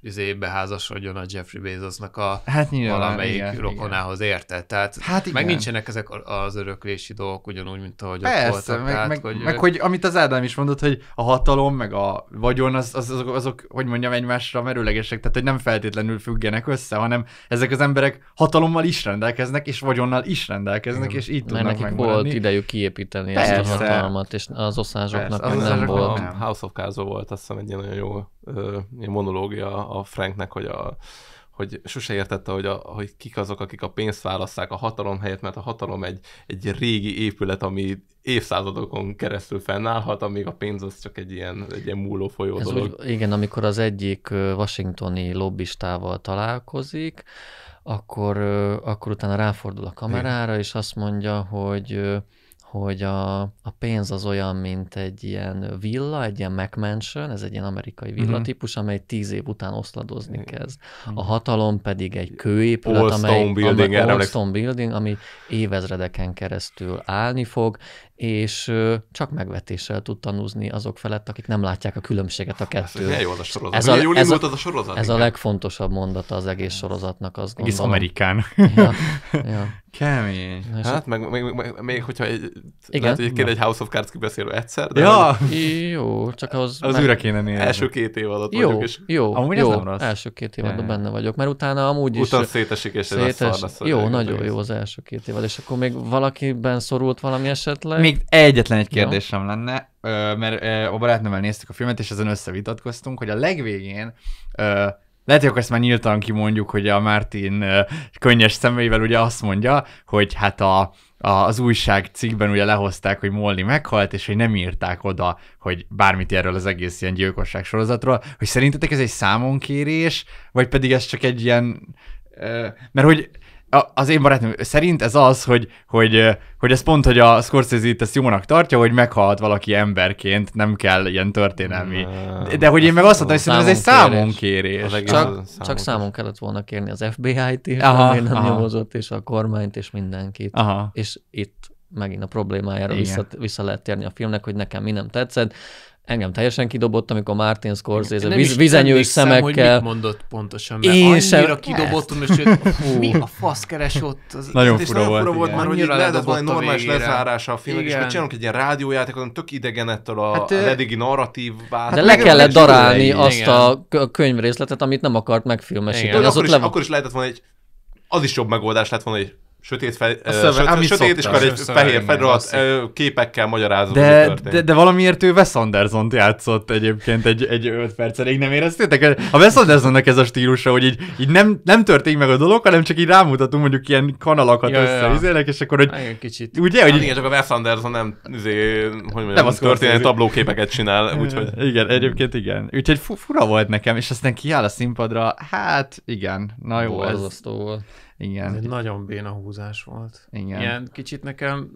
izébe házasodjon a Jeffrey Bezosnak a hát nyilván, valamelyik igen, rokonához igen. érte. Tehát hát igen. meg nincsenek ezek az öröklési dolgok, ugyanúgy, mint ahogy Persze, ott voltak. Meg, tehát, meg, hogy, meg ő... hogy amit az Ádám is mondott, hogy a hatalom, meg a vagyon, az, az, azok, azok, hogy mondjam, egymásra merőlegesek, tehát hogy nem feltétlenül függenek össze, hanem ezek az emberek hatalommal is rendelkeznek, és vagyonnal is rendelkeznek, igen. és így tudnak Mert nekik volt idejük kiépíteni Persze. ezt a hatalmat, és az oszázsoknak Persze, az nem az volt. Nem. House of Cards volt, azt hiszem egy nagyon jó ö, monológia a Franknek, hogy a hogy sose értette, hogy, a, hogy kik azok, akik a pénzt válasszák a hatalom helyett, mert a hatalom egy, egy régi épület, ami évszázadokon keresztül fennállhat, amíg a pénz az csak egy ilyen, egy ilyen múló folyó Ez dolog. Úgy, igen, amikor az egyik washingtoni lobbistával találkozik, akkor, akkor utána ráfordul a kamerára, igen. és azt mondja, hogy hogy a, a pénz az olyan, mint egy ilyen villa, egy ilyen McMansion, ez egy ilyen amerikai villatípus, mhm. uh amely tíz év után oszladozni kezd. A mhm. hatalom pedig egy kőépület, amely, Building, amely, Stone Building, ami évezredeken keresztül állni fog, és csak megvetéssel tud tanúzni azok felett, akik nem látják a különbséget a hát, kettő. Ez, az a sorozat. ez, a, Milyen ez, a, az a, sorozat, ez a legfontosabb mondata az egész sorozatnak, az Egész Amerikán. Ja, ja. Kemény. Na, hát, meg, meg, meg, még hogyha egy, igen? Lehet, hogy kéne egy House of Cards kibeszélő egyszer, de... Ja. Nem, jó, csak az... Az meg... kéne nézni. Első két év alatt jó, vagyok, és... Jó, amúgy jó, nem rossz. első két év alatt benne vagyok, mert utána amúgy is... szétesik, és szétes... ez a szar lesz. Jó, nagyon jó az első két év alatt, és akkor még valakiben szorult valami esetleg még egyetlen egy kérdésem Jó. lenne, mert a barátnővel néztük a filmet, és ezen összevitatkoztunk, hogy a legvégén lehet, hogy akkor ezt már nyíltan kimondjuk, hogy a Martin könnyes szemeivel ugye azt mondja, hogy hát a, a, az újság cikkben ugye lehozták, hogy Molly meghalt, és hogy nem írták oda, hogy bármit erről az egész ilyen gyilkosság sorozatról, hogy szerintetek ez egy számonkérés, vagy pedig ez csak egy ilyen, mert hogy az én barátom szerint ez az, hogy, hogy, hogy ez pont, hogy a Scorsese itt ezt jónak tartja, hogy meghalt valaki emberként, nem kell ilyen történelmi. De, de hogy én meg azt mondtam, hogy szerintem ez egy számonkérés. Csak, számon csak számon kellett volna kérni az FBI-t is, aha, ami nem aha. nyomozott, és a kormányt, és mindenkit. Aha. És itt megint a problémájára vissza, vissza lehet térni a filmnek, hogy nekem mi nem tetszett engem teljesen kidobott, amikor Martin Scorsese víz, vizenyős szemekkel. Hogy mit mondott pontosan, mert én annyira sem... kidobott, és mi a fasz keres ott? Az, nagyon fura nagyon volt, volt mert hogy lehet az valami normális lezárása a filmnek, és mert csinálunk egy ilyen rádiójátékot, ami tök idegen ettől a, hát, a eddigi narratív vált. De le kellett darálni azt a könyvrészletet, amit nem akart megfilmesíteni. Akkor is lehetett volna egy az is jobb megoldás lett volna, hogy sötét, fe, a szöve, sötét, amit sötét és akkor egy fehér felirat képekkel magyarázom. De, de, de, valamiért ő Wes Anderson-t játszott egyébként egy, egy 5 percen, nem éreztétek? A Wes Andersonnak ez a stílusa, hogy így, így nem, nem történik meg a dolog, hanem csak így rámutatunk mondjuk ilyen kanalakat ja, össze, ja. és akkor hogy... Igen, kicsit. Ugye, hogy... igen, csak a Wes Anderson nem, izé, hogy mondjam, nem az történelmi tablóképeket csinál, úgyhogy... Igen, egyébként igen. Úgyhogy fura volt nekem, és aztán kiáll a színpadra, hát igen, na jó, Borzasztó ez... volt. Igen. Ez egy nagyon béna húzás volt. Igen. Ilyen kicsit nekem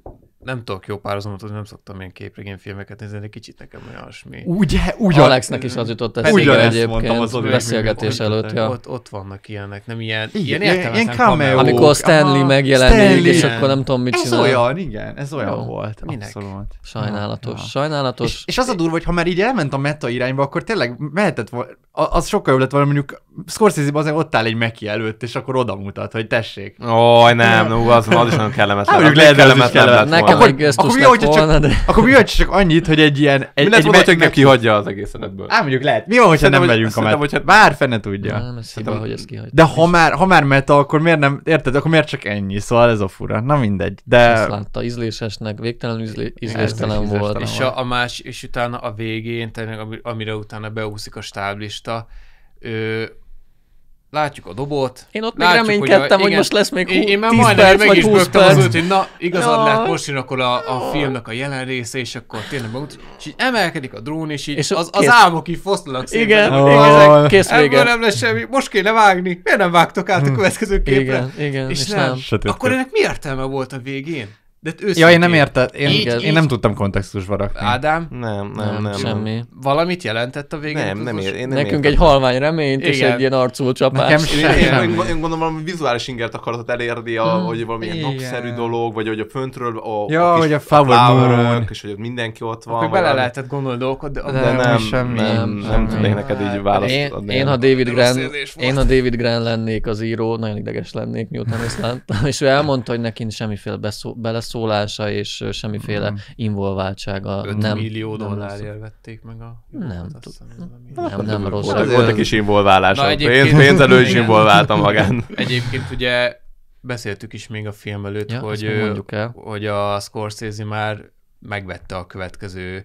nem tudok jó párhuzamot, nem szoktam ilyen filmeket nézni, de kicsit nekem olyasmi. Ugye? Ugyan... Alexnek is az jutott eszébe egyébként az beszélgetés mi előtt. Ja. Ott, ott vannak ilyenek, nem ilyen, igen, ilyen, ilyen, ilyen cameo. Amikor Stanley megjelenik, és akkor nem tudom, mit ez csinál. Ez olyan, igen, ez olyan Jó. volt. Minek? Abszolút. Sajnálatos, ja. sajnálatos. És, és, az a durva, hogy ha már így elment a meta irányba, akkor tényleg mehetett volna, az sokkal jobb lett volna, mondjuk scorsese azért ott áll egy Meki előtt, és akkor oda mutat, hogy tessék. Ó, nem, no, az, az is nagyon kellemetlen. Hát, mondjuk lehet kellemetlen lett akkor, akkor mi, volna, csak, de... Akkor mi hogy csak annyit, hogy egy ilyen... Egy, mi lesz, egy hogy meg... kihagyja az egész ebből? Á, mondjuk lehet. Mi van, hogyha nem megyünk a hogyha... Bár fene tudja. Nem, ez hiba, hogy ezt kihagyja. De ha már, ha már meta, akkor miért nem, érted, akkor miért csak ennyi? Szóval ez a fura. Na mindegy, de... Ezt látta, ízlésesnek, végtelen ízlé, ízléstelen volt. És a, a más, és utána a végén, tehát amire utána beúszik a stáblista, ő, látjuk a dobot. Én ott látjuk, még reménykedtem, hogy, hogy most lesz még 20 perc. én már majdnem meg is bögtem hogy na, igazad ja. lett most jön akkor a, a filmnek a jelen része, és akkor tényleg magunk, és így emelkedik a drón, és így és az, az álmok így fosztanak szépen. Igen, oh. igen, kész vége. Ebből nem lesz semmi, most kéne vágni, miért nem vágtok át a hm. következő képre? Igen, igen, és, és nem. nem. Akkor ennek mi értelme volt a végén? De őszintén. Ja, én nem értem. én, így, én így... nem tudtam kontextusba rakni. Ádám? Nem, nem, nem. nem semmi. Valamit jelentett a végén? Nem, nem, ér, én nem Nekünk értem. egy halvány reményt Igen. és egy ilyen arcú csapás. Nekem sem. Én, én, én, gondolom valami vizuális ingert akartat elérni, a, hmm. hogy valami ilyen napszerű dolog, vagy hogy a föntről a, ja, a kis hogy a flower és hogy mindenki ott van. Akkor bele lehetett gondolni dolgokat, de, de nem, semmi. Nem, nem tudnék neked így hát választ adni. Én, ha David Grant, én, ha David lennék az író, nagyon ideges lennék, miután ezt láttam, és ő elmondta, hogy neki semmiféle belesz megszólása és semmiféle mm. involváltsága. 5 nem, millió nem dollárért vették meg a Nem, nem, nem, rossz. Volt, volt egy kis involválása. Na, pénzelő is involváltam magán. Egyébként ugye beszéltük is még a film előtt, ja, hogy, ő, hogy a Scorsese már megvette a következő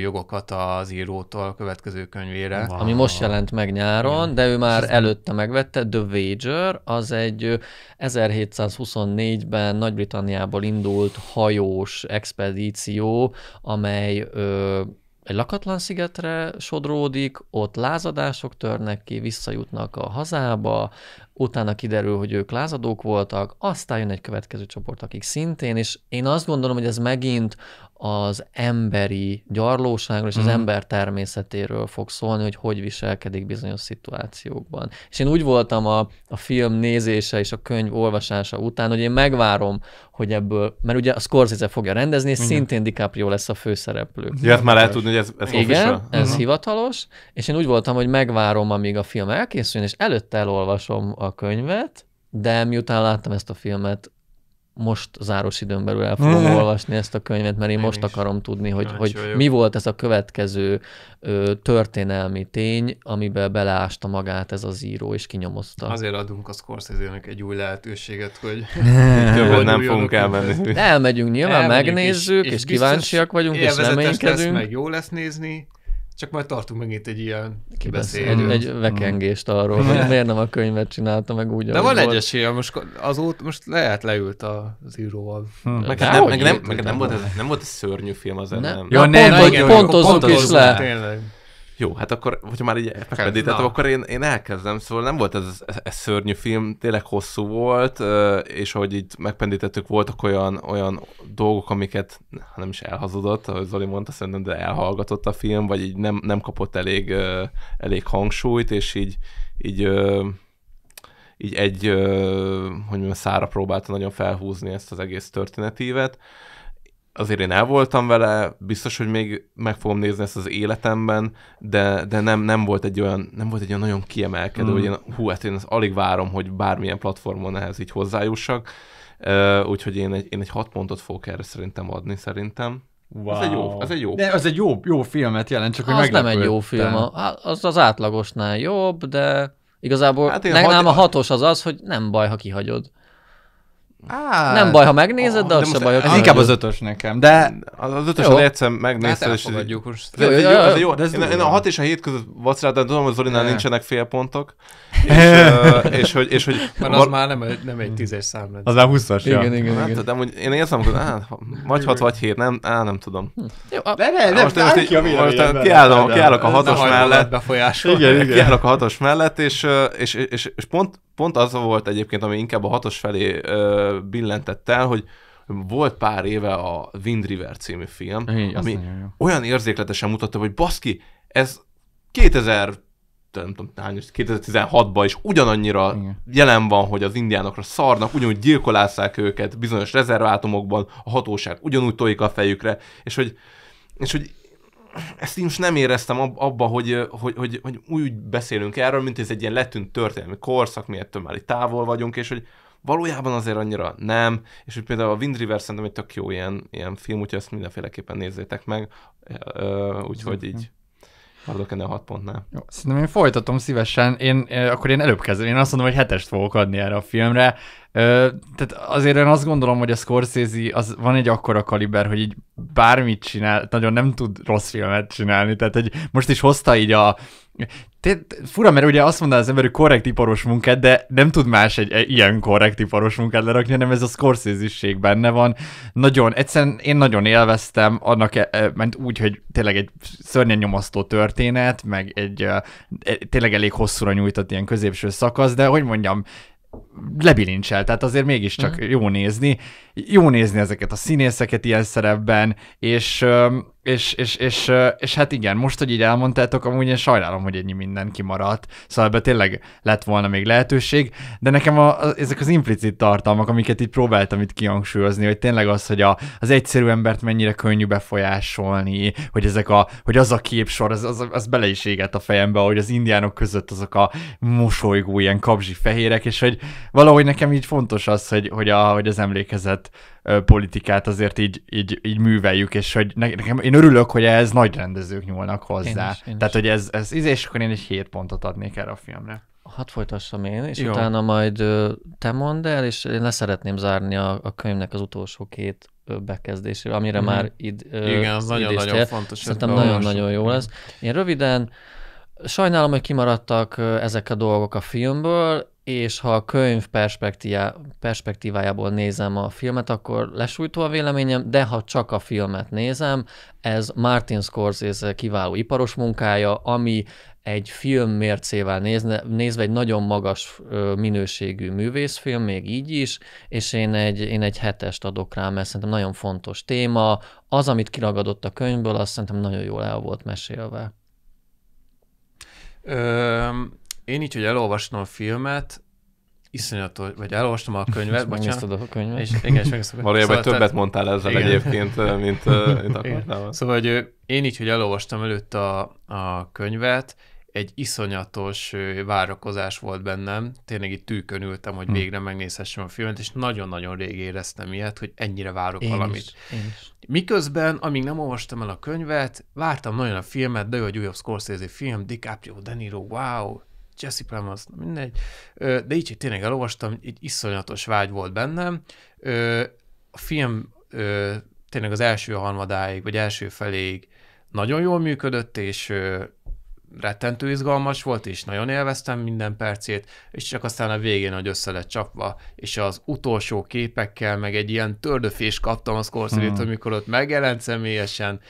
jogokat az írótól a következő könyvére. Wow. Ami most jelent meg nyáron, Igen. de ő már előtte megvette, The Wager, az egy 1724-ben Nagy-Britanniából indult hajós expedíció, amely ö, egy lakatlan szigetre sodródik, ott lázadások törnek ki, visszajutnak a hazába, utána kiderül, hogy ők lázadók voltak, aztán jön egy következő csoport, akik szintén, és én azt gondolom, hogy ez megint az emberi gyarlóságról és mm. az mhm. ember természetéről fog szólni, hogy hogy viselkedik bizonyos szituációkban. És én úgy voltam a, a film nézése és a könyv olvasása után, hogy én megvárom, hogy ebből, mert ugye a Scorsese fogja rendezni, és Igen. szintén DiCaprio lesz a főszereplő. Ja, ezt már lehet tudni, hogy ez, ez Igen, official. ez uh-huh. hivatalos, és én úgy voltam, hogy megvárom, amíg a film elkészül, és előtte elolvasom a könyvet, de miután láttam ezt a filmet, most záros időn belül el fogom mm-hmm. olvasni ezt a könyvet, mert én, én most is. akarom tudni, hogy, hogy mi volt ez a következő ö, történelmi tény, amiben beleásta magát ez az író, és kinyomozta. Azért adunk a scorsese egy új lehetőséget, hogy többet nem fogunk elmenni. Elmegyünk, nyilván elmegyünk, megnézzük, és, és, és kíváncsiak vagyunk, és reménykedünk. Lesz, meg jó lesz nézni, csak majd tartunk megint egy ilyen kibeszélőt. Egy vekengést arról, mm. hogy miért nem a könyvet csinálta meg úgy, De van egy esélye, most, azót, most lehet leült az íróval. Hmm. Meg, nem, meg, nem, meg nem, volt ez, nem volt ez szörnyű film az nem. nem. Ja, nem, pont, nem, pont, nem pont, pont, pont, pont, pont, pont, pont, jó, hát akkor, hogyha már így megpedítettem, akkor én, én elkezdem, szóval nem volt ez, ez, ez szörnyű film, tényleg hosszú volt, és ahogy így megpendítettük, voltak olyan, olyan dolgok, amiket nem is elhazudott, ahogy Zoli mondta, szerintem, de elhallgatott a film, vagy így nem, nem kapott elég, elég hangsúlyt, és így, így így egy, hogy mondjam, szára próbálta nagyon felhúzni ezt az egész történetívet azért én el voltam vele, biztos, hogy még meg fogom nézni ezt az életemben, de, de nem, nem, volt egy olyan, nem volt egy olyan nagyon kiemelkedő, mm. hogy én, hú, hát én alig várom, hogy bármilyen platformon ehhez így hozzájussak. Uh, úgyhogy én egy, én egy hat pontot fogok erre szerintem adni, szerintem. Wow. Ez egy jó, az egy jó. De az egy jó, jó filmet jelent, csak hogy Az nem egy jó film, az az átlagosnál jobb, de igazából hát nem hat... a hatos az az, hogy nem baj, ha kihagyod. Á, nem baj, ha megnézed, de az se baj. Ez inkább az ötös nekem, de... Az, az ötös, de egyszer megnézed, hát és... elfogadjuk most. Ez, jó, ez jó, de ez én, én a hat és a hét között vacrá, de tudom, hogy Zorinál nincsenek félpontok. És, és, hogy... És, hogy Van az már nem, nem egy tízes szám lett. Az már húszas, igen, ja. igen, igen, hát, igen. De amúgy én érzem, hogy vagy hat, vagy hét, nem, á, nem tudom. Hm. Jó, a... De ne, nem, kiállok, a hatos mellett. Kiállok a hatos mellett, és, és pont pont az volt egyébként, ami inkább a hatos felé ö, billentett el, hogy volt pár éve a Wind River című film, Így, ami olyan érzékletesen mutatta, hogy baszki, ez 2000 nem tudom, 2016-ban is ugyanannyira Igen. jelen van, hogy az indiánokra szarnak, ugyanúgy gyilkolásszák őket bizonyos rezervátumokban, a hatóság ugyanúgy tojik a fejükre, és hogy, és hogy ezt én most nem éreztem abba, hogy, hogy, hogy, hogy úgy beszélünk erről, mint ez egy ilyen letűnt történelmi korszak, mi ettől már itt távol vagyunk, és hogy valójában azért annyira nem, és hogy például a Wind River szerintem egy tök jó ilyen, ilyen film, úgyhogy ezt mindenféleképpen nézzétek meg, úgyhogy így adok ennél a hat pontnál. Jó, szerintem én folytatom szívesen, én, akkor én előbb kezdem, én azt mondom, hogy hetest fogok adni erre a filmre, tehát azért én azt gondolom, hogy a Scorsese az van egy akkora kaliber, hogy így bármit csinál, nagyon nem tud rossz filmet csinálni, tehát hogy most is hozta így a Té- fura, mert ugye azt mondaná az ember, hogy korrekt iparos munkát, de nem tud más egy, egy ilyen korrekt iparos munkát lerakni, hanem ez a scorsese benne van. Nagyon, egyszerűen én nagyon élveztem annak, e, e, ment úgy, hogy tényleg egy szörnyen nyomasztó történet, meg egy e, tényleg elég hosszúra nyújtott ilyen középső szakasz, de hogy mondjam, lebilincsel, tehát azért mégiscsak mm. jó nézni. Jó nézni ezeket a színészeket ilyen szerepben, és és, és, és, és hát igen, most, hogy így elmondtátok, amúgy én sajnálom, hogy ennyi minden kimaradt, szóval ebben tényleg lett volna még lehetőség, de nekem a, a, ezek az implicit tartalmak, amiket itt próbáltam itt kihangsúlyozni, hogy tényleg az, hogy a, az egyszerű embert mennyire könnyű befolyásolni, hogy ezek a, hogy az a képsor, az, az, az bele is égett a fejembe, hogy az indiánok között azok a mosolygó, ilyen kapzsi fehérek, és hogy valahogy nekem így fontos az, hogy, hogy, a, hogy az emlékezet politikát azért így, így, így műveljük, és hogy nekem, én örülök, hogy ez nagy rendezők nyúlnak hozzá. Én is, én Tehát, is. hogy ez, ez íz, és akkor én is 7 pontot adnék erre a filmre. Hadd folytassam én, és Jó. utána majd te mondd el, és én leszeretném zárni a, a könyvnek az utolsó két bekezdésére, amire mm. már id, Igen, az nagyon-nagyon fontos. Szerintem nagyon-nagyon jó lesz. Én röviden sajnálom, hogy kimaradtak ezek a dolgok a filmből, és ha a könyv perspektívájából nézem a filmet, akkor lesújtó a véleményem, de ha csak a filmet nézem, ez Martin Scorsese kiváló iparos munkája, ami egy film mércével nézne, nézve egy nagyon magas minőségű művészfilm, még így is, és én egy, én egy hetest adok rá, mert szerintem nagyon fontos téma. Az, amit kiragadott a könyvből, azt szerintem nagyon jól el volt mesélve. Ö- én így, hogy elolvastam a filmet, iszonyat, vagy elolvastam a könyvet, bocsánat. a könyvet. És, igen, és Valójában szóval, többet tehát, mondtál ezzel igen. egyébként, mint, mint Igen. Szóval, hogy én így, hogy elolvastam előtt a, a könyvet, egy iszonyatos várakozás volt bennem, tényleg itt tűkön ültem, hogy hmm. végre megnézhessem a filmet, és nagyon-nagyon rég éreztem ilyet, hogy ennyire várok én valamit. Is, én is. Miközben, amíg nem olvastam el a könyvet, vártam nagyon a filmet, de jó, hogy újabb Scorsese film, DiCaprio, De Niro, wow, Jesse Plemons, mindegy. De így, hogy tényleg elolvastam, egy iszonyatos vágy volt bennem. A film tényleg az első harmadáig, vagy első feléig nagyon jól működött, és rettentő izgalmas volt, és nagyon élveztem minden percét, és csak aztán a végén, hogy össze lett csapva, és az utolsó képekkel, meg egy ilyen tördöfés kaptam a scorsese hmm. amikor ott megjelent személyesen,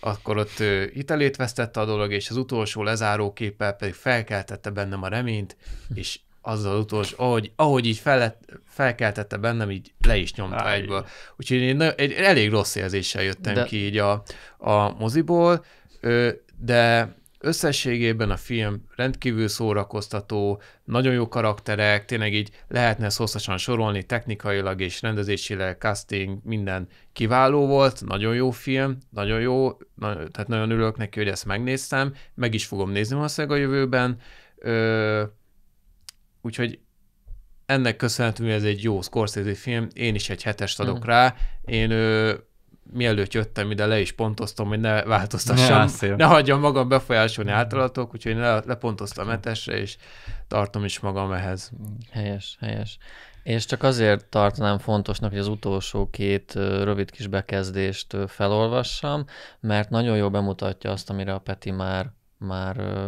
akkor ott hitelét vesztette a dolog, és az utolsó lezáró képpel pedig felkeltette bennem a reményt, és az utolsó, ahogy, ahogy így fel, felkeltette bennem, így le is nyomta Áj. egyből. Úgyhogy én egy elég rossz érzéssel jöttem de... ki így a, a moziból, de Összességében a film rendkívül szórakoztató, nagyon jó karakterek, tényleg így lehetne ezt hosszasan sorolni, technikailag és rendezésileg, casting, minden kiváló volt, nagyon jó film, nagyon jó, na, tehát nagyon örülök neki, hogy ezt megnéztem, meg is fogom nézni valószínűleg a jövőben, Ö, úgyhogy ennek köszönhetően ez egy jó Scorsese film, én is egy hetest adok mm. rá, én ö, mielőtt jöttem ide, le is pontoztam, hogy ne változtassam, ne, ne hagyjam magam befolyásolni általatok, úgyhogy le, lepontoztam etesre, és tartom is magam ehhez. Helyes, helyes. És csak azért tartanám fontosnak, hogy az utolsó két rövid kis bekezdést felolvassam, mert nagyon jól bemutatja azt, amire a Peti már, már ö,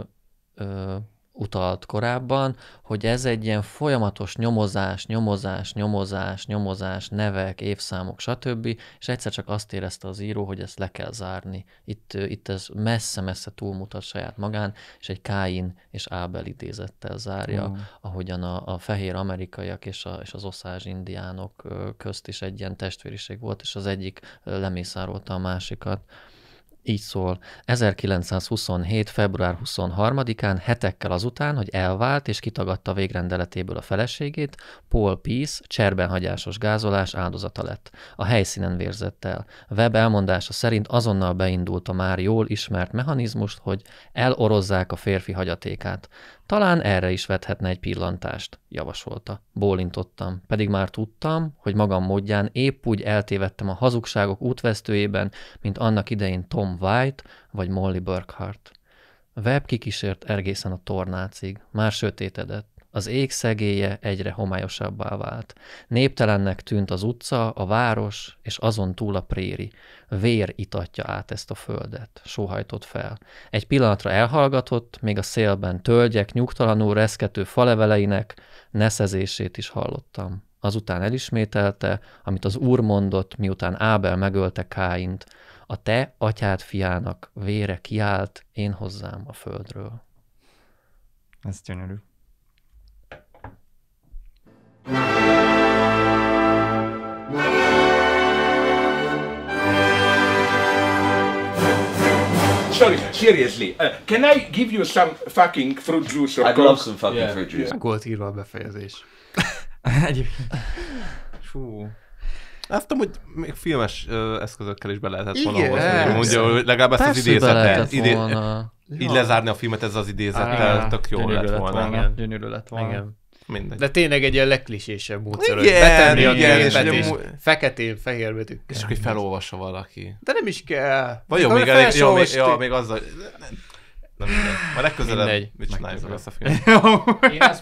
ö, utalt korábban, hogy ez egy ilyen folyamatos nyomozás, nyomozás, nyomozás, nyomozás, nevek, évszámok, stb. És egyszer csak azt érezte az író, hogy ezt le kell zárni. Itt, itt ez messze-messze túlmutat saját magán, és egy Káin és Ábel idézettel zárja, mm. ahogyan a, a fehér amerikaiak és, a, és az oszázs indiánok közt is egy ilyen testvériség volt, és az egyik lemészárolta a másikat. Így szól, 1927. február 23-án, hetekkel azután, hogy elvált és kitagadta végrendeletéből a feleségét, Paul Peace cserbenhagyásos gázolás áldozata lett. A helyszínen vérzett el. Webb elmondása szerint azonnal beindult a már jól ismert mechanizmust, hogy elorozzák a férfi hagyatékát. Talán erre is vethetne egy pillantást, javasolta. Bólintottam, pedig már tudtam, hogy magam módján épp úgy eltévedtem a hazugságok útvesztőjében, mint annak idején Tom White vagy Molly Burkhardt. Webb kikísért egészen a tornácig, már sötétedett. Az ég szegélye egyre homályosabbá vált. Néptelennek tűnt az utca, a város, és azon túl a préri. Vér itatja át ezt a földet, sóhajtott fel. Egy pillanatra elhallgatott, még a szélben tölgyek nyugtalanul reszkető faleveleinek neszezését is hallottam. Azután elismételte, amit az úr mondott, miután Ábel megölte Káint. A te atyád fiának vére kiált én hozzám a földről. Ez gyönyörű. Sorry, seriously, uh, can I give you some fucking fruit juice or I'd love some fucking Yeah. fruit juice. Meg volt írva a befejezés. Egyébként. Fú. Azt tudom, hogy még filmes ö, eszközökkel is be lehetett volna Igen, hozni, hogy mondja, hogy legalább ezt az Persze be idézetet, lehetett idé... volna. így lezárni a filmet ez az idézettel, Á, tök jó lett Gyönyörű volna. volna. Igen. Gyönyörű lett volna. Igen mindegy. De tényleg egy ilyen leklisésebb módszer, hogy betenni a gépet, és, és feketén, fehér betűk. És hogy felolvassa valaki. De nem is kell. Vagy jó, még, elég, jó, még, jó, még azzal... Na mindegy. Ma legközelebb mit csináljuk ezt a filmet? Én azt